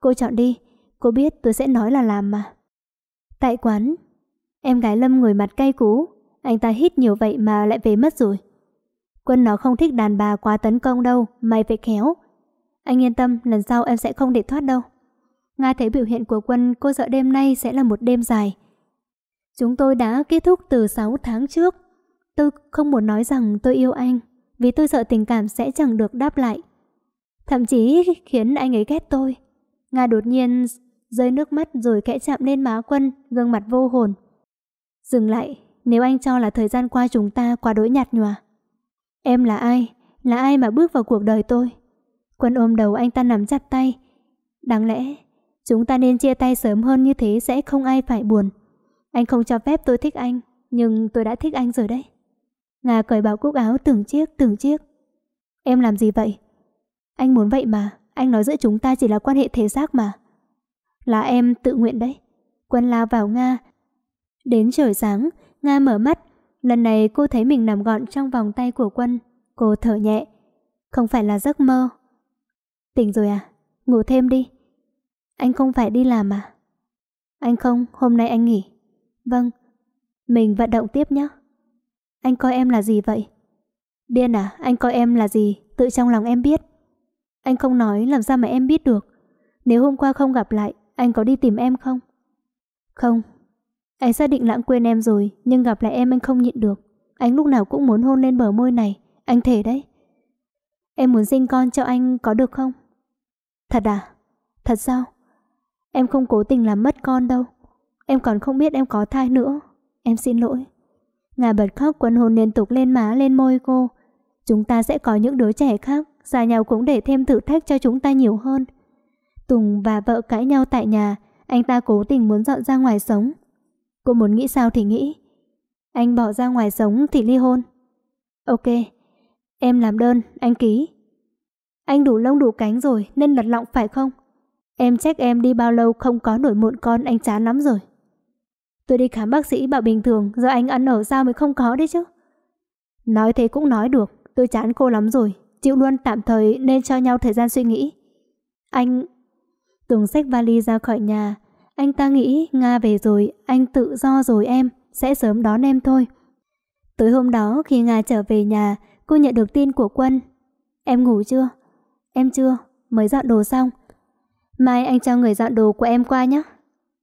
Speaker 1: Cô chọn đi, cô biết tôi sẽ nói là làm mà. Tại quán, em gái Lâm ngồi mặt cay cú, anh ta hít nhiều vậy mà lại về mất rồi. Quân nó không thích đàn bà quá tấn công đâu, mày phải khéo. Anh yên tâm, lần sau em sẽ không để thoát đâu. Nga thấy biểu hiện của quân, cô sợ đêm nay sẽ là một đêm dài. Chúng tôi đã kết thúc từ 6 tháng trước. Tôi không muốn nói rằng tôi yêu anh, vì tôi sợ tình cảm sẽ chẳng được đáp lại. Thậm chí khiến anh ấy ghét tôi. Nga đột nhiên rơi nước mắt rồi kẽ chạm lên má quân, gương mặt vô hồn. Dừng lại, nếu anh cho là thời gian qua chúng ta quá đối nhạt nhòa. Em là ai? Là ai mà bước vào cuộc đời tôi? Quân ôm đầu anh ta nắm chặt tay. Đáng lẽ, chúng ta nên chia tay sớm hơn như thế sẽ không ai phải buồn. Anh không cho phép tôi thích anh, nhưng tôi đã thích anh rồi đấy. Nga cởi bảo cúc áo từng chiếc, từng chiếc. Em làm gì vậy? Anh muốn vậy mà, anh nói giữa chúng ta chỉ là quan hệ thể xác mà. Là em tự nguyện đấy. Quân lao vào Nga. Đến trời sáng, Nga mở mắt, Lần này cô thấy mình nằm gọn trong vòng tay của quân. Cô thở nhẹ. Không phải là giấc mơ. Tỉnh rồi à? Ngủ thêm đi. Anh không phải đi làm à? Anh không, hôm nay anh nghỉ. Vâng. Mình vận động tiếp nhé. Anh coi em là gì vậy? Điên à, anh coi em là gì? Tự trong lòng em biết. Anh không nói làm sao mà em biết được. Nếu hôm qua không gặp lại, anh có đi tìm em không? Không, anh xác định lãng quên em rồi, nhưng gặp lại em anh không nhịn được. Anh lúc nào cũng muốn hôn lên bờ môi này, anh thể đấy. Em muốn sinh con cho anh có được không? Thật à? Thật sao? Em không cố tình làm mất con đâu. Em còn không biết em có thai nữa. Em xin lỗi. Ngà bật khóc quấn hôn liên tục lên má lên môi cô. Chúng ta sẽ có những đứa trẻ khác, xa nhau cũng để thêm thử thách cho chúng ta nhiều hơn. Tùng và vợ cãi nhau tại nhà, anh ta cố tình muốn dọn ra ngoài sống. Cô muốn nghĩ sao thì nghĩ. Anh bỏ ra ngoài sống thì ly hôn. Ok, em làm đơn, anh ký. Anh đủ lông đủ cánh rồi nên lật lọng phải không? Em trách em đi bao lâu không có nổi mụn con anh chán lắm rồi. Tôi đi khám bác sĩ bảo bình thường giờ anh ăn ở sao mới không có đấy chứ. Nói thế cũng nói được, tôi chán cô lắm rồi, chịu luôn tạm thời nên cho nhau thời gian suy nghĩ. Anh... Tùng xách vali ra khỏi nhà, anh ta nghĩ Nga về rồi, anh tự do rồi em, sẽ sớm đón em thôi. Tối hôm đó khi Nga trở về nhà, cô nhận được tin của Quân. Em ngủ chưa? Em chưa, mới dọn đồ xong. Mai anh cho người dọn đồ của em qua nhé.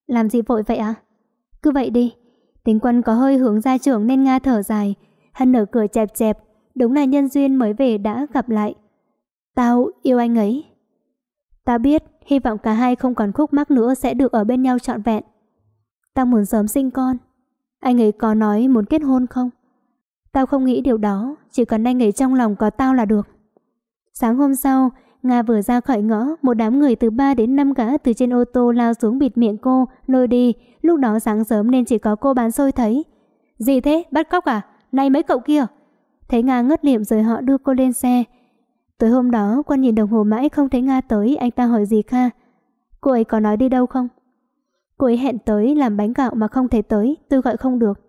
Speaker 1: Làm gì vội vậy ạ? Cứ vậy đi. Tính Quân có hơi hướng ra trưởng nên Nga thở dài. hân nở cười chẹp chẹp, đúng là nhân duyên mới về đã gặp lại. Tao yêu anh ấy. Tao biết, hy vọng cả hai không còn khúc mắc nữa sẽ được ở bên nhau trọn vẹn. Tao muốn sớm sinh con. Anh ấy có nói muốn kết hôn không? Tao không nghĩ điều đó, chỉ cần anh ấy trong lòng có tao là được. Sáng hôm sau, Nga vừa ra khỏi ngõ, một đám người từ 3 đến 5 gã từ trên ô tô lao xuống bịt miệng cô, lôi đi. Lúc đó sáng sớm nên chỉ có cô bán xôi thấy. Gì thế, bắt cóc à? Này mấy cậu kia! Thấy Nga ngất liệm rồi họ đưa cô lên xe. Tới hôm đó, quan nhìn đồng hồ mãi không thấy Nga tới, anh ta hỏi gì Kha. Cô ấy có nói đi đâu không? Cô ấy hẹn tới làm bánh gạo mà không thể tới, tôi gọi không được.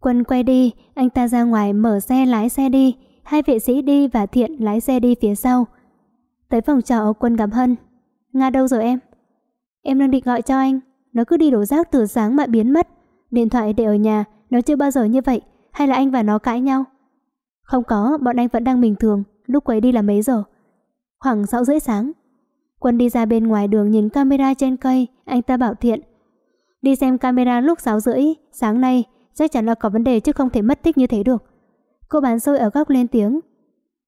Speaker 1: Quân quay đi, anh ta ra ngoài mở xe lái xe đi, hai vệ sĩ đi và Thiện lái xe đi phía sau. Tới phòng trọ Quân gặp Hân. Nga đâu rồi em? Em đang định gọi cho anh, nó cứ đi đổ rác từ sáng mà biến mất. Điện thoại để ở nhà, nó chưa bao giờ như vậy, hay là anh và nó cãi nhau? Không có, bọn anh vẫn đang bình thường, lúc quấy đi là mấy giờ? Khoảng 6 rưỡi sáng. Quân đi ra bên ngoài đường nhìn camera trên cây, anh ta bảo Thiện. Đi xem camera lúc 6 rưỡi, sáng nay, chắc chắn là có vấn đề chứ không thể mất tích như thế được. Cô bán xôi ở góc lên tiếng.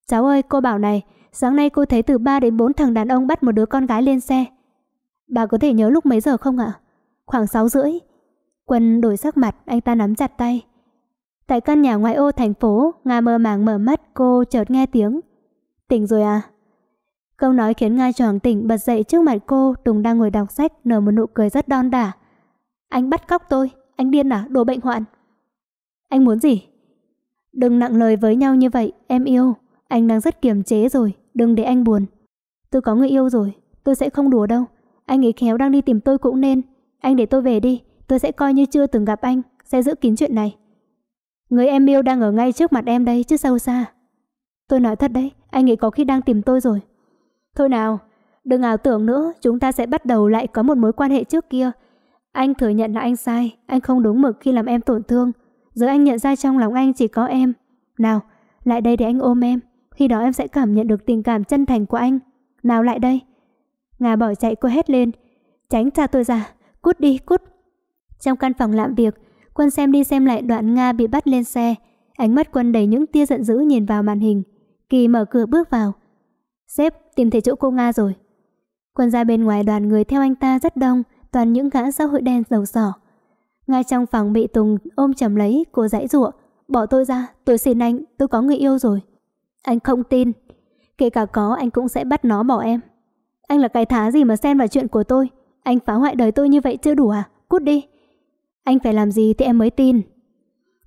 Speaker 1: Cháu ơi, cô bảo này, sáng nay cô thấy từ 3 đến 4 thằng đàn ông bắt một đứa con gái lên xe. Bà có thể nhớ lúc mấy giờ không ạ? Khoảng 6 rưỡi. Quân đổi sắc mặt, anh ta nắm chặt tay. Tại căn nhà ngoại ô thành phố, Nga mơ màng mở mắt, cô chợt nghe tiếng. Tỉnh rồi à? Câu nói khiến Nga tròn tỉnh bật dậy trước mặt cô, Tùng đang ngồi đọc sách, nở một nụ cười rất đon đả. Anh bắt cóc tôi, anh điên à, đồ bệnh hoạn. Anh muốn gì? Đừng nặng lời với nhau như vậy, em yêu. Anh đang rất kiềm chế rồi, đừng để anh buồn. Tôi có người yêu rồi, tôi sẽ không đùa đâu. Anh ấy khéo đang đi tìm tôi cũng nên. Anh để tôi về đi, tôi sẽ coi như chưa từng gặp anh, sẽ giữ kín chuyện này. Người em yêu đang ở ngay trước mặt em đây chứ sâu xa. Tôi nói thật đấy, anh ấy có khi đang tìm tôi rồi. Thôi nào, đừng ảo tưởng nữa, chúng ta sẽ bắt đầu lại có một mối quan hệ trước kia. Anh thừa nhận là anh sai, anh không đúng mực khi làm em tổn thương. Giờ anh nhận ra trong lòng anh chỉ có em. Nào, lại đây để anh ôm em. Khi đó em sẽ cảm nhận được tình cảm chân thành của anh. Nào lại đây. Ngà bỏ chạy cô hét lên. Tránh cha tôi ra, cút đi, cút. Trong căn phòng làm việc, quân xem đi xem lại đoạn Nga bị bắt lên xe. Ánh mắt quân đầy những tia giận dữ nhìn vào màn hình. Kỳ mở cửa bước vào. Sếp, tìm thấy chỗ cô Nga rồi. Quân ra bên ngoài đoàn người theo anh ta rất đông, toàn những gã xã hội đen dầu sỏ. Ngay trong phòng bị Tùng ôm chầm lấy, cô dãy ruộng. Bỏ tôi ra, tôi xin anh, tôi có người yêu rồi. Anh không tin. Kể cả có, anh cũng sẽ bắt nó bỏ em. Anh là cái thá gì mà xen vào chuyện của tôi. Anh phá hoại đời tôi như vậy chưa đủ à? Cút đi. Anh phải làm gì thì em mới tin.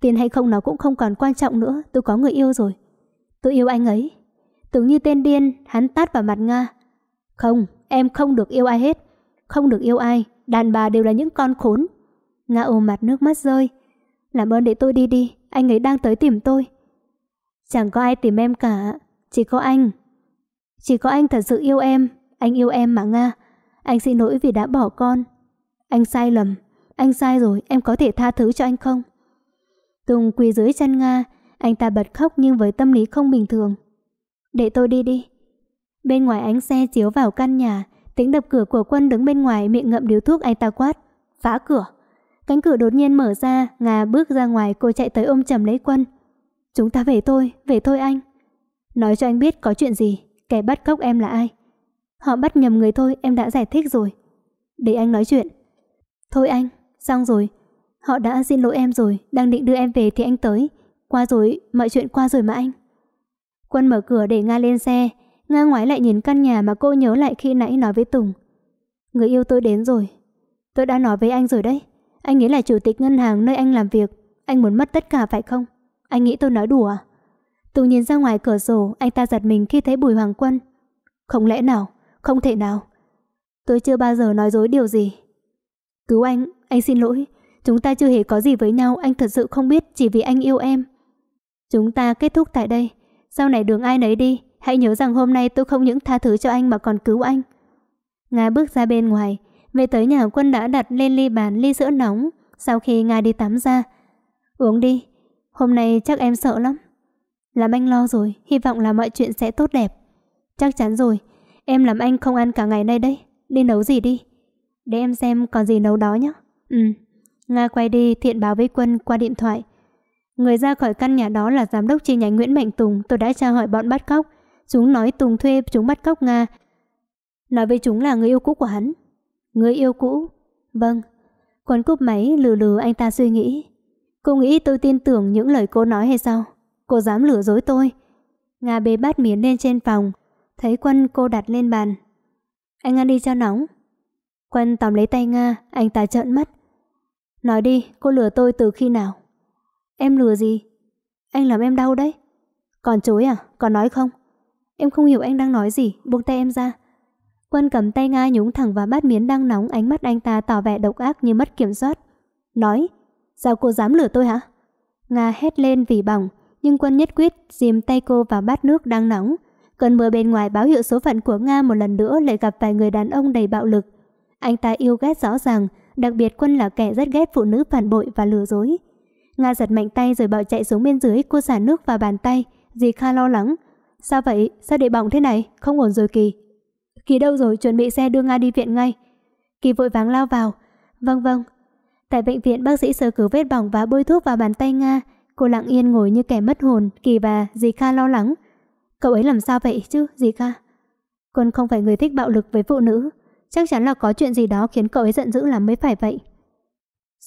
Speaker 1: Tin hay không nó cũng không còn quan trọng nữa, tôi có người yêu rồi. Tôi yêu anh ấy. Tưởng như tên điên, hắn tát vào mặt Nga. Không, em không được yêu ai hết. Không được yêu ai, đàn bà đều là những con khốn. Nga ôm mặt nước mắt rơi. Làm ơn để tôi đi đi, anh ấy đang tới tìm tôi. Chẳng có ai tìm em cả, chỉ có anh. Chỉ có anh thật sự yêu em, anh yêu em mà Nga. Anh xin lỗi vì đã bỏ con. Anh sai lầm, anh sai rồi, em có thể tha thứ cho anh không? Tùng quỳ dưới chân Nga, anh ta bật khóc nhưng với tâm lý không bình thường. Để tôi đi đi. Bên ngoài ánh xe chiếu vào căn nhà, tính đập cửa của quân đứng bên ngoài miệng ngậm điếu thuốc anh ta quát. Phá cửa. Cánh cửa đột nhiên mở ra, Nga bước ra ngoài cô chạy tới ôm chầm lấy quân. Chúng ta về thôi, về thôi anh. Nói cho anh biết có chuyện gì, kẻ bắt cóc em là ai. Họ bắt nhầm người thôi, em đã giải thích rồi. Để anh nói chuyện. Thôi anh, xong rồi. Họ đã xin lỗi em rồi, đang định đưa em về thì anh tới. Qua rồi, mọi chuyện qua rồi mà anh. Quân mở cửa để Nga lên xe, Nga ngoái lại nhìn căn nhà mà cô nhớ lại khi nãy nói với Tùng. Người yêu tôi đến rồi. Tôi đã nói với anh rồi đấy. Anh ấy là chủ tịch ngân hàng nơi anh làm việc. Anh muốn mất tất cả phải không? Anh nghĩ tôi nói đùa à? Tùng nhìn ra ngoài cửa sổ, anh ta giật mình khi thấy Bùi Hoàng Quân. Không lẽ nào? Không thể nào. Tôi chưa bao giờ nói dối điều gì. Cứu anh, anh xin lỗi. Chúng ta chưa hề có gì với nhau, anh thật sự không biết chỉ vì anh yêu em. Chúng ta kết thúc tại đây. Sau này đường ai nấy đi, hãy nhớ rằng hôm nay tôi không những tha thứ cho anh mà còn cứu anh. Nga bước ra bên ngoài, về tới nhà quân đã đặt lên ly bàn ly sữa nóng sau khi Nga đi tắm ra. Uống đi, hôm nay chắc em sợ lắm. Làm anh lo rồi, hy vọng là mọi chuyện sẽ tốt đẹp. Chắc chắn rồi, em làm anh không ăn cả ngày nay đấy, đi nấu gì đi. Để em xem còn gì nấu đó nhé. Ừ. Nga quay đi thiện báo với quân qua điện thoại. Người ra khỏi căn nhà đó là giám đốc chi nhánh Nguyễn Mạnh Tùng, tôi đã tra hỏi bọn bắt cóc. Chúng nói Tùng thuê chúng bắt cóc Nga. Nói với chúng là người yêu cũ của hắn. Người yêu cũ? Vâng. Còn cúp máy lừ lừ anh ta suy nghĩ. Cô nghĩ tôi tin tưởng những lời cô nói hay sao? Cô dám lừa dối tôi. Nga bê bát miến lên trên phòng. Thấy quân cô đặt lên bàn. Anh ăn đi cho nóng. Quân tóm lấy tay Nga, anh ta trợn mắt. Nói đi, cô lừa tôi từ khi nào? Em lừa gì? Anh làm em đau đấy. Còn chối à? Còn nói không? Em không hiểu anh đang nói gì, buông tay em ra. Quân cầm tay Nga nhúng thẳng vào bát miến đang nóng, ánh mắt anh ta tỏ vẻ độc ác như mất kiểm soát. Nói, sao cô dám lừa tôi hả? Nga hét lên vì bỏng, nhưng Quân nhất quyết dìm tay cô vào bát nước đang nóng. Cơn mưa bên ngoài báo hiệu số phận của Nga một lần nữa lại gặp vài người đàn ông đầy bạo lực. Anh ta yêu ghét rõ ràng, đặc biệt Quân là kẻ rất ghét phụ nữ phản bội và lừa dối. Nga giật mạnh tay rồi bỏ chạy xuống bên dưới cô xả nước vào bàn tay. Dì Kha lo lắng. Sao vậy? Sao để bỏng thế này? Không ổn rồi Kỳ. Kỳ đâu rồi? Chuẩn bị xe đưa Nga đi viện ngay. Kỳ vội vàng lao vào. Vâng vâng. Tại bệnh viện bác sĩ sơ cứu vết bỏng và bôi thuốc vào bàn tay Nga. Cô lặng yên ngồi như kẻ mất hồn. Kỳ và dì Kha lo lắng. Cậu ấy làm sao vậy chứ dì Kha? Con không phải người thích bạo lực với phụ nữ. Chắc chắn là có chuyện gì đó khiến cậu ấy giận dữ lắm mới phải vậy.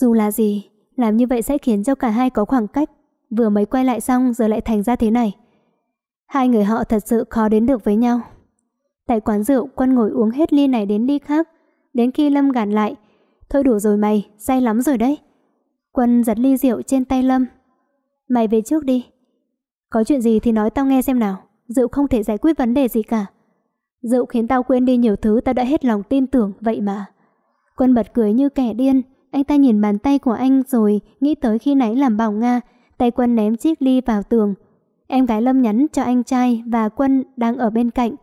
Speaker 1: Dù là gì, làm như vậy sẽ khiến cho cả hai có khoảng cách Vừa mới quay lại xong giờ lại thành ra thế này Hai người họ thật sự khó đến được với nhau Tại quán rượu Quân ngồi uống hết ly này đến ly khác Đến khi Lâm gàn lại Thôi đủ rồi mày, say lắm rồi đấy Quân giật ly rượu trên tay Lâm Mày về trước đi Có chuyện gì thì nói tao nghe xem nào Rượu không thể giải quyết vấn đề gì cả Rượu khiến tao quên đi nhiều thứ tao đã hết lòng tin tưởng vậy mà Quân bật cười như kẻ điên anh ta nhìn bàn tay của anh rồi nghĩ tới khi nãy làm bảo Nga, tay Quân ném chiếc ly vào tường. Em gái Lâm nhắn cho anh trai và Quân đang ở bên cạnh.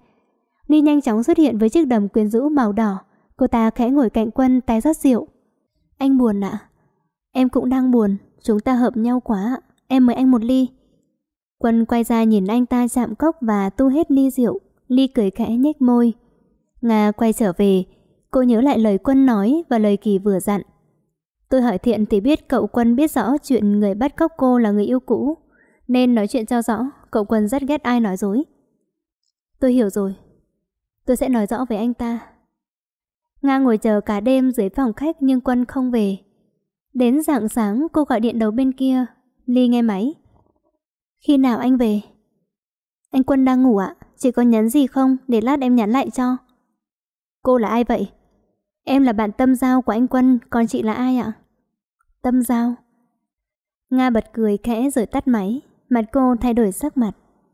Speaker 1: Ly nhanh chóng xuất hiện với chiếc đầm quyến rũ màu đỏ. Cô ta khẽ ngồi cạnh Quân tay rót rượu. Anh buồn ạ. Em cũng đang buồn, chúng ta hợp nhau quá, em mời anh một ly. Quân quay ra nhìn anh ta chạm cốc và tu hết ly rượu, Ly cười khẽ nhếch môi. Nga quay trở về, cô nhớ lại lời Quân nói và lời Kỳ vừa dặn. Tôi hỏi thiện thì biết cậu quân biết rõ chuyện người bắt cóc cô là người yêu cũ. Nên nói chuyện cho rõ, cậu quân rất ghét ai nói dối. Tôi hiểu rồi. Tôi sẽ nói rõ với anh ta. Nga ngồi chờ cả đêm dưới phòng khách nhưng quân không về. Đến rạng sáng cô gọi điện đầu bên kia, Ly nghe máy. Khi nào anh về? Anh Quân đang ngủ ạ, à? chị có nhắn gì không để lát em nhắn lại cho. Cô là ai vậy? Em là bạn Tâm Giao của anh Quân, còn chị là ai ạ? Tâm Giao. Nga bật cười khẽ rồi tắt máy, mặt cô thay đổi sắc mặt.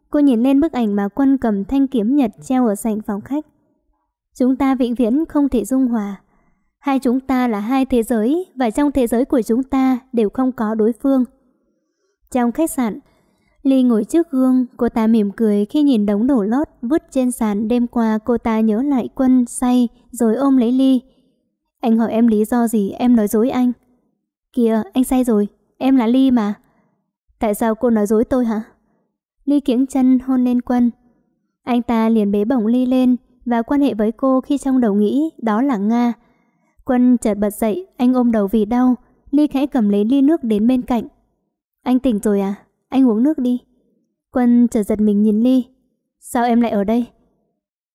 Speaker 1: Cô nhìn lên bức ảnh mà Quân cầm thanh kiếm nhật treo ở sảnh phòng khách. Chúng ta vĩnh viễn không thể dung hòa. Hai chúng ta là hai thế giới và trong thế giới của chúng ta đều không có đối phương. Trong khách sạn, Ly ngồi trước gương, cô ta mỉm cười khi nhìn đống đổ lót vứt trên sàn đêm qua cô ta nhớ lại quân say rồi ôm lấy Ly. Anh hỏi em lý do gì em nói dối anh. Kìa, anh say rồi, em là Ly mà. Tại sao cô nói dối tôi hả? Ly kiếng chân hôn lên quân. Anh ta liền bế bổng Ly lên và quan hệ với cô khi trong đầu nghĩ đó là Nga. Quân chợt bật dậy, anh ôm đầu vì đau. Ly khẽ cầm lấy ly nước đến bên cạnh. Anh tỉnh rồi à? Anh uống nước đi. Quân chợt giật mình nhìn Ly. Sao em lại ở đây?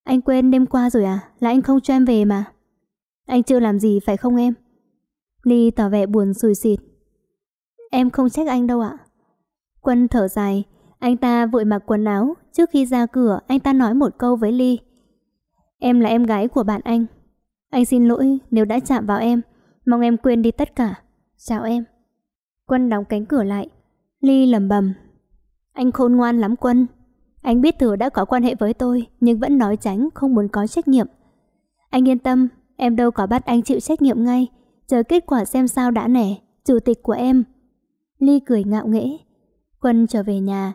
Speaker 1: Anh quên đêm qua rồi à? Là anh không cho em về mà. Anh chưa làm gì phải không em? ly tỏ vẻ buồn sùi xịt. Em không trách anh đâu ạ. Quân thở dài, anh ta vội mặc quần áo, trước khi ra cửa anh ta nói một câu với Ly. Em là em gái của bạn anh. Anh xin lỗi nếu đã chạm vào em, mong em quên đi tất cả. Chào em. Quân đóng cánh cửa lại, Ly lầm bầm. Anh khôn ngoan lắm Quân. Anh biết thừa đã có quan hệ với tôi nhưng vẫn nói tránh không muốn có trách nhiệm. Anh yên tâm, Em đâu có bắt anh chịu trách nhiệm ngay Chờ kết quả xem sao đã nẻ Chủ tịch của em Ly cười ngạo nghễ Quân trở về nhà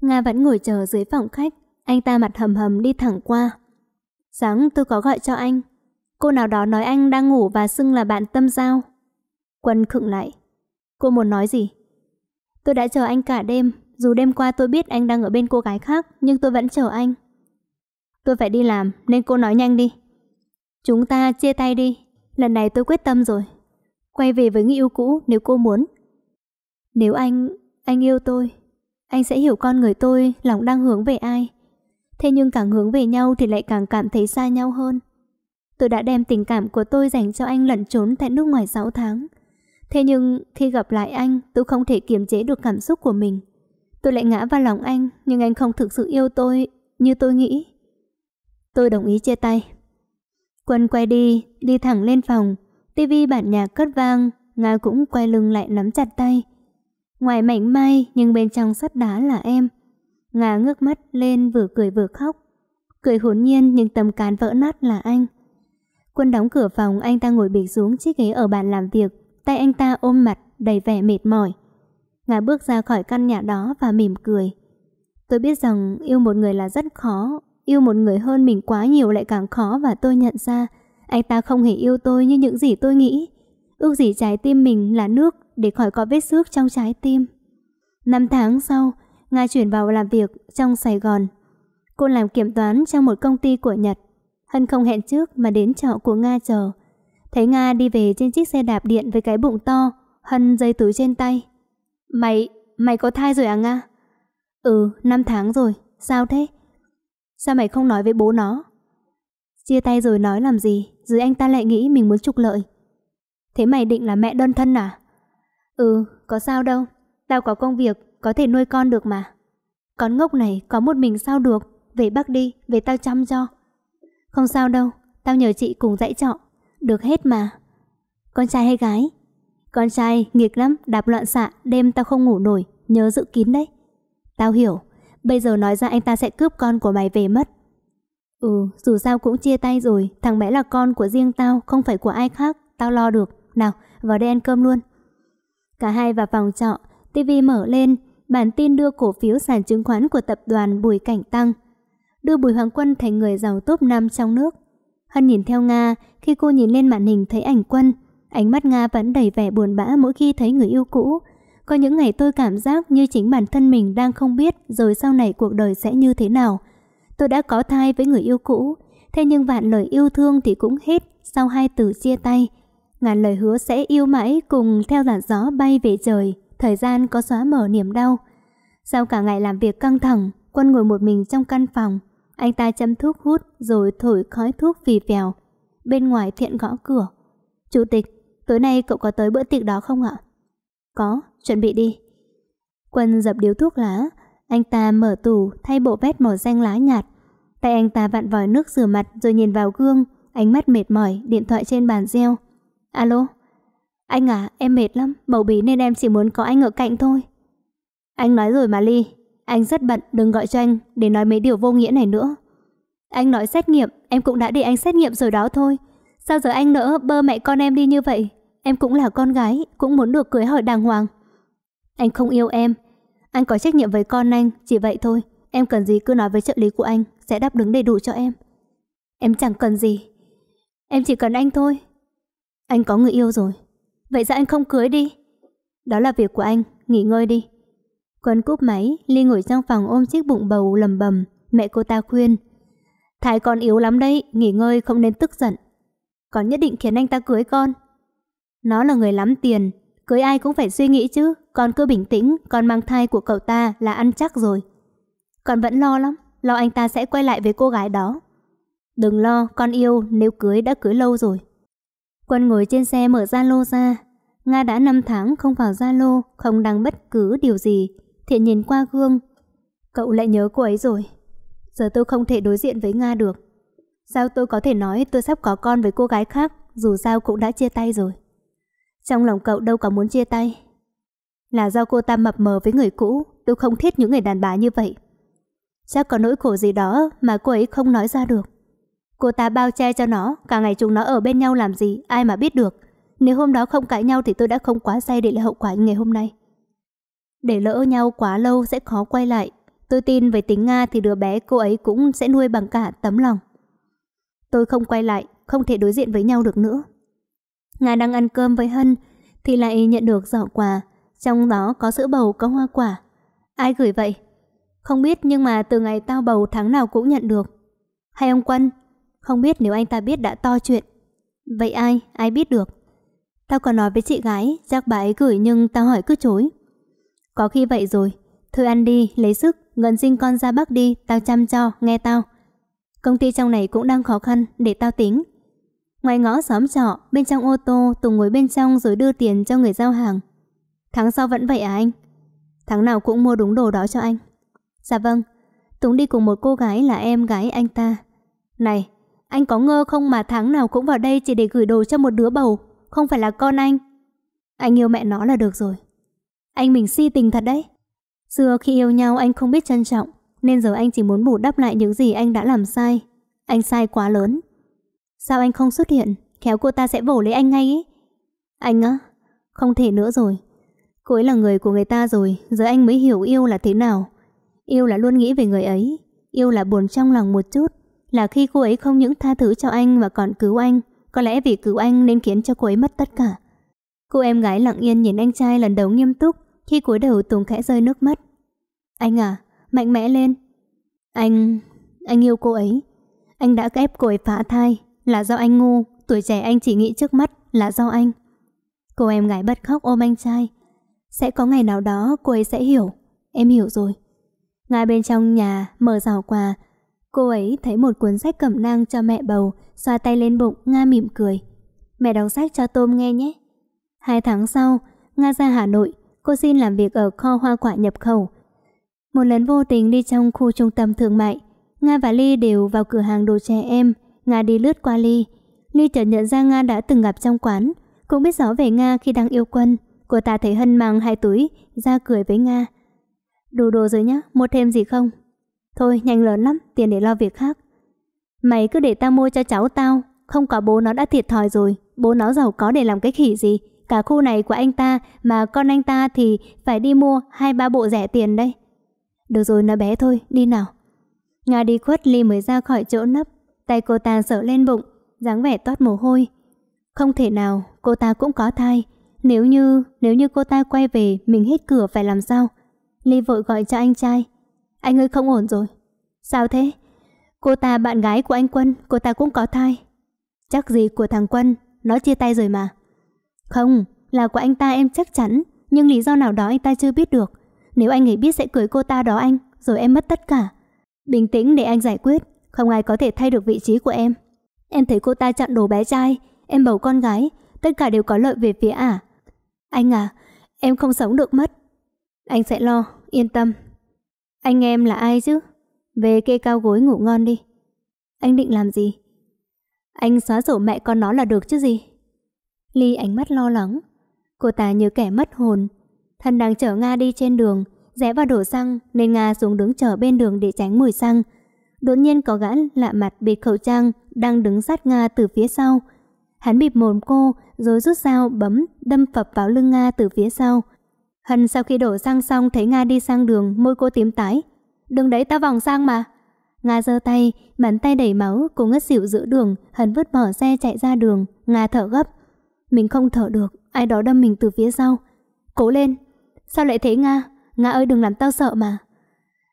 Speaker 1: Nga vẫn ngồi chờ dưới phòng khách Anh ta mặt hầm hầm đi thẳng qua Sáng tôi có gọi cho anh Cô nào đó nói anh đang ngủ và xưng là bạn tâm giao Quân khựng lại Cô muốn nói gì Tôi đã chờ anh cả đêm Dù đêm qua tôi biết anh đang ở bên cô gái khác Nhưng tôi vẫn chờ anh Tôi phải đi làm nên cô nói nhanh đi Chúng ta chia tay đi, lần này tôi quyết tâm rồi. Quay về với người yêu cũ nếu cô muốn. Nếu anh, anh yêu tôi, anh sẽ hiểu con người tôi lòng đang hướng về ai. Thế nhưng càng hướng về nhau thì lại càng cảm thấy xa nhau hơn. Tôi đã đem tình cảm của tôi dành cho anh lẩn trốn tại nước ngoài 6 tháng. Thế nhưng khi gặp lại anh, tôi không thể kiềm chế được cảm xúc của mình. Tôi lại ngã vào lòng anh, nhưng anh không thực sự yêu tôi như tôi nghĩ. Tôi đồng ý chia tay. Quân quay đi, đi thẳng lên phòng. tivi bản nhạc cất vang, Nga cũng quay lưng lại nắm chặt tay. Ngoài mảnh mai nhưng bên trong sắt đá là em. Nga ngước mắt lên vừa cười vừa khóc. Cười hồn nhiên nhưng tầm cán vỡ nát là anh. Quân đóng cửa phòng anh ta ngồi bịch xuống chiếc ghế ở bàn làm việc. Tay anh ta ôm mặt đầy vẻ mệt mỏi. Nga bước ra khỏi căn nhà đó và mỉm cười. Tôi biết rằng yêu một người là rất khó Yêu một người hơn mình quá nhiều lại càng khó và tôi nhận ra anh ta không hề yêu tôi như những gì tôi nghĩ. Ước gì trái tim mình là nước để khỏi có vết xước trong trái tim. Năm tháng sau, Nga chuyển vào làm việc trong Sài Gòn. Cô làm kiểm toán trong một công ty của Nhật. Hân không hẹn trước mà đến trọ của Nga chờ. Thấy Nga đi về trên chiếc xe đạp điện với cái bụng to, Hân dây túi trên tay. Mày, mày có thai rồi à Nga? Ừ, năm tháng rồi, sao thế? Sao mày không nói với bố nó? Chia tay rồi nói làm gì? dưới anh ta lại nghĩ mình muốn trục lợi. Thế mày định là mẹ đơn thân à? Ừ, có sao đâu. Tao có công việc, có thể nuôi con được mà. Con ngốc này có một mình sao được. Về Bắc đi, về tao chăm cho. Không sao đâu, tao nhờ chị cùng dãy trọ. Được hết mà. Con trai hay gái? Con trai, nghịch lắm, đạp loạn xạ, đêm tao không ngủ nổi, nhớ giữ kín đấy. Tao hiểu. Bây giờ nói ra anh ta sẽ cướp con của mày về mất Ừ dù sao cũng chia tay rồi Thằng bé là con của riêng tao Không phải của ai khác Tao lo được Nào vào đây ăn cơm luôn Cả hai vào phòng trọ tivi mở lên Bản tin đưa cổ phiếu sàn chứng khoán của tập đoàn Bùi Cảnh Tăng Đưa Bùi Hoàng Quân thành người giàu top 5 trong nước Hân nhìn theo Nga Khi cô nhìn lên màn hình thấy ảnh quân Ánh mắt Nga vẫn đầy vẻ buồn bã mỗi khi thấy người yêu cũ có những ngày tôi cảm giác như chính bản thân mình đang không biết rồi sau này cuộc đời sẽ như thế nào. Tôi đã có thai với người yêu cũ, thế nhưng vạn lời yêu thương thì cũng hết sau hai từ chia tay. Ngàn lời hứa sẽ yêu mãi cùng theo làn gió bay về trời, thời gian có xóa mở niềm đau. Sau cả ngày làm việc căng thẳng, Quân ngồi một mình trong căn phòng. Anh ta châm thuốc hút rồi thổi khói thuốc phì phèo. Bên ngoài thiện gõ cửa. Chủ tịch, tối nay cậu có tới bữa tiệc đó không ạ? Có chuẩn bị đi. Quân dập điếu thuốc lá, anh ta mở tủ thay bộ vest màu xanh lá nhạt. Tay anh ta vặn vòi nước rửa mặt rồi nhìn vào gương, ánh mắt mệt mỏi, điện thoại trên bàn reo. Alo? Anh à, em mệt lắm, bầu bí nên em chỉ muốn có anh ở cạnh thôi. Anh nói rồi mà Ly, anh rất bận, đừng gọi cho anh để nói mấy điều vô nghĩa này nữa. Anh nói xét nghiệm, em cũng đã để anh xét nghiệm rồi đó thôi. Sao giờ anh nỡ bơ mẹ con em đi như vậy? Em cũng là con gái, cũng muốn được cưới hỏi đàng hoàng. Anh không yêu em. Anh có trách nhiệm với con anh, chỉ vậy thôi. Em cần gì cứ nói với trợ lý của anh, sẽ đáp ứng đầy đủ cho em. Em chẳng cần gì. Em chỉ cần anh thôi. Anh có người yêu rồi. Vậy ra anh không cưới đi? Đó là việc của anh, nghỉ ngơi đi. Quân cúp máy, Ly ngồi trong phòng ôm chiếc bụng bầu lầm bầm, mẹ cô ta khuyên. Thái con yếu lắm đấy, nghỉ ngơi không nên tức giận. Con nhất định khiến anh ta cưới con. Nó là người lắm tiền, cưới ai cũng phải suy nghĩ chứ con cứ bình tĩnh, con mang thai của cậu ta là ăn chắc rồi. Con vẫn lo lắm, lo anh ta sẽ quay lại với cô gái đó. Đừng lo, con yêu, nếu cưới đã cưới lâu rồi. Quân ngồi trên xe mở Zalo ra. Nga đã 5 tháng không vào Zalo, không đăng bất cứ điều gì. Thiện nhìn qua gương. Cậu lại nhớ cô ấy rồi. Giờ tôi không thể đối diện với Nga được. Sao tôi có thể nói tôi sắp có con với cô gái khác, dù sao cũng đã chia tay rồi. Trong lòng cậu đâu có muốn chia tay, là do cô ta mập mờ với người cũ Tôi không thiết những người đàn bà như vậy Chắc có nỗi khổ gì đó Mà cô ấy không nói ra được Cô ta bao che cho nó Cả ngày chúng nó ở bên nhau làm gì Ai mà biết được Nếu hôm đó không cãi nhau thì tôi đã không quá say để lại hậu quả như ngày hôm nay Để lỡ nhau quá lâu sẽ khó quay lại Tôi tin về tính Nga thì đứa bé cô ấy cũng sẽ nuôi bằng cả tấm lòng Tôi không quay lại Không thể đối diện với nhau được nữa Nga đang ăn cơm với Hân Thì lại nhận được giỏ quà trong đó có sữa bầu có hoa quả. Ai gửi vậy? Không biết nhưng mà từ ngày tao bầu tháng nào cũng nhận được. Hay ông Quân? Không biết nếu anh ta biết đã to chuyện. Vậy ai? Ai biết được? Tao còn nói với chị gái, giác bà ấy gửi nhưng tao hỏi cứ chối. Có khi vậy rồi. Thôi ăn đi, lấy sức, ngân sinh con ra Bắc đi, tao chăm cho, nghe tao. Công ty trong này cũng đang khó khăn, để tao tính. Ngoài ngõ xóm trọ, bên trong ô tô, Tùng ngồi bên trong rồi đưa tiền cho người giao hàng. Tháng sau vẫn vậy à anh? Tháng nào cũng mua đúng đồ đó cho anh. Dạ vâng. tùng đi cùng một cô gái là em gái anh ta. Này, anh có ngơ không mà tháng nào cũng vào đây chỉ để gửi đồ cho một đứa bầu, không phải là con anh. Anh yêu mẹ nó là được rồi. Anh mình si tình thật đấy. Xưa khi yêu nhau anh không biết trân trọng, nên giờ anh chỉ muốn bù đắp lại những gì anh đã làm sai. Anh sai quá lớn. Sao anh không xuất hiện? Khéo cô ta sẽ vồ lấy anh ngay ý Anh á, không thể nữa rồi. Cô ấy là người của người ta rồi, giờ anh mới hiểu yêu là thế nào. Yêu là luôn nghĩ về người ấy, yêu là buồn trong lòng một chút, là khi cô ấy không những tha thứ cho anh mà còn cứu anh, có lẽ vì cứu anh nên khiến cho cô ấy mất tất cả. Cô em gái lặng yên nhìn anh trai lần đầu nghiêm túc, khi cúi đầu Tùng khẽ rơi nước mắt. Anh à, mạnh mẽ lên. Anh... anh yêu cô ấy. Anh đã ép cô ấy phá thai, là do anh ngu, tuổi trẻ anh chỉ nghĩ trước mắt là do anh. Cô em gái bật khóc ôm anh trai, sẽ có ngày nào đó cô ấy sẽ hiểu Em hiểu rồi Ngay bên trong nhà mở rào quà Cô ấy thấy một cuốn sách cẩm nang cho mẹ bầu Xoa tay lên bụng Nga mỉm cười Mẹ đọc sách cho Tôm nghe nhé Hai tháng sau Nga ra Hà Nội Cô xin làm việc ở kho hoa quả nhập khẩu Một lần vô tình đi trong khu trung tâm thương mại Nga và Ly đều vào cửa hàng đồ trẻ em Nga đi lướt qua Ly Ly chợt nhận ra Nga đã từng gặp trong quán Cũng biết rõ về Nga khi đang yêu quân Cô ta thấy Hân mang hai túi, ra cười với Nga. Đủ đồ rồi nhá, mua thêm gì không? Thôi, nhanh lớn lắm, tiền để lo việc khác. Mày cứ để tao mua cho cháu tao, không có bố nó đã thiệt thòi rồi, bố nó giàu có để làm cái khỉ gì. Cả khu này của anh ta mà con anh ta thì phải đi mua hai ba bộ rẻ tiền đây. Được rồi, nó bé thôi, đi nào. Nga đi khuất Ly mới ra khỏi chỗ nấp, tay cô ta sợ lên bụng, dáng vẻ toát mồ hôi. Không thể nào, cô ta cũng có thai. Nếu như, nếu như cô ta quay về Mình hết cửa phải làm sao Ly vội gọi cho anh trai Anh ơi không ổn rồi Sao thế Cô ta bạn gái của anh Quân Cô ta cũng có thai Chắc gì của thằng Quân Nó chia tay rồi mà Không Là của anh ta em chắc chắn Nhưng lý do nào đó anh ta chưa biết được Nếu anh ấy biết sẽ cưới cô ta đó anh Rồi em mất tất cả Bình tĩnh để anh giải quyết Không ai có thể thay được vị trí của em Em thấy cô ta chặn đồ bé trai Em bầu con gái Tất cả đều có lợi về phía ả anh à, em không sống được mất. Anh sẽ lo, yên tâm. Anh em là ai chứ? Về kê cao gối ngủ ngon đi. Anh định làm gì? Anh xóa sổ mẹ con nó là được chứ gì? Ly ánh mắt lo lắng. Cô ta như kẻ mất hồn. Thân đang chở Nga đi trên đường, rẽ vào đổ xăng nên Nga xuống đứng chờ bên đường để tránh mùi xăng. Đột nhiên có gã lạ mặt bịt khẩu trang đang đứng sát Nga từ phía sau, Hắn bịp mồm cô, rồi rút dao bấm, đâm phập vào lưng Nga từ phía sau. Hân sau khi đổ xăng xong thấy Nga đi sang đường, môi cô tím tái. Đừng đấy ta vòng sang mà. Nga giơ tay, bàn tay đầy máu, cô ngất xỉu giữa đường, Hân vứt bỏ xe chạy ra đường, Nga thở gấp. Mình không thở được, ai đó đâm mình từ phía sau. Cố lên. Sao lại thế Nga? Nga ơi đừng làm tao sợ mà.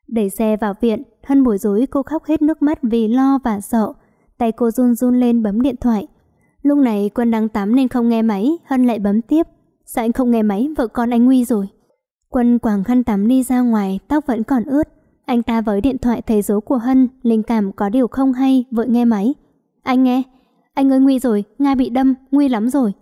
Speaker 1: Đẩy xe vào viện, Hân bối rối cô khóc hết nước mắt vì lo và sợ. Tay cô run run lên bấm điện thoại. Lúc này Quân đang tắm nên không nghe máy, Hân lại bấm tiếp. Sao anh không nghe máy, vợ con anh nguy rồi. Quân quàng khăn tắm đi ra ngoài, tóc vẫn còn ướt. Anh ta với điện thoại thấy dấu của Hân, linh cảm có điều không hay, vội nghe máy. Anh nghe, anh ơi nguy rồi, Nga bị đâm, nguy lắm rồi.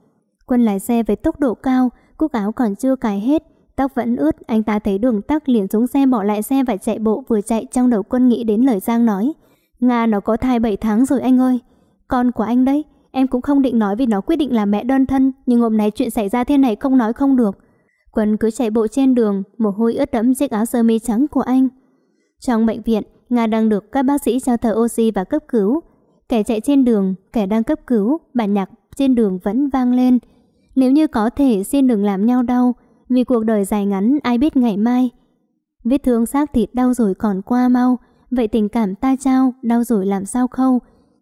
Speaker 1: Quân lái xe với tốc độ cao, cúc áo còn chưa cài hết, tóc vẫn ướt, anh ta thấy đường tắc liền xuống xe bỏ lại xe và chạy bộ vừa chạy trong đầu quân nghĩ đến lời Giang nói. Nga nó có thai 7 tháng rồi anh ơi, con của anh đấy, Em cũng không định nói vì nó quyết định là mẹ đơn thân, nhưng hôm nay chuyện xảy ra thế này không nói không được. Quân cứ chạy bộ trên đường, mồ hôi ướt đẫm chiếc áo sơ mi trắng của anh. Trong bệnh viện, Nga đang được các bác sĩ trao thở oxy và cấp cứu. Kẻ chạy trên đường, kẻ đang cấp cứu, bản nhạc trên đường vẫn vang lên. Nếu như có thể xin đừng làm nhau đau, vì cuộc đời dài ngắn ai biết ngày mai. Vết thương xác thịt đau rồi còn qua mau, vậy tình cảm ta trao, đau rồi làm sao khâu.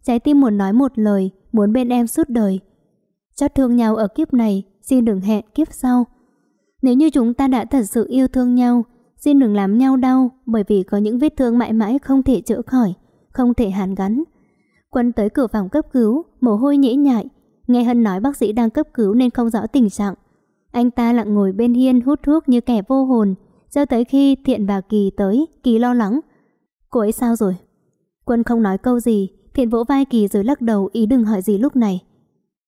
Speaker 1: Trái tim muốn nói một lời, muốn bên em suốt đời. Chót thương nhau ở kiếp này, xin đừng hẹn kiếp sau. Nếu như chúng ta đã thật sự yêu thương nhau, xin đừng làm nhau đau bởi vì có những vết thương mãi mãi không thể chữa khỏi, không thể hàn gắn. Quân tới cửa phòng cấp cứu, mồ hôi nhễ nhại. Nghe Hân nói bác sĩ đang cấp cứu nên không rõ tình trạng. Anh ta lặng ngồi bên hiên hút thuốc như kẻ vô hồn, cho tới khi Thiện và Kỳ tới, Kỳ lo lắng. Cô ấy sao rồi? Quân không nói câu gì, Thiện vỗ vai Kỳ rồi lắc đầu ý đừng hỏi gì lúc này.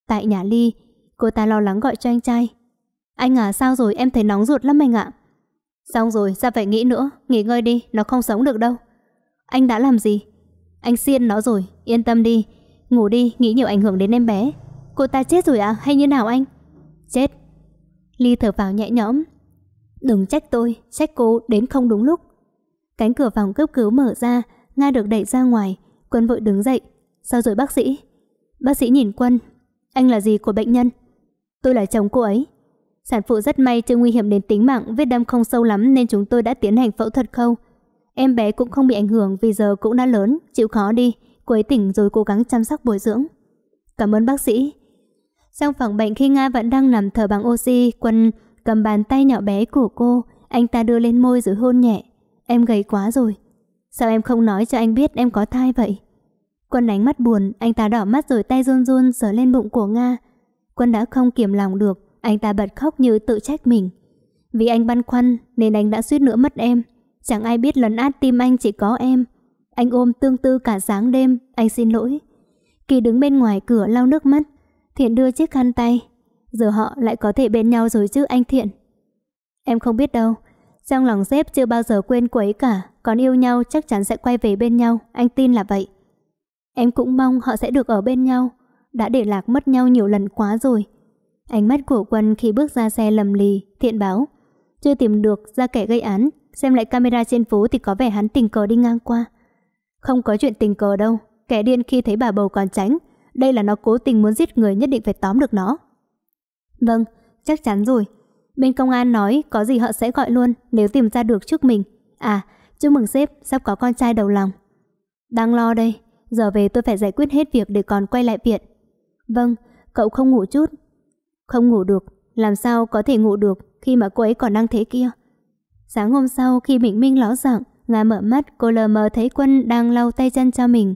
Speaker 1: Tại nhà Ly, cô ta lo lắng gọi cho anh trai. Anh à sao rồi em thấy nóng ruột lắm anh ạ. Xong rồi sao phải nghĩ nữa, nghỉ ngơi đi, nó không sống được đâu. Anh đã làm gì? Anh xiên nó rồi, yên tâm đi. Ngủ đi, nghĩ nhiều ảnh hưởng đến em bé. Cô ta chết rồi à, hay như nào anh? Chết. Ly thở vào nhẹ nhõm. Đừng trách tôi, trách cô đến không đúng lúc. Cánh cửa phòng cấp cứu mở ra, Nga được đẩy ra ngoài, Quân vội đứng dậy. Sao rồi bác sĩ? Bác sĩ nhìn Quân. Anh là gì của bệnh nhân? Tôi là chồng cô ấy. Sản phụ rất may chưa nguy hiểm đến tính mạng, vết đâm không sâu lắm nên chúng tôi đã tiến hành phẫu thuật khâu. Em bé cũng không bị ảnh hưởng vì giờ cũng đã lớn, chịu khó đi. Cô ấy tỉnh rồi cố gắng chăm sóc bồi dưỡng. Cảm ơn bác sĩ. Trong phòng bệnh khi Nga vẫn đang nằm thở bằng oxy, Quân cầm bàn tay nhỏ bé của cô, anh ta đưa lên môi rồi hôn nhẹ. Em gầy quá rồi. Sao em không nói cho anh biết em có thai vậy? Quân ánh mắt buồn, anh ta đỏ mắt rồi tay run run sờ lên bụng của Nga. Quân đã không kiềm lòng được, anh ta bật khóc như tự trách mình. Vì anh băn khoăn nên anh đã suýt nữa mất em. Chẳng ai biết lần át tim anh chỉ có em. Anh ôm tương tư cả sáng đêm, anh xin lỗi. Kỳ đứng bên ngoài cửa lau nước mắt, Thiện đưa chiếc khăn tay. Giờ họ lại có thể bên nhau rồi chứ anh Thiện. Em không biết đâu, trong lòng sếp chưa bao giờ quên quấy cả, còn yêu nhau chắc chắn sẽ quay về bên nhau, anh tin là vậy. Em cũng mong họ sẽ được ở bên nhau, đã để lạc mất nhau nhiều lần quá rồi. Ánh mắt của quân khi bước ra xe lầm lì, thiện báo. Chưa tìm được ra kẻ gây án, xem lại camera trên phố thì có vẻ hắn tình cờ đi ngang qua. Không có chuyện tình cờ đâu, kẻ điên khi thấy bà bầu còn tránh, đây là nó cố tình muốn giết người nhất định phải tóm được nó. Vâng, chắc chắn rồi. Bên công an nói có gì họ sẽ gọi luôn nếu tìm ra được trước mình. À, chúc mừng sếp, sắp có con trai đầu lòng. Đang lo đây, giờ về tôi phải giải quyết hết việc để còn quay lại viện. Vâng, cậu không ngủ chút. Không ngủ được, làm sao có thể ngủ được khi mà cô ấy còn đang thế kia. Sáng hôm sau khi Bình Minh ló dạng, Nga mở mắt cô lờ mờ thấy Quân đang lau tay chân cho mình.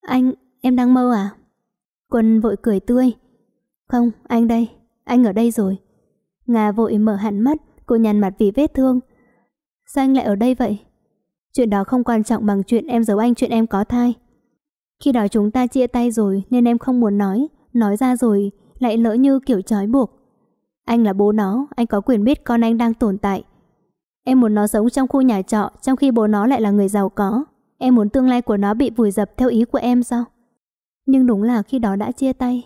Speaker 1: Anh, em đang mơ à? Quân vội cười tươi. Không, anh đây, anh ở đây rồi. Nga vội mở hẳn mắt, cô nhăn mặt vì vết thương. Sao anh lại ở đây vậy? Chuyện đó không quan trọng bằng chuyện em giấu anh chuyện em có thai. Khi đó chúng ta chia tay rồi nên em không muốn nói, nói ra rồi lại lỡ như kiểu trói buộc. Anh là bố nó, anh có quyền biết con anh đang tồn tại. Em muốn nó sống trong khu nhà trọ trong khi bố nó lại là người giàu có. Em muốn tương lai của nó bị vùi dập theo ý của em sao? Nhưng đúng là khi đó đã chia tay.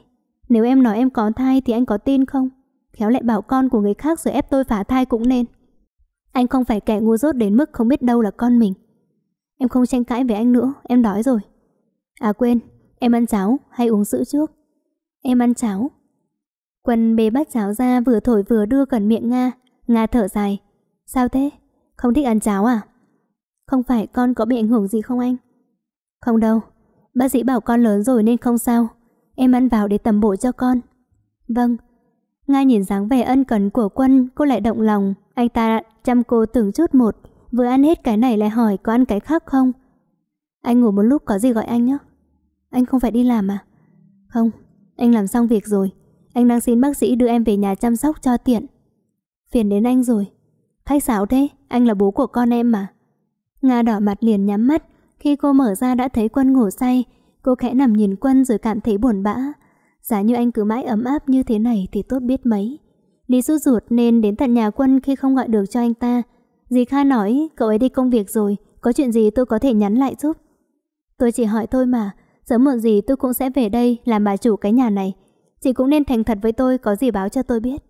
Speaker 1: Nếu em nói em có thai thì anh có tin không? Khéo lại bảo con của người khác rồi ép tôi phá thai cũng nên. Anh không phải kẻ ngu dốt đến mức không biết đâu là con mình. Em không tranh cãi với anh nữa, em đói rồi. À quên, em ăn cháo hay uống sữa trước? Em ăn cháo. Quân bê bát cháo ra vừa thổi vừa đưa gần miệng Nga. Nga thở dài. Sao thế? Không thích ăn cháo à? Không phải con có bị ảnh hưởng gì không anh? Không đâu. Bác sĩ bảo con lớn rồi nên không sao. Em ăn vào để tầm bổ cho con. Vâng. Nga nhìn dáng vẻ ân cần của quân, cô lại động lòng. Anh ta chăm cô từng chút một. Vừa ăn hết cái này lại hỏi có ăn cái khác không? Anh ngủ một lúc có gì gọi anh nhé. Anh không phải đi làm à? Không, anh làm xong việc rồi. Anh đang xin bác sĩ đưa em về nhà chăm sóc cho tiện. Phiền đến anh rồi. Khách sáo thế, anh là bố của con em mà. Nga đỏ mặt liền nhắm mắt. Khi cô mở ra đã thấy quân ngủ say. Cô khẽ nằm nhìn quân rồi cảm thấy buồn bã. Giả như anh cứ mãi ấm áp như thế này thì tốt biết mấy. Lý rút ruột nên đến tận nhà quân khi không gọi được cho anh ta. Dì Kha nói, cậu ấy đi công việc rồi, có chuyện gì tôi có thể nhắn lại giúp. Tôi chỉ hỏi thôi mà, sớm muộn gì tôi cũng sẽ về đây làm bà chủ cái nhà này. Chị cũng nên thành thật với tôi có gì báo cho tôi biết.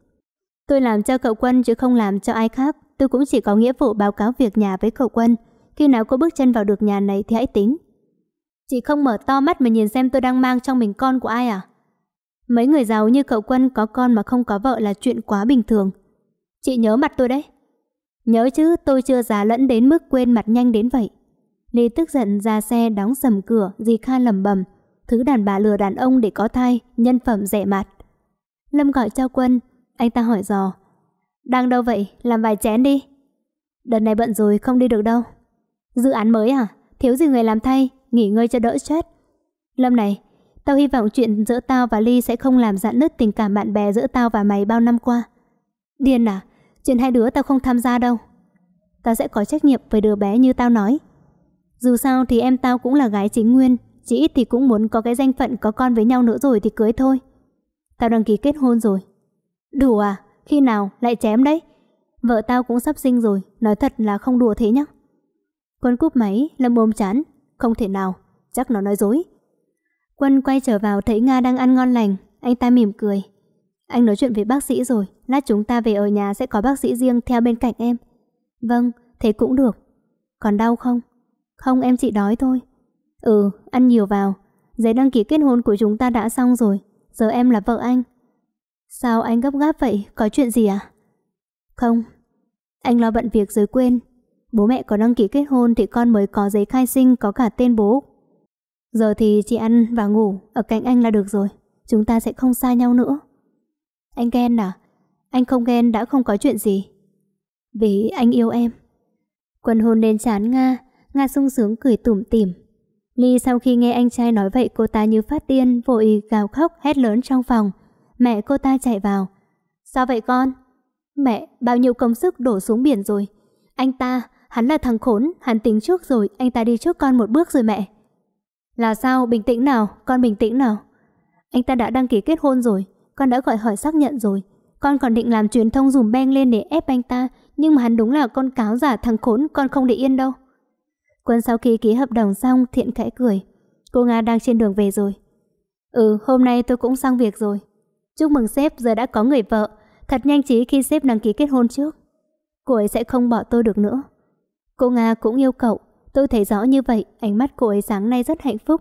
Speaker 1: Tôi làm cho cậu quân chứ không làm cho ai khác. Tôi cũng chỉ có nghĩa vụ báo cáo việc nhà với cậu quân. Khi nào có bước chân vào được nhà này thì hãy tính. Chị không mở to mắt mà nhìn xem tôi đang mang trong mình con của ai à? Mấy người giàu như cậu quân có con mà không có vợ là chuyện quá bình thường. Chị nhớ mặt tôi đấy. Nhớ chứ tôi chưa già lẫn đến mức quên mặt nhanh đến vậy. Lê tức giận ra xe đóng sầm cửa, dì Kha lầm bầm. Thứ đàn bà lừa đàn ông để có thai, nhân phẩm rẻ mặt. Lâm gọi cho quân, anh ta hỏi dò. Đang đâu vậy, làm vài chén đi. Đợt này bận rồi, không đi được đâu. Dự án mới à? Thiếu gì người làm thay, nghỉ ngơi cho đỡ stress. Lâm này, tao hy vọng chuyện giữa tao và Ly sẽ không làm dạn nứt tình cảm bạn bè giữa tao và mày bao năm qua. Điên à, chuyện hai đứa tao không tham gia đâu. Tao sẽ có trách nhiệm với đứa bé như tao nói. Dù sao thì em tao cũng là gái chính nguyên, chỉ ít thì cũng muốn có cái danh phận có con với nhau nữa rồi thì cưới thôi. Tao đăng ký kết hôn rồi. đùa à? Khi nào? Lại chém đấy. Vợ tao cũng sắp sinh rồi, nói thật là không đùa thế nhá. Quân cúp máy, Lâm ôm chán. Không thể nào, chắc nó nói dối. Quân quay trở vào thấy Nga đang ăn ngon lành, anh ta mỉm cười. Anh nói chuyện với bác sĩ rồi, lát chúng ta về ở nhà sẽ có bác sĩ riêng theo bên cạnh em. Vâng, thế cũng được. Còn đau không? Không em chỉ đói thôi Ừ ăn nhiều vào Giấy đăng ký kết hôn của chúng ta đã xong rồi Giờ em là vợ anh Sao anh gấp gáp vậy Có chuyện gì à Không Anh lo bận việc rồi quên Bố mẹ có đăng ký kết hôn thì con mới có giấy khai sinh Có cả tên bố Giờ thì chị ăn và ngủ Ở cạnh anh là được rồi Chúng ta sẽ không xa nhau nữa Anh ghen à Anh không ghen đã không có chuyện gì Vì anh yêu em Quân hôn nên chán Nga Nga sung sướng cười tủm tỉm. Ly sau khi nghe anh trai nói vậy cô ta như phát điên, vội gào khóc hét lớn trong phòng. Mẹ cô ta chạy vào. Sao vậy con? Mẹ, bao nhiêu công sức đổ xuống biển rồi. Anh ta, hắn là thằng khốn, hắn tính trước rồi, anh ta đi trước con một bước rồi mẹ. Là sao? Bình tĩnh nào, con bình tĩnh nào. Anh ta đã đăng ký kết hôn rồi, con đã gọi hỏi xác nhận rồi. Con còn định làm truyền thông dùm beng lên để ép anh ta, nhưng mà hắn đúng là con cáo giả thằng khốn, con không để yên đâu. Quân sau khi ký hợp đồng xong Thiện khẽ cười Cô Nga đang trên đường về rồi Ừ hôm nay tôi cũng xong việc rồi Chúc mừng sếp giờ đã có người vợ Thật nhanh trí khi sếp đăng ký kết hôn trước Cô ấy sẽ không bỏ tôi được nữa Cô Nga cũng yêu cậu Tôi thấy rõ như vậy Ánh mắt cô ấy sáng nay rất hạnh phúc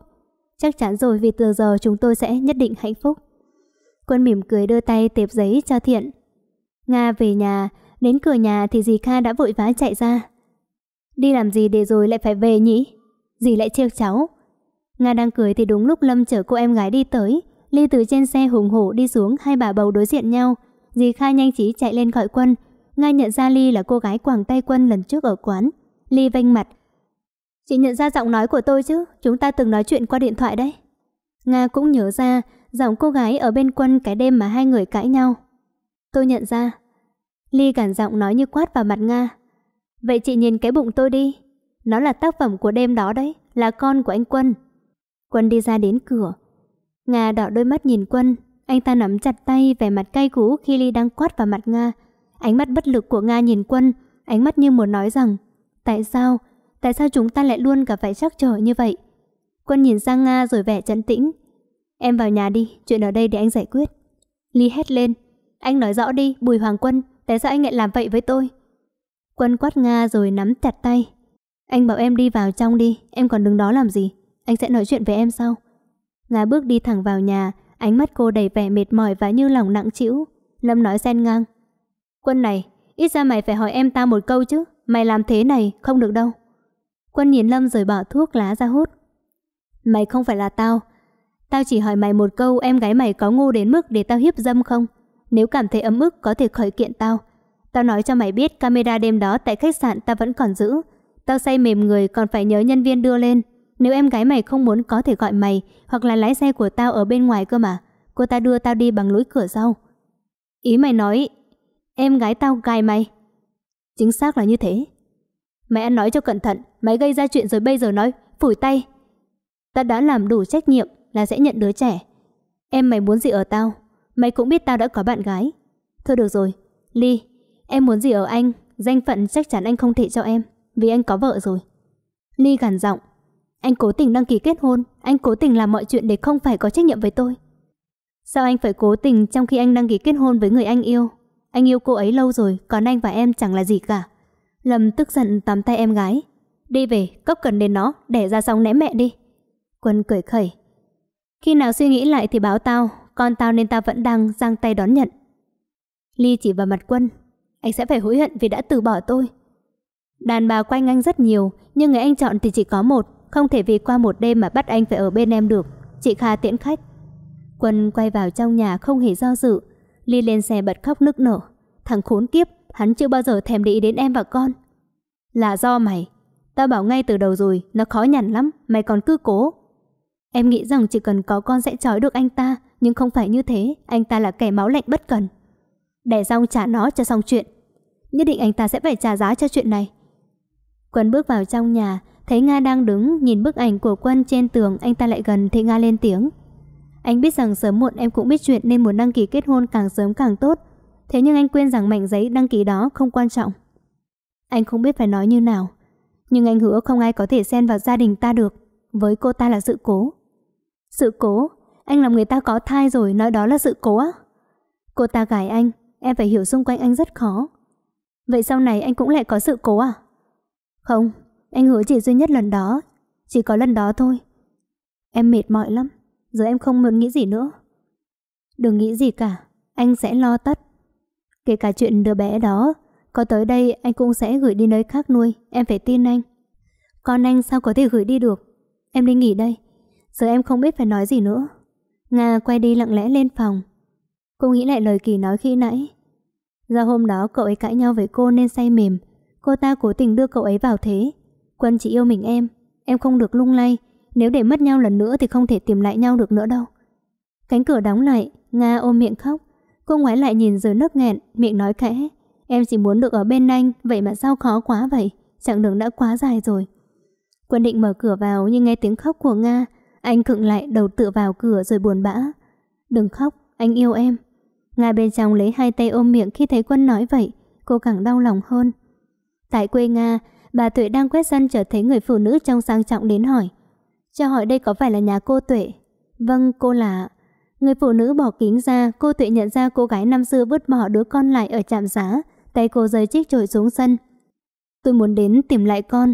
Speaker 1: Chắc chắn rồi vì từ giờ chúng tôi sẽ nhất định hạnh phúc Quân mỉm cười đưa tay tệp giấy cho Thiện Nga về nhà Đến cửa nhà thì dì Kha đã vội vã chạy ra Đi làm gì để rồi lại phải về nhỉ? Dì lại trêu cháu. Nga đang cười thì đúng lúc Lâm chở cô em gái đi tới. Ly từ trên xe hùng hổ đi xuống hai bà bầu đối diện nhau. Dì khai nhanh trí chạy lên gọi quân. Nga nhận ra Ly là cô gái quàng tay quân lần trước ở quán. Ly vênh mặt. Chị nhận ra giọng nói của tôi chứ, chúng ta từng nói chuyện qua điện thoại đấy. Nga cũng nhớ ra giọng cô gái ở bên quân cái đêm mà hai người cãi nhau. Tôi nhận ra. Ly cản giọng nói như quát vào mặt Nga. Vậy chị nhìn cái bụng tôi đi. Nó là tác phẩm của đêm đó đấy, là con của anh Quân. Quân đi ra đến cửa. Nga đỏ đôi mắt nhìn Quân, anh ta nắm chặt tay về mặt cay cú khi Ly đang quát vào mặt Nga. Ánh mắt bất lực của Nga nhìn Quân, ánh mắt như muốn nói rằng Tại sao? Tại sao chúng ta lại luôn gặp phải trắc trở như vậy? Quân nhìn sang Nga rồi vẻ trấn tĩnh. Em vào nhà đi, chuyện ở đây để anh giải quyết. Ly hét lên. Anh nói rõ đi, Bùi Hoàng Quân, tại sao anh lại làm vậy với tôi? Quân quát Nga rồi nắm chặt tay. Anh bảo em đi vào trong đi, em còn đứng đó làm gì? Anh sẽ nói chuyện với em sau. Nga bước đi thẳng vào nhà, ánh mắt cô đầy vẻ mệt mỏi và như lòng nặng chịu. Lâm nói xen ngang. Quân này, ít ra mày phải hỏi em ta một câu chứ. Mày làm thế này không được đâu. Quân nhìn Lâm rồi bỏ thuốc lá ra hút. Mày không phải là tao. Tao chỉ hỏi mày một câu em gái mày có ngu đến mức để tao hiếp dâm không? Nếu cảm thấy ấm ức có thể khởi kiện tao. Tao nói cho mày biết camera đêm đó tại khách sạn tao vẫn còn giữ. Tao say mềm người còn phải nhớ nhân viên đưa lên. Nếu em gái mày không muốn có thể gọi mày hoặc là lái xe của tao ở bên ngoài cơ mà. Cô ta đưa tao đi bằng lối cửa sau. Ý mày nói em gái tao gài mày. Chính xác là như thế. Mày ăn nói cho cẩn thận. Mày gây ra chuyện rồi bây giờ nói phủi tay. Tao đã làm đủ trách nhiệm là sẽ nhận đứa trẻ. Em mày muốn gì ở tao? Mày cũng biết tao đã có bạn gái. Thôi được rồi. Ly, Em muốn gì ở anh, danh phận chắc chắn anh không thể cho em, vì anh có vợ rồi. Ly gằn giọng, anh cố tình đăng ký kết hôn, anh cố tình làm mọi chuyện để không phải có trách nhiệm với tôi. Sao anh phải cố tình trong khi anh đăng ký kết hôn với người anh yêu? Anh yêu cô ấy lâu rồi, còn anh và em chẳng là gì cả. Lâm tức giận tóm tay em gái. Đi về, cốc cần đến nó, để ra xong ném mẹ đi. Quân cười khẩy. Khi nào suy nghĩ lại thì báo tao, con tao nên tao vẫn đang giang tay đón nhận. Ly chỉ vào mặt Quân, anh sẽ phải hối hận vì đã từ bỏ tôi. Đàn bà quanh anh rất nhiều, nhưng người anh chọn thì chỉ có một, không thể vì qua một đêm mà bắt anh phải ở bên em được. Chị Kha tiễn khách. Quân quay vào trong nhà không hề do dự. Ly lên xe bật khóc nức nở. Thằng khốn kiếp, hắn chưa bao giờ thèm để ý đến em và con. Là do mày. Tao bảo ngay từ đầu rồi, nó khó nhằn lắm, mày còn cứ cố. Em nghĩ rằng chỉ cần có con sẽ trói được anh ta, nhưng không phải như thế, anh ta là kẻ máu lạnh bất cần. Để rong trả nó cho xong chuyện, Nhất định anh ta sẽ phải trả giá cho chuyện này Quân bước vào trong nhà Thấy Nga đang đứng Nhìn bức ảnh của Quân trên tường Anh ta lại gần thì Nga lên tiếng Anh biết rằng sớm muộn em cũng biết chuyện Nên muốn đăng ký kết hôn càng sớm càng tốt Thế nhưng anh quên rằng mảnh giấy đăng ký đó không quan trọng Anh không biết phải nói như nào Nhưng anh hứa không ai có thể xen vào gia đình ta được Với cô ta là sự cố Sự cố? Anh làm người ta có thai rồi Nói đó là sự cố á Cô ta gài anh Em phải hiểu xung quanh anh rất khó Vậy sau này anh cũng lại có sự cố à? Không, anh hứa chỉ duy nhất lần đó. Chỉ có lần đó thôi. Em mệt mỏi lắm. Giờ em không muốn nghĩ gì nữa. Đừng nghĩ gì cả. Anh sẽ lo tất. Kể cả chuyện đứa bé đó. Có tới đây anh cũng sẽ gửi đi nơi khác nuôi. Em phải tin anh. Con anh sao có thể gửi đi được? Em đi nghỉ đây. Giờ em không biết phải nói gì nữa. Nga quay đi lặng lẽ lên phòng. Cô nghĩ lại lời Kỳ nói khi nãy. Do hôm đó cậu ấy cãi nhau với cô nên say mềm Cô ta cố tình đưa cậu ấy vào thế Quân chỉ yêu mình em Em không được lung lay Nếu để mất nhau lần nữa thì không thể tìm lại nhau được nữa đâu Cánh cửa đóng lại Nga ôm miệng khóc Cô ngoái lại nhìn rồi nấc nghẹn Miệng nói khẽ Em chỉ muốn được ở bên anh Vậy mà sao khó quá vậy Chặng đường đã quá dài rồi Quân định mở cửa vào nhưng nghe tiếng khóc của Nga Anh cựng lại đầu tựa vào cửa rồi buồn bã Đừng khóc, anh yêu em ngài bên trong lấy hai tay ôm miệng khi thấy quân nói vậy, cô càng đau lòng hơn. Tại quê Nga, bà Tuệ đang quét sân chợt thấy người phụ nữ trong sang trọng đến hỏi. Cho hỏi đây có phải là nhà cô Tuệ? Vâng, cô là... Người phụ nữ bỏ kính ra, cô Tuệ nhận ra cô gái năm xưa vứt bỏ đứa con lại ở trạm giá, tay cô rơi chiếc chổi xuống sân. Tôi muốn đến tìm lại con.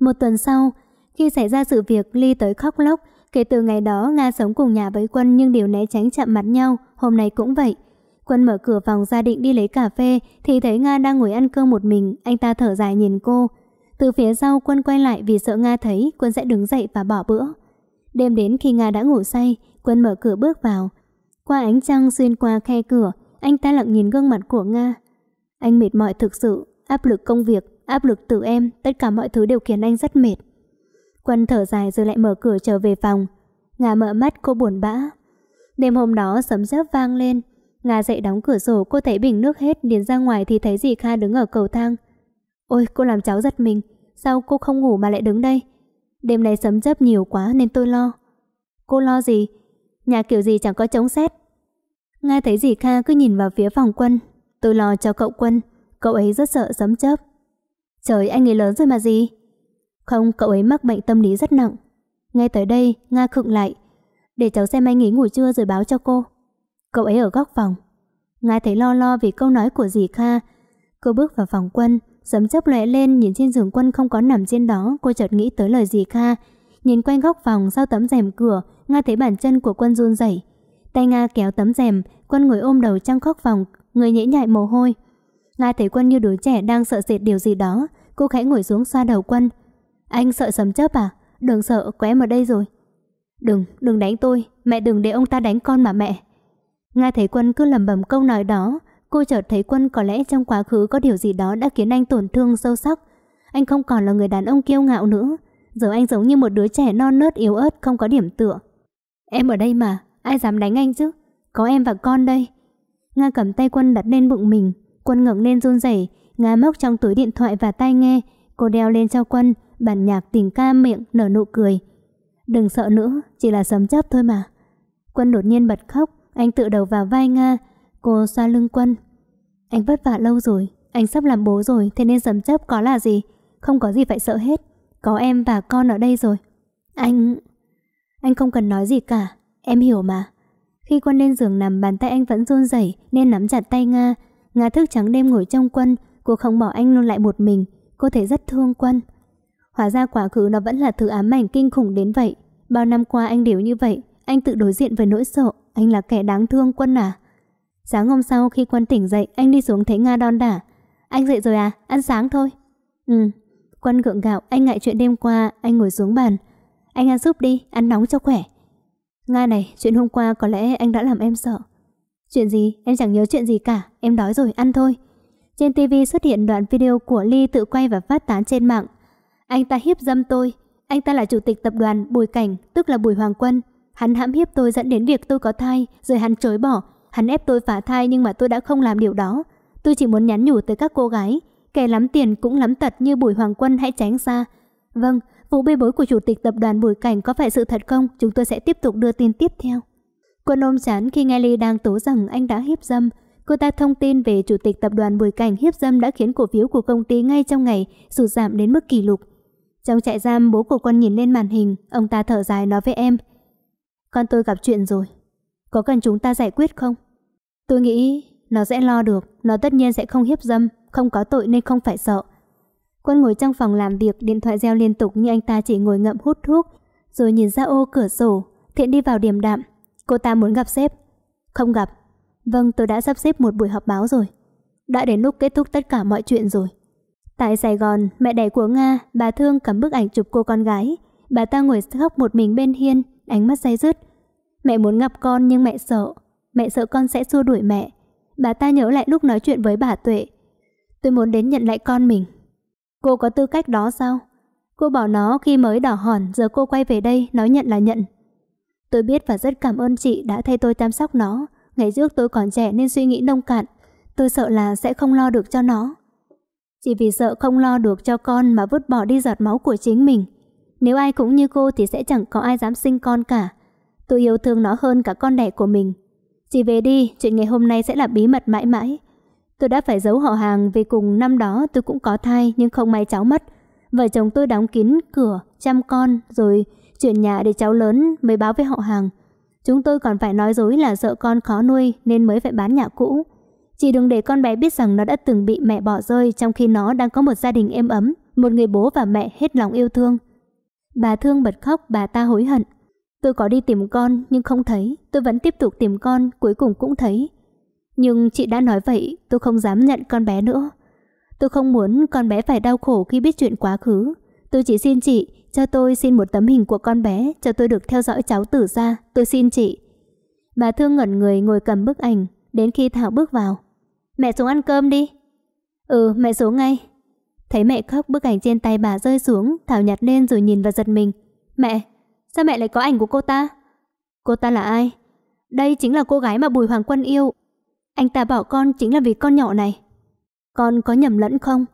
Speaker 1: Một tuần sau, khi xảy ra sự việc, Ly tới khóc lóc. Kể từ ngày đó, Nga sống cùng nhà với Quân nhưng đều né tránh chạm mặt nhau, hôm nay cũng vậy. Quân mở cửa phòng ra định đi lấy cà phê thì thấy Nga đang ngồi ăn cơm một mình, anh ta thở dài nhìn cô. Từ phía sau Quân quay lại vì sợ Nga thấy Quân sẽ đứng dậy và bỏ bữa. Đêm đến khi Nga đã ngủ say, Quân mở cửa bước vào. Qua ánh trăng xuyên qua khe cửa, anh ta lặng nhìn gương mặt của Nga. Anh mệt mỏi thực sự, áp lực công việc, áp lực từ em, tất cả mọi thứ đều khiến anh rất mệt. Quân thở dài rồi lại mở cửa trở về phòng. Nga mở mắt cô buồn bã. Đêm hôm đó sấm sét vang lên, Nga dậy đóng cửa sổ, cô thấy bình nước hết, liền ra ngoài thì thấy dì Kha đứng ở cầu thang. Ôi, cô làm cháu giật mình, sao cô không ngủ mà lại đứng đây? Đêm nay sấm chớp nhiều quá nên tôi lo. Cô lo gì? Nhà kiểu gì chẳng có chống xét. Nga thấy dì Kha cứ nhìn vào phía phòng quân. Tôi lo cho cậu quân, cậu ấy rất sợ sấm chớp. Trời, anh ấy lớn rồi mà gì? Không, cậu ấy mắc bệnh tâm lý rất nặng. Ngay tới đây, Nga khựng lại. Để cháu xem anh nghỉ ngủ trưa rồi báo cho cô cậu ấy ở góc phòng. ngài thấy lo lo vì câu nói của dì Kha. Cô bước vào phòng quân, sấm chớp lóe lên nhìn trên giường quân không có nằm trên đó, cô chợt nghĩ tới lời dì Kha. Nhìn quanh góc phòng sau tấm rèm cửa, Nga thấy bàn chân của quân run rẩy. Tay Nga kéo tấm rèm, quân ngồi ôm đầu trong góc phòng, người nhễ nhại mồ hôi. Nga thấy quân như đứa trẻ đang sợ sệt điều gì đó, cô khẽ ngồi xuống xoa đầu quân. Anh sợ sấm chớp à? Đừng sợ, có em ở đây rồi. Đừng, đừng đánh tôi, mẹ đừng để ông ta đánh con mà mẹ. Nghe thấy quân cứ lầm bầm câu nói đó, cô chợt thấy quân có lẽ trong quá khứ có điều gì đó đã khiến anh tổn thương sâu sắc. Anh không còn là người đàn ông kiêu ngạo nữa. Giờ anh giống như một đứa trẻ non nớt yếu ớt không có điểm tựa. Em ở đây mà, ai dám đánh anh chứ? Có em và con đây. Nga cầm tay quân đặt lên bụng mình. Quân ngẩng lên run rẩy, Nga móc trong túi điện thoại và tai nghe. Cô đeo lên cho quân, bản nhạc tình ca miệng nở nụ cười. Đừng sợ nữa, chỉ là sấm chớp thôi mà. Quân đột nhiên bật khóc, anh tự đầu vào vai Nga, cô xoa lưng quân. Anh vất vả lâu rồi, anh sắp làm bố rồi, thế nên sấm chấp có là gì? Không có gì phải sợ hết, có em và con ở đây rồi. Anh... Anh không cần nói gì cả, em hiểu mà. Khi quân lên giường nằm bàn tay anh vẫn run rẩy nên nắm chặt tay Nga. Nga thức trắng đêm ngồi trong quân, cô không bỏ anh luôn lại một mình, cô thấy rất thương quân. Hóa ra quá khứ nó vẫn là thứ ám ảnh kinh khủng đến vậy. Bao năm qua anh đều như vậy, anh tự đối diện với nỗi sợ, anh là kẻ đáng thương quân à? Sáng hôm sau khi quân tỉnh dậy, anh đi xuống thấy Nga đon đả. Anh dậy rồi à? Ăn sáng thôi. Ừ. Quân gượng gạo, anh ngại chuyện đêm qua, anh ngồi xuống bàn. Anh ăn súp đi, ăn nóng cho khỏe. Nga này, chuyện hôm qua có lẽ anh đã làm em sợ. Chuyện gì? Em chẳng nhớ chuyện gì cả. Em đói rồi, ăn thôi. Trên TV xuất hiện đoạn video của Ly tự quay và phát tán trên mạng. Anh ta hiếp dâm tôi. Anh ta là chủ tịch tập đoàn Bùi Cảnh, tức là Bùi Hoàng Quân. Hắn hãm hiếp tôi dẫn đến việc tôi có thai, rồi hắn chối bỏ. Hắn ép tôi phá thai nhưng mà tôi đã không làm điều đó. Tôi chỉ muốn nhắn nhủ tới các cô gái, kẻ lắm tiền cũng lắm tật như Bùi Hoàng Quân hãy tránh xa. Vâng, vụ bê bối của chủ tịch tập đoàn Bùi Cảnh có phải sự thật không? Chúng tôi sẽ tiếp tục đưa tin tiếp theo. Quân ôm chán khi nghe Ly đang tố rằng anh đã hiếp dâm. Cô ta thông tin về chủ tịch tập đoàn Bùi Cảnh hiếp dâm đã khiến cổ phiếu của công ty ngay trong ngày sụt giảm đến mức kỷ lục. Trong trại giam, bố của con nhìn lên màn hình, ông ta thở dài nói với em – con tôi gặp chuyện rồi. Có cần chúng ta giải quyết không? Tôi nghĩ nó sẽ lo được, nó tất nhiên sẽ không hiếp dâm, không có tội nên không phải sợ. Quân ngồi trong phòng làm việc, điện thoại reo liên tục nhưng anh ta chỉ ngồi ngậm hút thuốc, rồi nhìn ra ô cửa sổ, thiện đi vào điểm đạm. Cô ta muốn gặp sếp. Không gặp. Vâng, tôi đã sắp xếp một buổi họp báo rồi. Đã đến lúc kết thúc tất cả mọi chuyện rồi. Tại Sài Gòn, mẹ đẻ của Nga, bà Thương cầm bức ảnh chụp cô con gái. Bà ta ngồi khóc một mình bên hiên, ánh mắt say dứt. Mẹ muốn gặp con nhưng mẹ sợ. Mẹ sợ con sẽ xua đuổi mẹ. Bà ta nhớ lại lúc nói chuyện với bà Tuệ. Tôi muốn đến nhận lại con mình. Cô có tư cách đó sao? Cô bỏ nó khi mới đỏ hòn, giờ cô quay về đây, nói nhận là nhận. Tôi biết và rất cảm ơn chị đã thay tôi chăm sóc nó. Ngày trước tôi còn trẻ nên suy nghĩ nông cạn. Tôi sợ là sẽ không lo được cho nó. Chỉ vì sợ không lo được cho con mà vứt bỏ đi giọt máu của chính mình. Nếu ai cũng như cô thì sẽ chẳng có ai dám sinh con cả. Tôi yêu thương nó hơn cả con đẻ của mình. Chị về đi, chuyện ngày hôm nay sẽ là bí mật mãi mãi. Tôi đã phải giấu họ hàng vì cùng năm đó tôi cũng có thai nhưng không may cháu mất. Vợ chồng tôi đóng kín cửa, chăm con rồi chuyển nhà để cháu lớn mới báo với họ hàng. Chúng tôi còn phải nói dối là sợ con khó nuôi nên mới phải bán nhà cũ. Chỉ đừng để con bé biết rằng nó đã từng bị mẹ bỏ rơi trong khi nó đang có một gia đình êm ấm, một người bố và mẹ hết lòng yêu thương. Bà thương bật khóc, bà ta hối hận. Tôi có đi tìm con nhưng không thấy, tôi vẫn tiếp tục tìm con, cuối cùng cũng thấy. Nhưng chị đã nói vậy, tôi không dám nhận con bé nữa. Tôi không muốn con bé phải đau khổ khi biết chuyện quá khứ. Tôi chỉ xin chị, cho tôi xin một tấm hình của con bé, cho tôi được theo dõi cháu tử ra, tôi xin chị. Bà thương ngẩn người ngồi cầm bức ảnh, đến khi Thảo bước vào. Mẹ xuống ăn cơm đi. Ừ, mẹ xuống ngay. Thấy mẹ khóc bức ảnh trên tay bà rơi xuống Thảo nhặt lên rồi nhìn và giật mình Mẹ, sao mẹ lại có ảnh của cô ta? Cô ta là ai? Đây chính là cô gái mà Bùi Hoàng Quân yêu Anh ta bỏ con chính là vì con nhỏ này Con có nhầm lẫn không?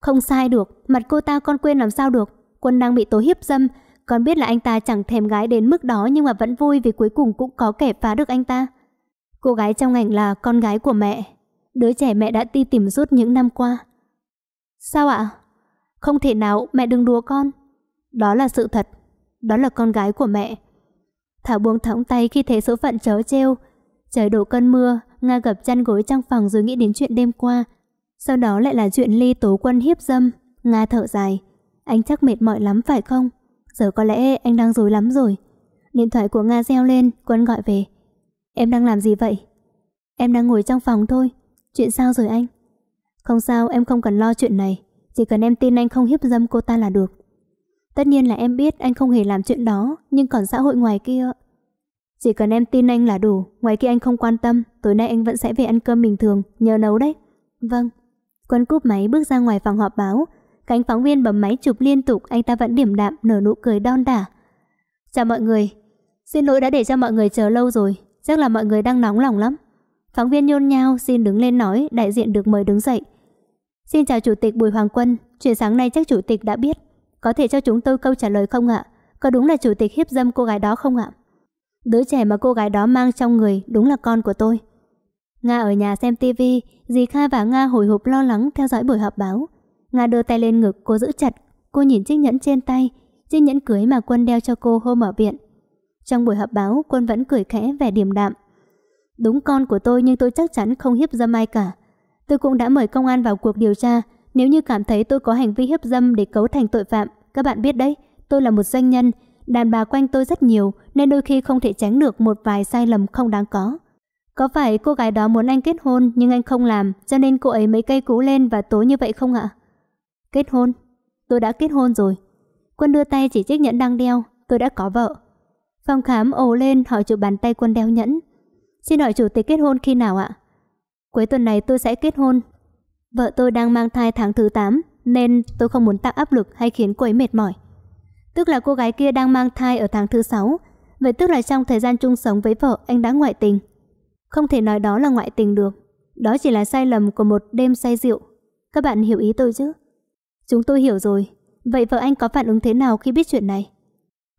Speaker 1: Không sai được, mặt cô ta con quên làm sao được Quân đang bị tố hiếp dâm Con biết là anh ta chẳng thèm gái đến mức đó Nhưng mà vẫn vui vì cuối cùng cũng có kẻ phá được anh ta Cô gái trong ảnh là con gái của mẹ Đứa trẻ mẹ đã ti tìm suốt những năm qua Sao ạ? Không thể nào, mẹ đừng đùa con. Đó là sự thật. Đó là con gái của mẹ. Thảo buông thõng tay khi thấy số phận chớ treo. Trời đổ cơn mưa, Nga gập chăn gối trong phòng rồi nghĩ đến chuyện đêm qua. Sau đó lại là chuyện ly tố quân hiếp dâm. Nga thở dài. Anh chắc mệt mỏi lắm phải không? Giờ có lẽ anh đang dối lắm rồi. Điện thoại của Nga reo lên, quân gọi về. Em đang làm gì vậy? Em đang ngồi trong phòng thôi. Chuyện sao rồi anh? Không sao, em không cần lo chuyện này. Chỉ cần em tin anh không hiếp dâm cô ta là được. Tất nhiên là em biết anh không hề làm chuyện đó, nhưng còn xã hội ngoài kia... Chỉ cần em tin anh là đủ, ngoài kia anh không quan tâm, tối nay anh vẫn sẽ về ăn cơm bình thường, nhờ nấu đấy. Vâng. Quân cúp máy bước ra ngoài phòng họp báo, cánh phóng viên bấm máy chụp liên tục, anh ta vẫn điểm đạm, nở nụ cười đon đả. Chào mọi người, xin lỗi đã để cho mọi người chờ lâu rồi, chắc là mọi người đang nóng lòng lắm. Phóng viên nhôn nhao xin đứng lên nói, đại diện được mời đứng dậy. Xin chào Chủ tịch Bùi Hoàng Quân, chuyện sáng nay chắc Chủ tịch đã biết. Có thể cho chúng tôi câu trả lời không ạ? Có đúng là Chủ tịch hiếp dâm cô gái đó không ạ? Đứa trẻ mà cô gái đó mang trong người đúng là con của tôi. Nga ở nhà xem TV. dì Kha và Nga hồi hộp lo lắng theo dõi buổi họp báo. Nga đưa tay lên ngực, cô giữ chặt, cô nhìn chiếc nhẫn trên tay, chiếc nhẫn cưới mà Quân đeo cho cô hôm ở viện. Trong buổi họp báo, Quân vẫn cười khẽ vẻ điềm đạm, Đúng con của tôi nhưng tôi chắc chắn không hiếp dâm ai cả. Tôi cũng đã mời công an vào cuộc điều tra. Nếu như cảm thấy tôi có hành vi hiếp dâm để cấu thành tội phạm, các bạn biết đấy, tôi là một doanh nhân, đàn bà quanh tôi rất nhiều nên đôi khi không thể tránh được một vài sai lầm không đáng có. Có phải cô gái đó muốn anh kết hôn nhưng anh không làm cho nên cô ấy mấy cây cú lên và tối như vậy không ạ? Kết hôn? Tôi đã kết hôn rồi. Quân đưa tay chỉ chiếc nhẫn đang đeo, tôi đã có vợ. Phòng khám ồ lên hỏi chụp bàn tay quân đeo nhẫn. Xin hỏi chủ tịch kết hôn khi nào ạ? Cuối tuần này tôi sẽ kết hôn. Vợ tôi đang mang thai tháng thứ 8 nên tôi không muốn tạo áp lực hay khiến cô ấy mệt mỏi. Tức là cô gái kia đang mang thai ở tháng thứ 6, vậy tức là trong thời gian chung sống với vợ anh đã ngoại tình. Không thể nói đó là ngoại tình được, đó chỉ là sai lầm của một đêm say rượu. Các bạn hiểu ý tôi chứ? Chúng tôi hiểu rồi. Vậy vợ anh có phản ứng thế nào khi biết chuyện này?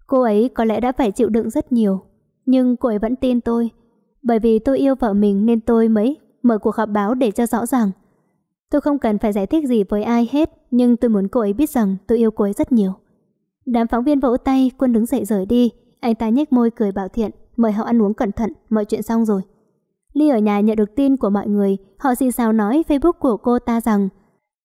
Speaker 1: Cô ấy có lẽ đã phải chịu đựng rất nhiều, nhưng cô ấy vẫn tin tôi bởi vì tôi yêu vợ mình nên tôi mới mở cuộc họp báo để cho rõ ràng. Tôi không cần phải giải thích gì với ai hết, nhưng tôi muốn cô ấy biết rằng tôi yêu cô ấy rất nhiều. Đám phóng viên vỗ tay, quân đứng dậy rời đi. Anh ta nhếch môi cười bảo thiện, mời họ ăn uống cẩn thận, mọi chuyện xong rồi. Ly ở nhà nhận được tin của mọi người, họ xì xào nói Facebook của cô ta rằng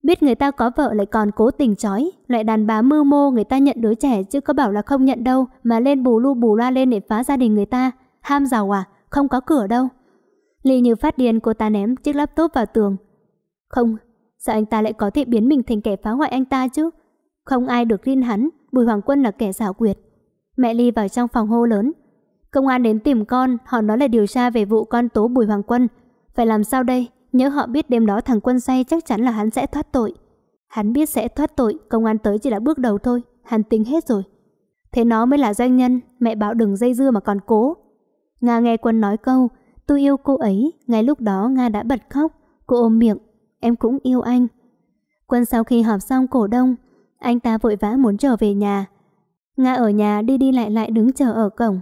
Speaker 1: biết người ta có vợ lại còn cố tình chói, loại đàn bà mưu mô người ta nhận đứa trẻ chứ có bảo là không nhận đâu mà lên bù lu bù loa lên để phá gia đình người ta, ham giàu à? không có cửa đâu. Ly như phát điên cô ta ném chiếc laptop vào tường. Không, sao anh ta lại có thể biến mình thành kẻ phá hoại anh ta chứ? Không ai được tin hắn, Bùi Hoàng Quân là kẻ xảo quyệt. Mẹ Ly vào trong phòng hô lớn. Công an đến tìm con, họ nói là điều tra về vụ con tố Bùi Hoàng Quân. Phải làm sao đây? Nhớ họ biết đêm đó thằng Quân say chắc chắn là hắn sẽ thoát tội. Hắn biết sẽ thoát tội, công an tới chỉ là bước đầu thôi, hắn tính hết rồi. Thế nó mới là doanh nhân, mẹ bảo đừng dây dưa mà còn cố, Nga nghe Quân nói câu, tôi yêu cô ấy, ngay lúc đó Nga đã bật khóc, cô ôm miệng, em cũng yêu anh. Quân sau khi họp xong cổ đông, anh ta vội vã muốn trở về nhà. Nga ở nhà đi đi lại lại đứng chờ ở cổng.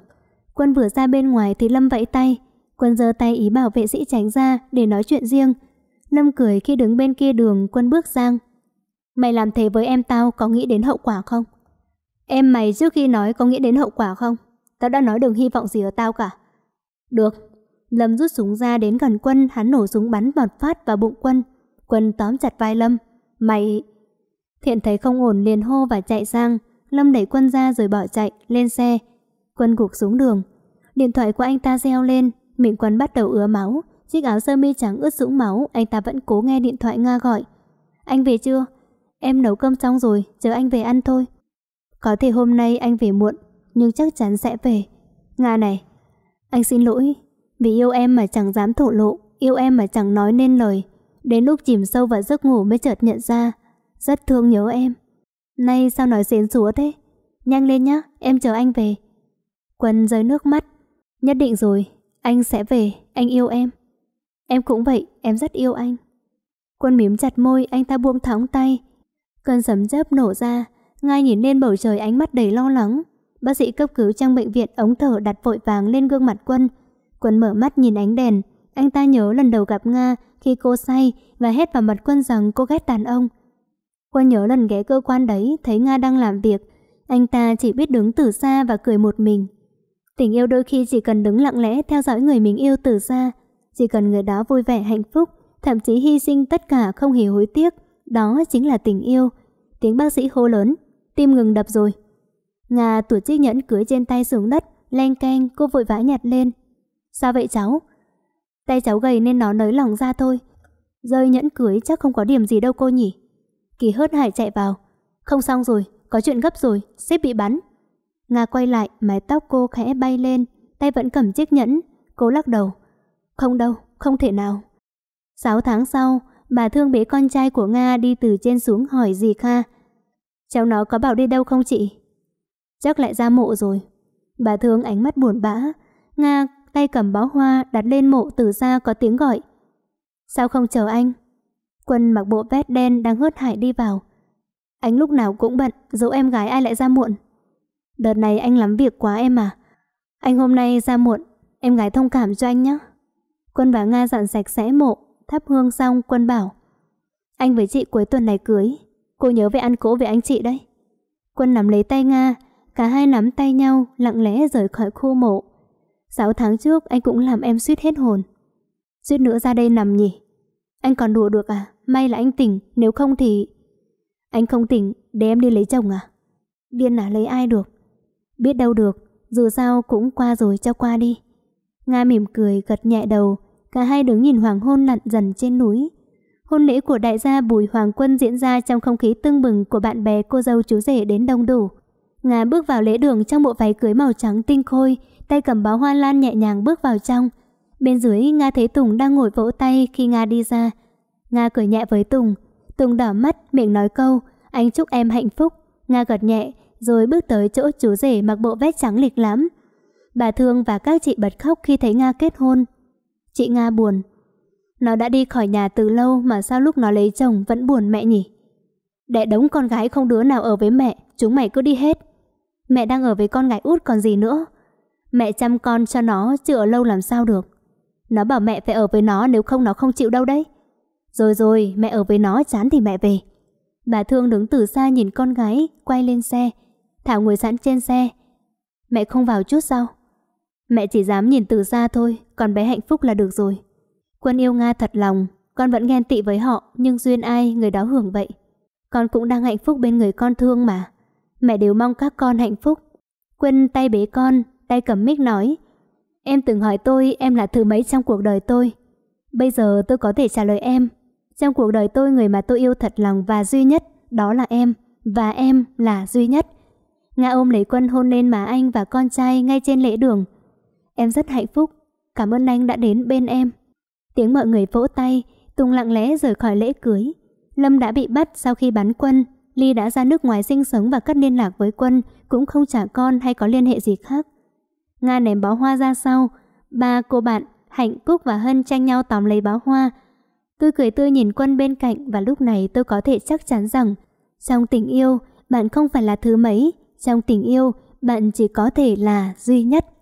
Speaker 1: Quân vừa ra bên ngoài thì Lâm vẫy tay. Quân giơ tay ý bảo vệ sĩ tránh ra để nói chuyện riêng. Lâm cười khi đứng bên kia đường Quân bước sang. Mày làm thế với em tao có nghĩ đến hậu quả không? Em mày trước khi nói có nghĩ đến hậu quả không? Tao đã nói đừng hy vọng gì ở tao cả. Được. Lâm rút súng ra đến gần quân, hắn nổ súng bắn bọt phát vào bụng quân. Quân tóm chặt vai Lâm. Mày... Thiện thấy không ổn liền hô và chạy sang. Lâm đẩy quân ra rồi bỏ chạy, lên xe. Quân gục xuống đường. Điện thoại của anh ta reo lên, miệng quân bắt đầu ứa máu. Chiếc áo sơ mi trắng ướt sũng máu, anh ta vẫn cố nghe điện thoại Nga gọi. Anh về chưa? Em nấu cơm xong rồi, chờ anh về ăn thôi. Có thể hôm nay anh về muộn, nhưng chắc chắn sẽ về. Nga này, anh xin lỗi, vì yêu em mà chẳng dám thổ lộ, yêu em mà chẳng nói nên lời. Đến lúc chìm sâu vào giấc ngủ mới chợt nhận ra, rất thương nhớ em. Nay sao nói xến xúa thế? Nhanh lên nhá, em chờ anh về. Quân rơi nước mắt. Nhất định rồi, anh sẽ về, anh yêu em. Em cũng vậy, em rất yêu anh. Quân mím chặt môi, anh ta buông thõng tay. Cơn sấm chớp nổ ra, ngay nhìn lên bầu trời ánh mắt đầy lo lắng. Bác sĩ cấp cứu trong bệnh viện ống thở đặt vội vàng lên gương mặt Quân. Quân mở mắt nhìn ánh đèn. Anh ta nhớ lần đầu gặp Nga khi cô say và hét vào mặt Quân rằng cô ghét đàn ông. Quân nhớ lần ghé cơ quan đấy thấy Nga đang làm việc. Anh ta chỉ biết đứng từ xa và cười một mình. Tình yêu đôi khi chỉ cần đứng lặng lẽ theo dõi người mình yêu từ xa. Chỉ cần người đó vui vẻ hạnh phúc, thậm chí hy sinh tất cả không hề hối tiếc. Đó chính là tình yêu. Tiếng bác sĩ hô lớn. Tim ngừng đập rồi. Nga tuột chiếc nhẫn cưới trên tay xuống đất, len keng cô vội vã nhặt lên. Sao vậy cháu? Tay cháu gầy nên nó nới lỏng ra thôi. Rơi nhẫn cưới chắc không có điểm gì đâu cô nhỉ. Kỳ hớt hải chạy vào. Không xong rồi, có chuyện gấp rồi, xếp bị bắn. Nga quay lại, mái tóc cô khẽ bay lên, tay vẫn cầm chiếc nhẫn. Cô lắc đầu. Không đâu, không thể nào. Sáu tháng sau, bà thương bế con trai của Nga đi từ trên xuống hỏi gì Kha. Cháu nó có bảo đi đâu không chị? chắc lại ra mộ rồi. Bà Thương ánh mắt buồn bã, Nga tay cầm bó hoa đặt lên mộ từ xa có tiếng gọi. Sao không chờ anh? Quân mặc bộ vest đen đang hớt hải đi vào. Anh lúc nào cũng bận, dẫu em gái ai lại ra muộn. Đợt này anh lắm việc quá em à. Anh hôm nay ra muộn, em gái thông cảm cho anh nhé. Quân và Nga dọn sạch sẽ mộ, thắp hương xong Quân bảo. Anh với chị cuối tuần này cưới, cô nhớ về ăn cỗ với anh chị đấy. Quân nắm lấy tay Nga, Cả hai nắm tay nhau, lặng lẽ rời khỏi khu mộ. sáu tháng trước anh cũng làm em suýt hết hồn. Suýt nữa ra đây nằm nhỉ? Anh còn đùa được à? May là anh tỉnh, nếu không thì... Anh không tỉnh, để em đi lấy chồng à? Điên à lấy ai được? Biết đâu được, dù sao cũng qua rồi cho qua đi. Nga mỉm cười, gật nhẹ đầu, cả hai đứng nhìn hoàng hôn lặn dần trên núi. Hôn lễ của đại gia Bùi Hoàng Quân diễn ra trong không khí tưng bừng của bạn bè cô dâu chú rể đến đông đủ. Nga bước vào lễ đường trong bộ váy cưới màu trắng tinh khôi, tay cầm bó hoa lan nhẹ nhàng bước vào trong. Bên dưới, Nga thấy Tùng đang ngồi vỗ tay khi Nga đi ra. Nga cười nhẹ với Tùng. Tùng đỏ mắt, miệng nói câu, anh chúc em hạnh phúc. Nga gật nhẹ, rồi bước tới chỗ chú rể mặc bộ vest trắng lịch lãm. Bà Thương và các chị bật khóc khi thấy Nga kết hôn. Chị Nga buồn. Nó đã đi khỏi nhà từ lâu mà sao lúc nó lấy chồng vẫn buồn mẹ nhỉ? Đẻ đống con gái không đứa nào ở với mẹ, chúng mày cứ đi hết. Mẹ đang ở với con gái út còn gì nữa Mẹ chăm con cho nó Chứ ở lâu làm sao được Nó bảo mẹ phải ở với nó nếu không nó không chịu đâu đấy Rồi rồi mẹ ở với nó chán thì mẹ về Bà Thương đứng từ xa nhìn con gái Quay lên xe Thảo ngồi sẵn trên xe Mẹ không vào chút sao Mẹ chỉ dám nhìn từ xa thôi Còn bé hạnh phúc là được rồi Quân yêu Nga thật lòng Con vẫn ghen tị với họ Nhưng duyên ai người đó hưởng vậy Con cũng đang hạnh phúc bên người con thương mà mẹ đều mong các con hạnh phúc. Quân tay bế con, tay cầm mic nói, em từng hỏi tôi em là thứ mấy trong cuộc đời tôi. Bây giờ tôi có thể trả lời em. Trong cuộc đời tôi người mà tôi yêu thật lòng và duy nhất, đó là em, và em là duy nhất. Nga ôm lấy quân hôn lên má anh và con trai ngay trên lễ đường. Em rất hạnh phúc, cảm ơn anh đã đến bên em. Tiếng mọi người vỗ tay, Tùng lặng lẽ rời khỏi lễ cưới. Lâm đã bị bắt sau khi bắn quân Ly đã ra nước ngoài sinh sống và cắt liên lạc với Quân, cũng không trả con hay có liên hệ gì khác. Nga ném bó hoa ra sau, ba cô bạn Hạnh, Cúc và Hân tranh nhau tóm lấy bó hoa. Tôi cười tươi nhìn Quân bên cạnh và lúc này tôi có thể chắc chắn rằng trong tình yêu, bạn không phải là thứ mấy, trong tình yêu, bạn chỉ có thể là duy nhất.